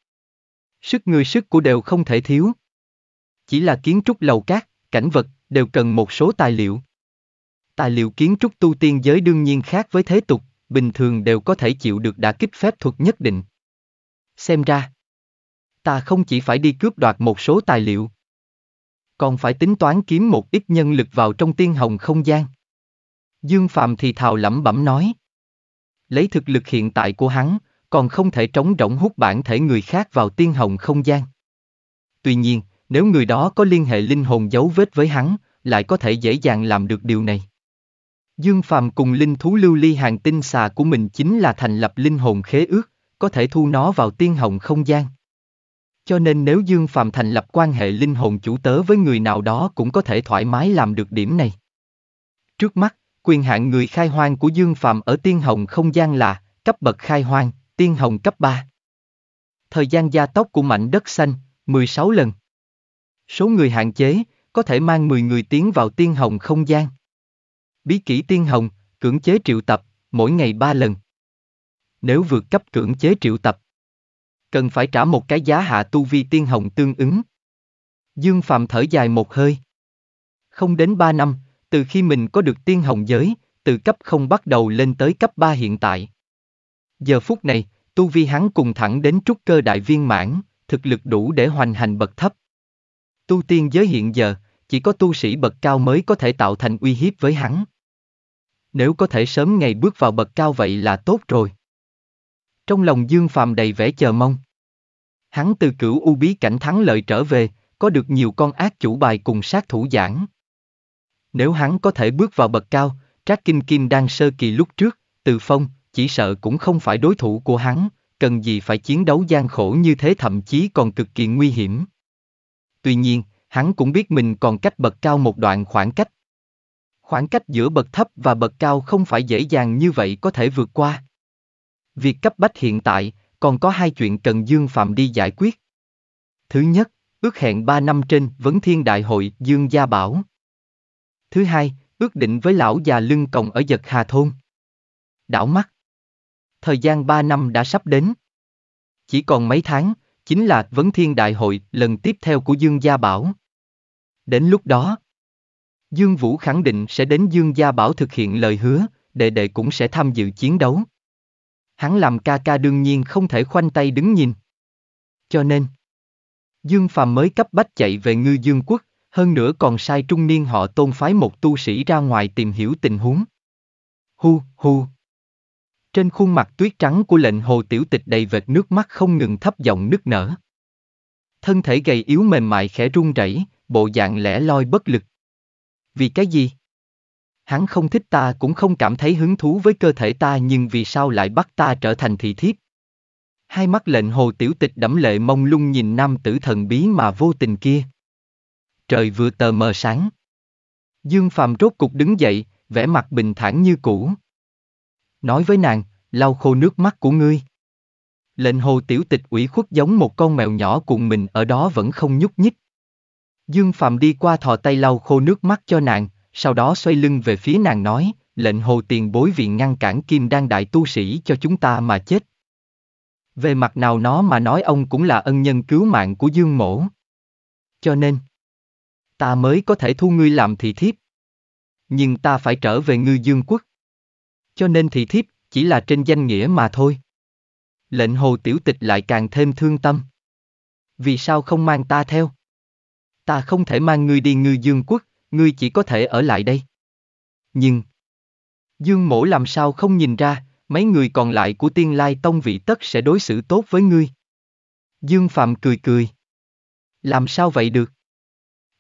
Sức người sức của đều không thể thiếu. Chỉ là kiến trúc lầu cát, cảnh vật, đều cần một số tài liệu. Tài liệu kiến trúc tu tiên giới đương nhiên khác với thế tục, bình thường đều có thể chịu được đã kích phép thuật nhất định. Xem ra, ta không chỉ phải đi cướp đoạt một số tài liệu, còn phải tính toán kiếm một ít nhân lực vào trong tiên hồng không gian. Dương Phạm thì thào lẩm bẩm nói. Lấy thực lực hiện tại của hắn, còn không thể trống rỗng hút bản thể người khác vào tiên hồng không gian. Tuy nhiên, nếu người đó có liên hệ linh hồn dấu vết với hắn, lại có thể dễ dàng làm được điều này. Dương Phạm cùng linh thú lưu ly hàng tinh xà của mình chính là thành lập linh hồn khế ước, có thể thu nó vào tiên hồng không gian. Cho nên nếu Dương Phạm thành lập quan hệ linh hồn chủ tớ với người nào đó cũng có thể thoải mái làm được điểm này. Trước mắt, quyền hạn người khai hoang của Dương Phạm ở Tiên Hồng không gian là cấp bậc khai hoang, Tiên Hồng cấp 3. Thời gian gia tốc của mảnh đất xanh, 16 lần. Số người hạn chế, có thể mang 10 người tiến vào Tiên Hồng không gian. Bí kỷ Tiên Hồng, cưỡng chế triệu tập, mỗi ngày 3 lần. Nếu vượt cấp cưỡng chế triệu tập, cần phải trả một cái giá hạ tu vi tiên hồng tương ứng. Dương Phạm thở dài một hơi. Không đến ba năm, từ khi mình có được tiên hồng giới, từ cấp không bắt đầu lên tới cấp ba hiện tại. Giờ phút này, tu vi hắn cùng thẳng đến trúc cơ đại viên mãn, thực lực đủ để hoành hành bậc thấp. Tu tiên giới hiện giờ, chỉ có tu sĩ bậc cao mới có thể tạo thành uy hiếp với hắn. Nếu có thể sớm ngày bước vào bậc cao vậy là tốt rồi trong lòng Dương phàm đầy vẻ chờ mong. Hắn từ cửu u bí cảnh thắng lợi trở về, có được nhiều con ác chủ bài cùng sát thủ giảng. Nếu hắn có thể bước vào bậc cao, Trác Kinh Kim đang sơ kỳ lúc trước, Từ Phong, chỉ sợ cũng không phải đối thủ của hắn, cần gì phải chiến đấu gian khổ như thế thậm chí còn cực kỳ nguy hiểm. Tuy nhiên, hắn cũng biết mình còn cách bậc cao một đoạn khoảng cách. Khoảng cách giữa bậc thấp và bậc cao không phải dễ dàng như vậy có thể vượt qua việc cấp bách hiện tại, còn có hai chuyện cần Dương Phạm đi giải quyết. Thứ nhất, ước hẹn 3 năm trên Vấn Thiên Đại hội Dương Gia Bảo. Thứ hai, ước định với lão già lưng còng ở giật Hà Thôn. Đảo mắt. Thời gian 3 năm đã sắp đến. Chỉ còn mấy tháng, chính là Vấn Thiên Đại hội lần tiếp theo của Dương Gia Bảo. Đến lúc đó, Dương Vũ khẳng định sẽ đến Dương Gia Bảo thực hiện lời hứa, đệ đệ cũng sẽ tham dự chiến đấu hắn làm ca ca đương nhiên không thể khoanh tay đứng nhìn. Cho nên, Dương Phàm mới cấp bách chạy về ngư dương quốc, hơn nữa còn sai trung niên họ tôn phái một tu sĩ ra ngoài tìm hiểu tình huống. Hu, hu. Trên khuôn mặt tuyết trắng của lệnh hồ tiểu tịch đầy vệt nước mắt không ngừng thấp giọng nức nở. Thân thể gầy yếu mềm mại khẽ run rẩy, bộ dạng lẻ loi bất lực. Vì cái gì? hắn không thích ta cũng không cảm thấy hứng thú với cơ thể ta nhưng vì sao lại bắt ta trở thành thị thiếp. Hai mắt lệnh hồ tiểu tịch đẫm lệ mông lung nhìn nam tử thần bí mà vô tình kia. Trời vừa tờ mờ sáng. Dương Phàm rốt cục đứng dậy, vẻ mặt bình thản như cũ. Nói với nàng, lau khô nước mắt của ngươi. Lệnh hồ tiểu tịch ủy khuất giống một con mèo nhỏ cùng mình ở đó vẫn không nhúc nhích. Dương Phạm đi qua thò tay lau khô nước mắt cho nàng, sau đó xoay lưng về phía nàng nói, lệnh hồ tiền bối viện ngăn cản kim đan đại tu sĩ cho chúng ta mà chết. Về mặt nào nó mà nói ông cũng là ân nhân cứu mạng của Dương Mổ. Cho nên, ta mới có thể thu ngươi làm thị thiếp. Nhưng ta phải trở về ngư Dương quốc. Cho nên thị thiếp chỉ là trên danh nghĩa mà thôi. Lệnh hồ tiểu tịch lại càng thêm thương tâm. Vì sao không mang ta theo? Ta không thể mang ngươi đi ngư Dương quốc ngươi chỉ có thể ở lại đây. Nhưng, Dương Mổ làm sao không nhìn ra, mấy người còn lại của tiên lai tông vị tất sẽ đối xử tốt với ngươi. Dương Phạm cười cười. Làm sao vậy được?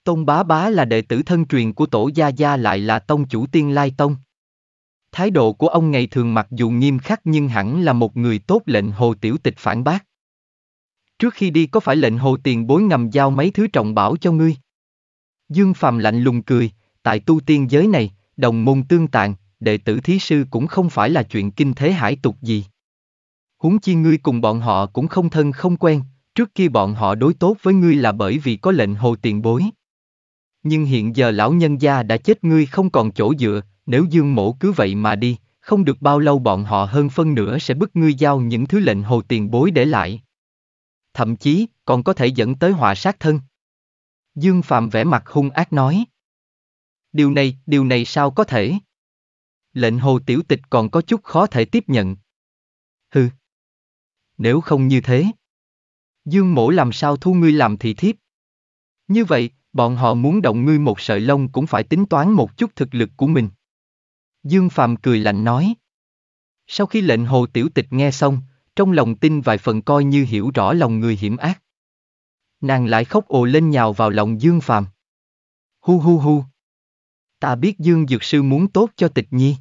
Tông Bá Bá là đệ tử thân truyền của tổ gia gia lại là tông chủ tiên lai tông. Thái độ của ông ngày thường mặc dù nghiêm khắc nhưng hẳn là một người tốt lệnh hồ tiểu tịch phản bác. Trước khi đi có phải lệnh hồ tiền bối ngầm giao mấy thứ trọng bảo cho ngươi? Dương Phạm lạnh lùng cười, tại tu tiên giới này, đồng môn tương tạng, đệ tử thí sư cũng không phải là chuyện kinh thế hải tục gì. Huống chi ngươi cùng bọn họ cũng không thân không quen, trước kia bọn họ đối tốt với ngươi là bởi vì có lệnh hồ tiền bối. Nhưng hiện giờ lão nhân gia đã chết ngươi không còn chỗ dựa, nếu dương mổ cứ vậy mà đi, không được bao lâu bọn họ hơn phân nữa sẽ bức ngươi giao những thứ lệnh hồ tiền bối để lại. Thậm chí, còn có thể dẫn tới họa sát thân. Dương Phạm vẻ mặt hung ác nói. Điều này, điều này sao có thể? Lệnh hồ tiểu tịch còn có chút khó thể tiếp nhận. Hừ. Nếu không như thế. Dương mổ làm sao thu ngươi làm thị thiếp? Như vậy, bọn họ muốn động ngươi một sợi lông cũng phải tính toán một chút thực lực của mình. Dương Phạm cười lạnh nói. Sau khi lệnh hồ tiểu tịch nghe xong, trong lòng tin vài phần coi như hiểu rõ lòng người hiểm ác. Nàng lại khóc ồ lên nhào vào lòng Dương Phàm. Hu hu hu. Ta biết Dương Dược Sư muốn tốt cho tịch nhi.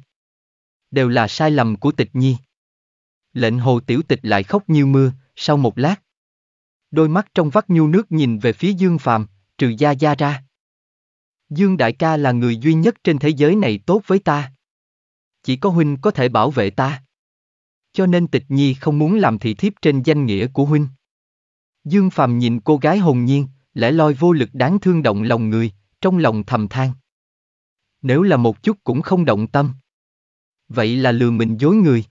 Đều là sai lầm của tịch nhi. Lệnh hồ tiểu tịch lại khóc như mưa, sau một lát. Đôi mắt trong vắt nhu nước nhìn về phía Dương Phàm, trừ gia gia ra. Dương đại ca là người duy nhất trên thế giới này tốt với ta. Chỉ có huynh có thể bảo vệ ta. Cho nên tịch nhi không muốn làm thị thiếp trên danh nghĩa của huynh. Dương Phạm nhìn cô gái hồn nhiên, lẽ loi vô lực đáng thương động lòng người, trong lòng thầm than. Nếu là một chút cũng không động tâm. Vậy là lừa mình dối người.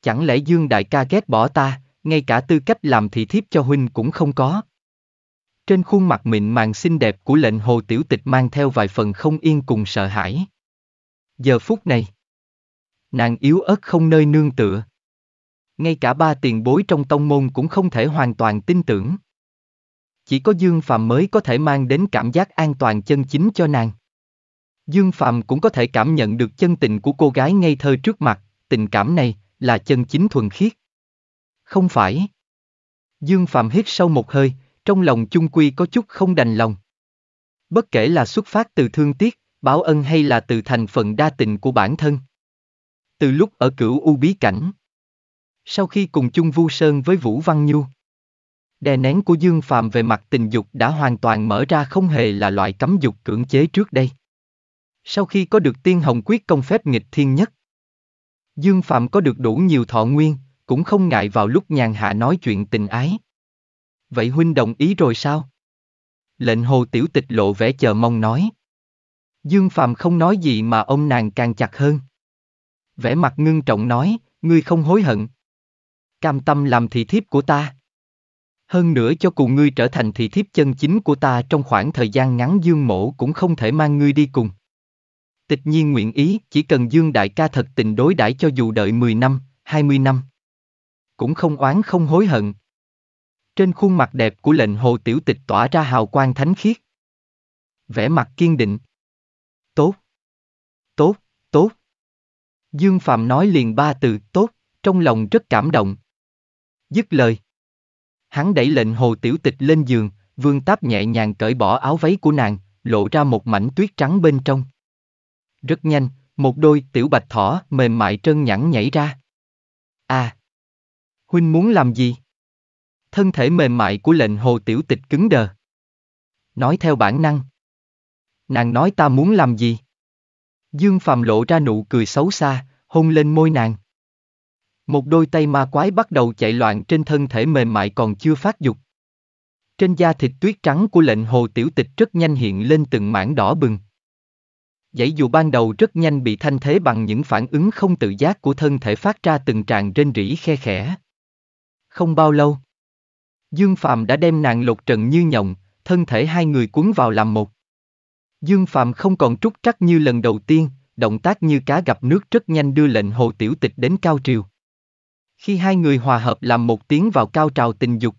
Chẳng lẽ Dương đại ca ghét bỏ ta, ngay cả tư cách làm thị thiếp cho huynh cũng không có. Trên khuôn mặt mịn màng xinh đẹp của lệnh hồ tiểu tịch mang theo vài phần không yên cùng sợ hãi. Giờ phút này, nàng yếu ớt không nơi nương tựa. Ngay cả ba tiền bối trong tông môn cũng không thể hoàn toàn tin tưởng. Chỉ có Dương Phạm mới có thể mang đến cảm giác an toàn chân chính cho nàng. Dương Phạm cũng có thể cảm nhận được chân tình của cô gái ngây thơ trước mặt, tình cảm này là chân chính thuần khiết. Không phải. Dương Phạm hít sâu một hơi, trong lòng chung quy có chút không đành lòng. Bất kể là xuất phát từ thương tiếc, báo ân hay là từ thành phần đa tình của bản thân. Từ lúc ở cửu U bí cảnh, sau khi cùng chung Vu Sơn với Vũ Văn Nhu. Đè nén của Dương Phạm về mặt tình dục đã hoàn toàn mở ra không hề là loại cấm dục cưỡng chế trước đây. Sau khi có được tiên hồng quyết công phép nghịch thiên nhất, Dương Phạm có được đủ nhiều thọ nguyên, cũng không ngại vào lúc nhàn hạ nói chuyện tình ái. Vậy huynh đồng ý rồi sao? Lệnh hồ tiểu tịch lộ vẻ chờ mong nói. Dương Phạm không nói gì mà ông nàng càng chặt hơn. Vẻ mặt ngưng trọng nói, ngươi không hối hận, cam tâm làm thị thiếp của ta. Hơn nữa cho cùng ngươi trở thành thị thiếp chân chính của ta trong khoảng thời gian ngắn Dương Mổ cũng không thể mang ngươi đi cùng. Tịch nhiên nguyện ý, chỉ cần Dương Đại ca thật tình đối đãi cho dù đợi 10 năm, 20 năm. Cũng không oán không hối hận. Trên khuôn mặt đẹp của lệnh hồ tiểu tịch tỏa ra hào quang thánh khiết. vẻ mặt kiên định. Tốt. Tốt, tốt. Dương Phạm nói liền ba từ tốt, trong lòng rất cảm động, Dứt lời. Hắn đẩy lệnh hồ tiểu tịch lên giường, vương táp nhẹ nhàng cởi bỏ áo váy của nàng, lộ ra một mảnh tuyết trắng bên trong. Rất nhanh, một đôi tiểu bạch thỏ mềm mại trơn nhẵn nhảy ra. À! Huynh muốn làm gì? Thân thể mềm mại của lệnh hồ tiểu tịch cứng đờ. Nói theo bản năng. Nàng nói ta muốn làm gì? Dương phàm lộ ra nụ cười xấu xa, hôn lên môi nàng. Một đôi tay ma quái bắt đầu chạy loạn trên thân thể mềm mại còn chưa phát dục. Trên da thịt tuyết trắng của lệnh hồ tiểu tịch rất nhanh hiện lên từng mảng đỏ bừng. Dãy dù ban đầu rất nhanh bị thanh thế bằng những phản ứng không tự giác của thân thể phát ra từng tràn rên rỉ khe khẽ. Không bao lâu, Dương Phạm đã đem nàng lột trần như nhộng, thân thể hai người cuốn vào làm một. Dương Phạm không còn trúc trắc như lần đầu tiên, động tác như cá gặp nước rất nhanh đưa lệnh hồ tiểu tịch đến cao triều. Khi hai người hòa hợp làm một tiếng vào cao trào tình dục.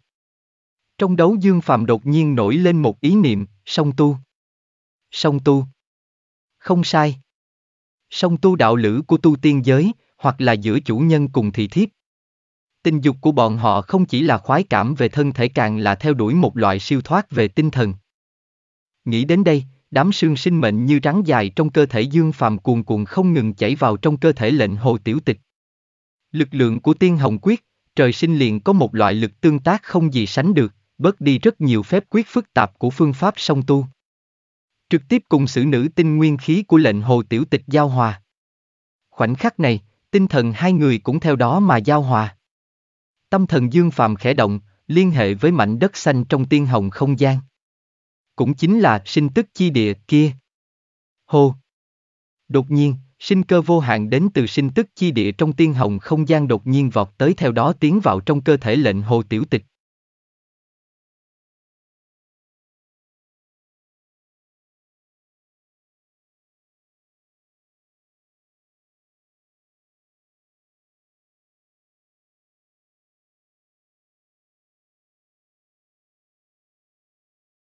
Trong đấu Dương Phàm đột nhiên nổi lên một ý niệm, song tu. Song tu. Không sai. Song tu đạo lữ của tu tiên giới, hoặc là giữa chủ nhân cùng thị thiếp. Tình dục của bọn họ không chỉ là khoái cảm về thân thể càng là theo đuổi một loại siêu thoát về tinh thần. Nghĩ đến đây, đám xương sinh mệnh như rắn dài trong cơ thể dương phàm cuồn cuộn không ngừng chảy vào trong cơ thể lệnh hồ tiểu tịch. Lực lượng của tiên hồng quyết, trời sinh liền có một loại lực tương tác không gì sánh được, bớt đi rất nhiều phép quyết phức tạp của phương pháp song tu. Trực tiếp cùng sử nữ tinh nguyên khí của lệnh hồ tiểu tịch giao hòa. Khoảnh khắc này, tinh thần hai người cũng theo đó mà giao hòa. Tâm thần dương phàm khẽ động, liên hệ với mảnh đất xanh trong tiên hồng không gian. Cũng chính là sinh tức chi địa kia. Hồ! Đột nhiên, Sinh cơ vô hạn đến từ sinh tức chi địa trong tiên hồng không gian đột nhiên vọt tới theo đó tiến vào trong cơ thể lệnh hồ tiểu tịch.